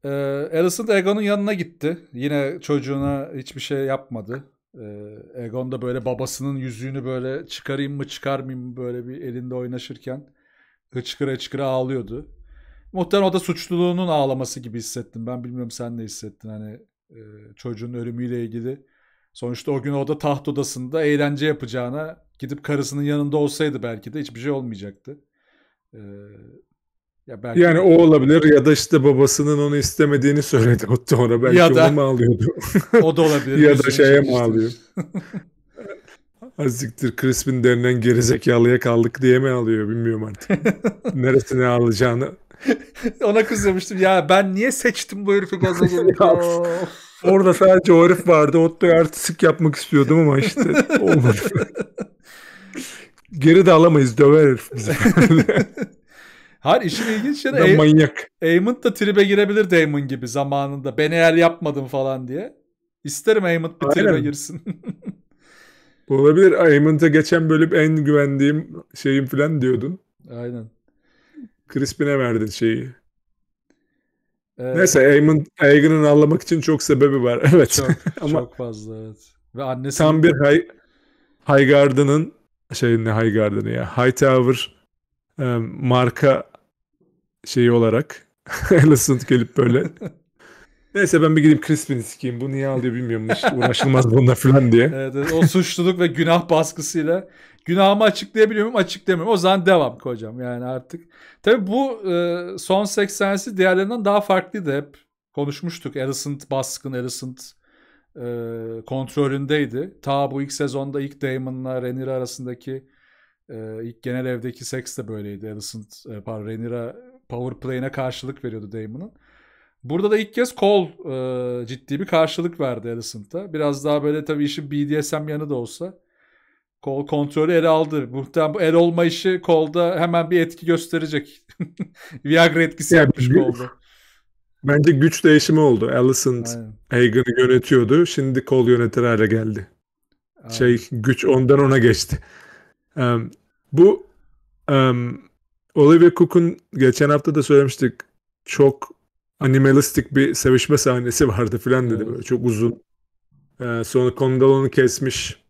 Ee, Alison Egon'un yanına gitti. Yine çocuğuna hiçbir şey yapmadı. Ee, Egon da böyle babasının yüzüğünü böyle çıkarayım mı çıkarmayayım mı böyle bir elinde oynaşırken hıçkıra hıçkıra ağlıyordu. Muhtemelen o da suçluluğunun ağlaması gibi hissettim. Ben bilmiyorum sen ne hissettin hani e, çocuğun ölümüyle ilgili. Sonuçta o gün o da taht odasında eğlence yapacağına Gidip karısının yanında olsaydı belki de hiçbir şey olmayacaktı. Ee, ya belki yani o olabilir ya da işte babasının onu istemediğini söyledi sonra belki ya da, onu mu ağlıyordu. o da olabilir. ya da şeye mi alıyor? Aziktir Crispin denilen gerizekalıya kaldık diye mi alıyor bilmiyorum artık. Neresine alacağını. Ona kızıyormuştum ya ben niye seçtim bu herifi gaza Orada sadece o herif vardı. Otto'ya artistik yapmak istiyordum ama işte olmadı. Geri de alamayız döver herif bizi. Hayır işin ilginç yanı da manyak. Aymond da tribe girebilir Damon gibi zamanında. Ben eğer yapmadım falan diye. İsterim Aymond bir Aynen. tribe girsin. Olabilir. Aymond'a geçen bölüm en güvendiğim şeyim falan diyordun. Aynen. Crispin'e verdin şeyi. Evet. Neyse Aemon, Aegon'un anlamak için çok sebebi var. Evet. Çok, Ama çok fazla evet. Ve annesi tam bir hay, Highgarden'ın şey ne High Garden'ı ya. Hightower e, marka şeyi olarak Alicent gelip böyle Neyse ben bir gideyim Crispin'i sikeyim. Bu niye alıyor bilmiyorum. Hiç uğraşılmaz bununla falan diye. Evet, o suçluluk ve günah baskısıyla günahımı açıklayabiliyor muyum? Açıklayamıyorum. O zaman devam hocam yani artık. Tabii bu e, son 80'si diğerlerinden daha farklıydı hep. Konuşmuştuk. Alicent baskın, Alicent e, kontrolündeydi. Ta bu ilk sezonda ilk Damon'la Renira arasındaki e, ilk genel evdeki seks de böyleydi. Alicent, e, pardon Rhaenyra power play'ine karşılık veriyordu Damon'ın. Burada da ilk kez Cole e, ciddi bir karşılık verdi Alicent'a. Biraz daha böyle tabii işin BDSM yanı da olsa kol kontrolü ele aldı. Muhtemelen bu el olma işi kolda hemen bir etki gösterecek. Viagra etkisi yapmış Cole'da. Bence güç değişimi oldu. Alicent Hagen'ı yönetiyordu. Şimdi kol yönetir hale geldi. Şey, Aynen. Şey güç ondan ona geçti. Um, bu um, Olivia Cook'un geçen hafta da söylemiştik. Çok animalistik bir sevişme sahnesi vardı filan dedi evet. böyle çok uzun. Ee, sonra Condalon'u kesmiş.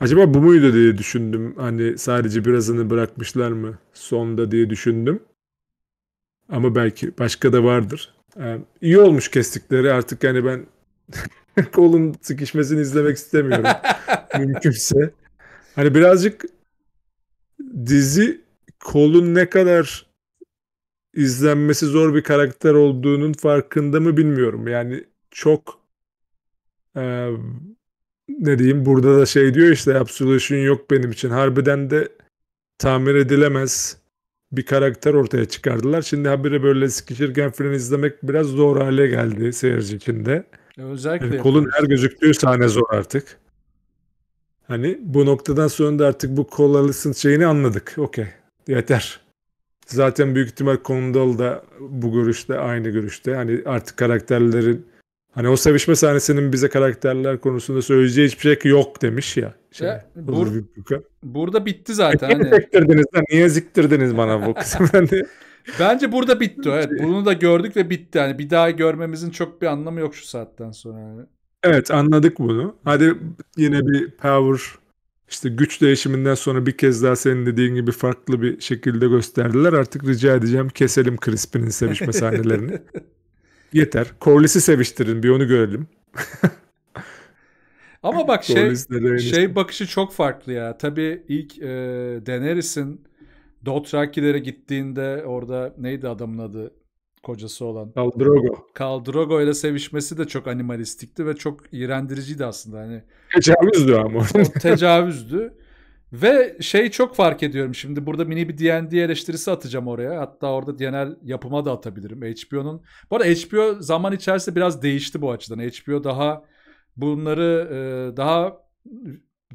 Acaba bu muydu diye düşündüm. Hani sadece birazını bırakmışlar mı sonda diye düşündüm. Ama belki başka da vardır. Yani ee, iyi olmuş kestikleri artık yani ben kolun sıkışmasını izlemek istemiyorum. Mümkünse. Hani birazcık dizi kolun ne kadar izlenmesi zor bir karakter olduğunun farkında mı bilmiyorum. Yani çok e, ne diyeyim burada da şey diyor işte absolution yok benim için. Harbiden de tamir edilemez bir karakter ortaya çıkardılar. Şimdi habire böyle sıkışırken fren izlemek biraz zor hale geldi seyirci içinde. Özellikle. Yani kolun her gözüktüğü sahne zor artık. Hani bu noktadan sonra da artık bu kolalısın şeyini anladık. Okey. Yeter. Zaten büyük ihtimal Kondol da bu görüşte aynı görüşte. Hani artık karakterlerin Hani o sevişme sahnesinin bize karakterler konusunda söyleyeceği hiçbir şey yok demiş ya. Şey, ya bur burada bitti zaten. Niye hani. ziktirdiniz lan? Niye ziktirdiniz bana bu kısımdan Bence burada bitti. Evet. Şey- bunu da gördük ve bitti. Yani bir daha görmemizin çok bir anlamı yok şu saatten sonra. Yani. Evet anladık bunu. Hadi yine bir power işte güç değişiminden sonra bir kez daha senin dediğin gibi farklı bir şekilde gösterdiler. Artık rica edeceğim keselim Crispin'in sevişme sahnelerini. Yeter. Corliss'i seviştirin bir onu görelim. Ama bak şey şey bakışı çok farklı ya. Tabii ilk e, Daenerys'in Dothrakilere gittiğinde orada neydi adamın adı? Kocası olan. Khal Drogo. Khal Drogo ile sevişmesi de çok animalistikti ve çok iğrendiriciydi aslında. Hani, tecavüzdü ama. Tecavüzdü. Ve şey çok fark ediyorum şimdi burada mini bir D&D eleştirisi atacağım oraya. Hatta orada genel yapıma da atabilirim. HBO'nun. Bu arada HBO zaman içerisinde biraz değişti bu açıdan. HBO daha bunları e, daha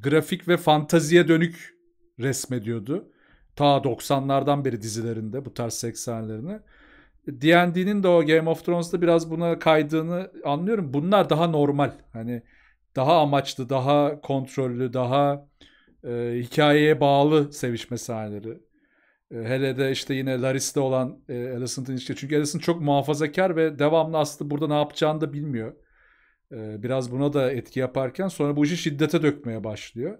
grafik ve fantaziye dönük resmediyordu. Ta 90'lardan beri dizilerinde bu tarz 80'lerini. D&D'nin de o Game of Thrones'ta biraz buna kaydığını anlıyorum. Bunlar daha normal. Hani daha amaçlı, daha kontrollü, daha e, hikayeye bağlı sevişme sahneleri. E, hele de işte yine Laris'te olan e, Alicent'ın ilişkisi. Çünkü Alicent çok muhafazakar ve devamlı aslında burada ne yapacağını da bilmiyor. E, biraz buna da etki yaparken sonra bu işi şiddete dökmeye başlıyor.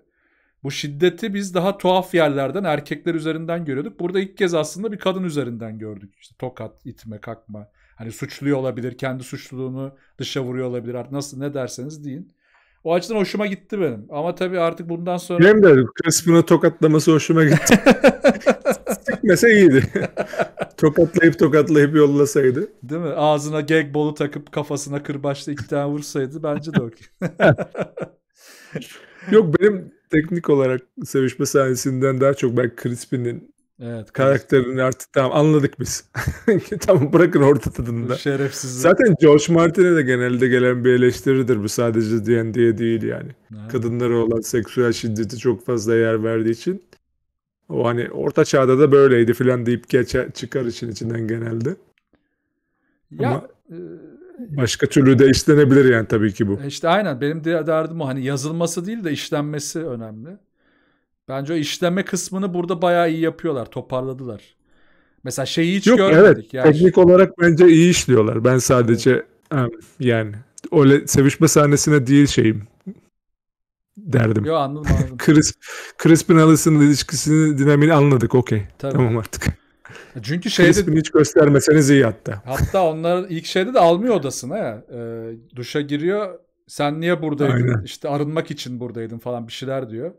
Bu şiddeti biz daha tuhaf yerlerden erkekler üzerinden görüyorduk. Burada ilk kez aslında bir kadın üzerinden gördük. İşte tokat, itme, kakma. Hani suçluyor olabilir, kendi suçluluğunu dışa vuruyor olabilir. Artık nasıl ne derseniz deyin. O açıdan hoşuma gitti benim. Ama tabii artık bundan sonra... Benim de Crispin'ı tokatlaması hoşuma gitti. Sikmese iyiydi. tokatlayıp tokatlayıp yollasaydı. Değil mi? Ağzına gag bolu takıp kafasına kırbaçla iki tane vursaydı bence de okey. Yok benim teknik olarak sevişme sahnesinden daha çok ben Crispin'in Evet. Karakterini artık tamam anladık biz. tamam bırakın orta tadında. Şerefsiz. Zaten Josh Martin'e de genelde gelen bir eleştiridir bu sadece D&D'ye değil yani. Evet. Kadınlara olan seksüel şiddeti çok fazla yer verdiği için. O hani orta çağda da böyleydi filan deyip geçer, çıkar için içinden genelde. Ya, Ama e, başka türlü de işlenebilir yani tabii ki bu. E, işte aynen benim de derdim o hani yazılması değil de işlenmesi önemli. Bence o işleme kısmını burada bayağı iyi yapıyorlar. Toparladılar. Mesela şeyi hiç Yok, görmedik. Evet, yani. Teknik olarak bence iyi işliyorlar. Ben sadece evet. yani o sevişme sahnesine değil şeyim derdim. Yok anladım anladım. Chris, Crispin Alice'ın ilişkisini dinamini anladık okey. Tamam artık. Çünkü şeyde... Crispin'i hiç göstermeseniz iyi hatta. Hatta onlar ilk şeyde de almıyor odasına ya. E, ee, duşa giriyor. Sen niye buradaydın? Aynen. İşte arınmak için buradaydın falan bir şeyler diyor.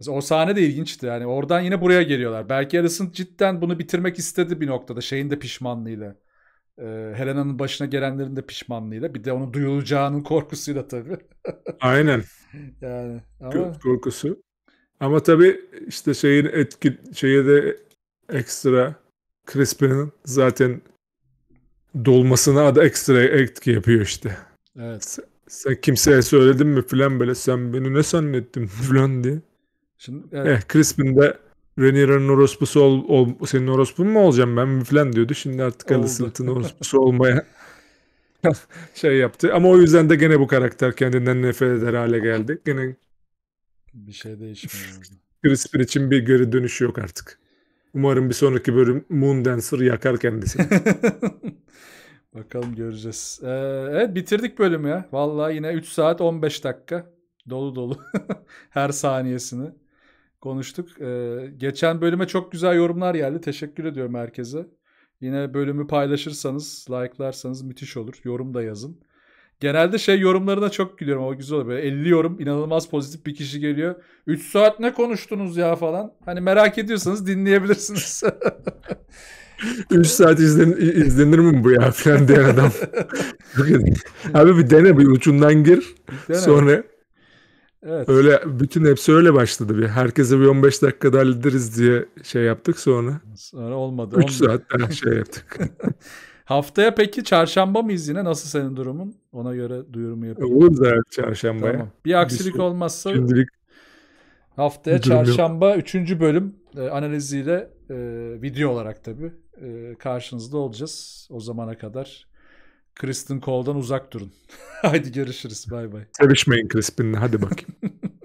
Mesela o sahne de ilginçti yani. Oradan yine buraya geliyorlar. Belki Harrison cidden bunu bitirmek istedi bir noktada. Şeyin de pişmanlığıyla. Ee, Helena'nın başına gelenlerin de pişmanlığıyla. Bir de onun duyulacağının korkusuyla tabii. Aynen. Yani ama... Korkusu. Ama tabii işte şeyin etki şeye de ekstra Crispin'in zaten dolmasına da ekstra etki yapıyor işte. Evet. Sen, sen kimseye söyledin mi filan böyle sen beni ne zannettin filan diye. Şimdi evet. Eh, Crispin de Rhaenyra'nın orospusu ol, ol, senin orospun mu olacağım ben falan diyordu. Şimdi artık Alicent'ın orospusu olmaya şey yaptı. Ama o yüzden de gene bu karakter kendinden nefret eder hale geldi. Gene bir şey değişmiyor. Crispin için bir geri dönüşü yok artık. Umarım bir sonraki bölüm Moon Dancer yakar kendisini. Bakalım göreceğiz. Ee, evet bitirdik bölümü ya. Vallahi yine 3 saat 15 dakika. Dolu dolu. Her saniyesini konuştuk. Ee, geçen bölüme çok güzel yorumlar geldi. Teşekkür ediyorum herkese. Yine bölümü paylaşırsanız, like'larsanız müthiş olur. Yorum da yazın. Genelde şey yorumlarına çok gülüyorum. O güzel oluyor. Böyle 50 yorum inanılmaz pozitif bir kişi geliyor. 3 saat ne konuştunuz ya falan. Hani merak ediyorsanız dinleyebilirsiniz. 3 saat izlen, izlenir mi bu ya falan diyen adam. Abi bir dene bir ucundan gir. dene. Sonra Evet. Öyle bütün hepsi öyle başladı bir. Herkese bir 15 dakikada hallederiz diye şey yaptık sonra. Sonra olmadı. 3 saat şey yaptık. Haftaya peki çarşamba mıyız yine? Nasıl senin durumun? Ona göre duyurumu yapayım. Olur da çarşambaya. Tamam. Bir aksilik bir olmazsa şimdilik haftaya çarşamba yok. 3. bölüm e, analiziyle e, video olarak tabii e, karşınızda olacağız. O zamana kadar Kristen Cole'dan uzak durun. Haydi görüşürüz. Bay bay. Sevişmeyin Crispin'le. Hadi bakayım.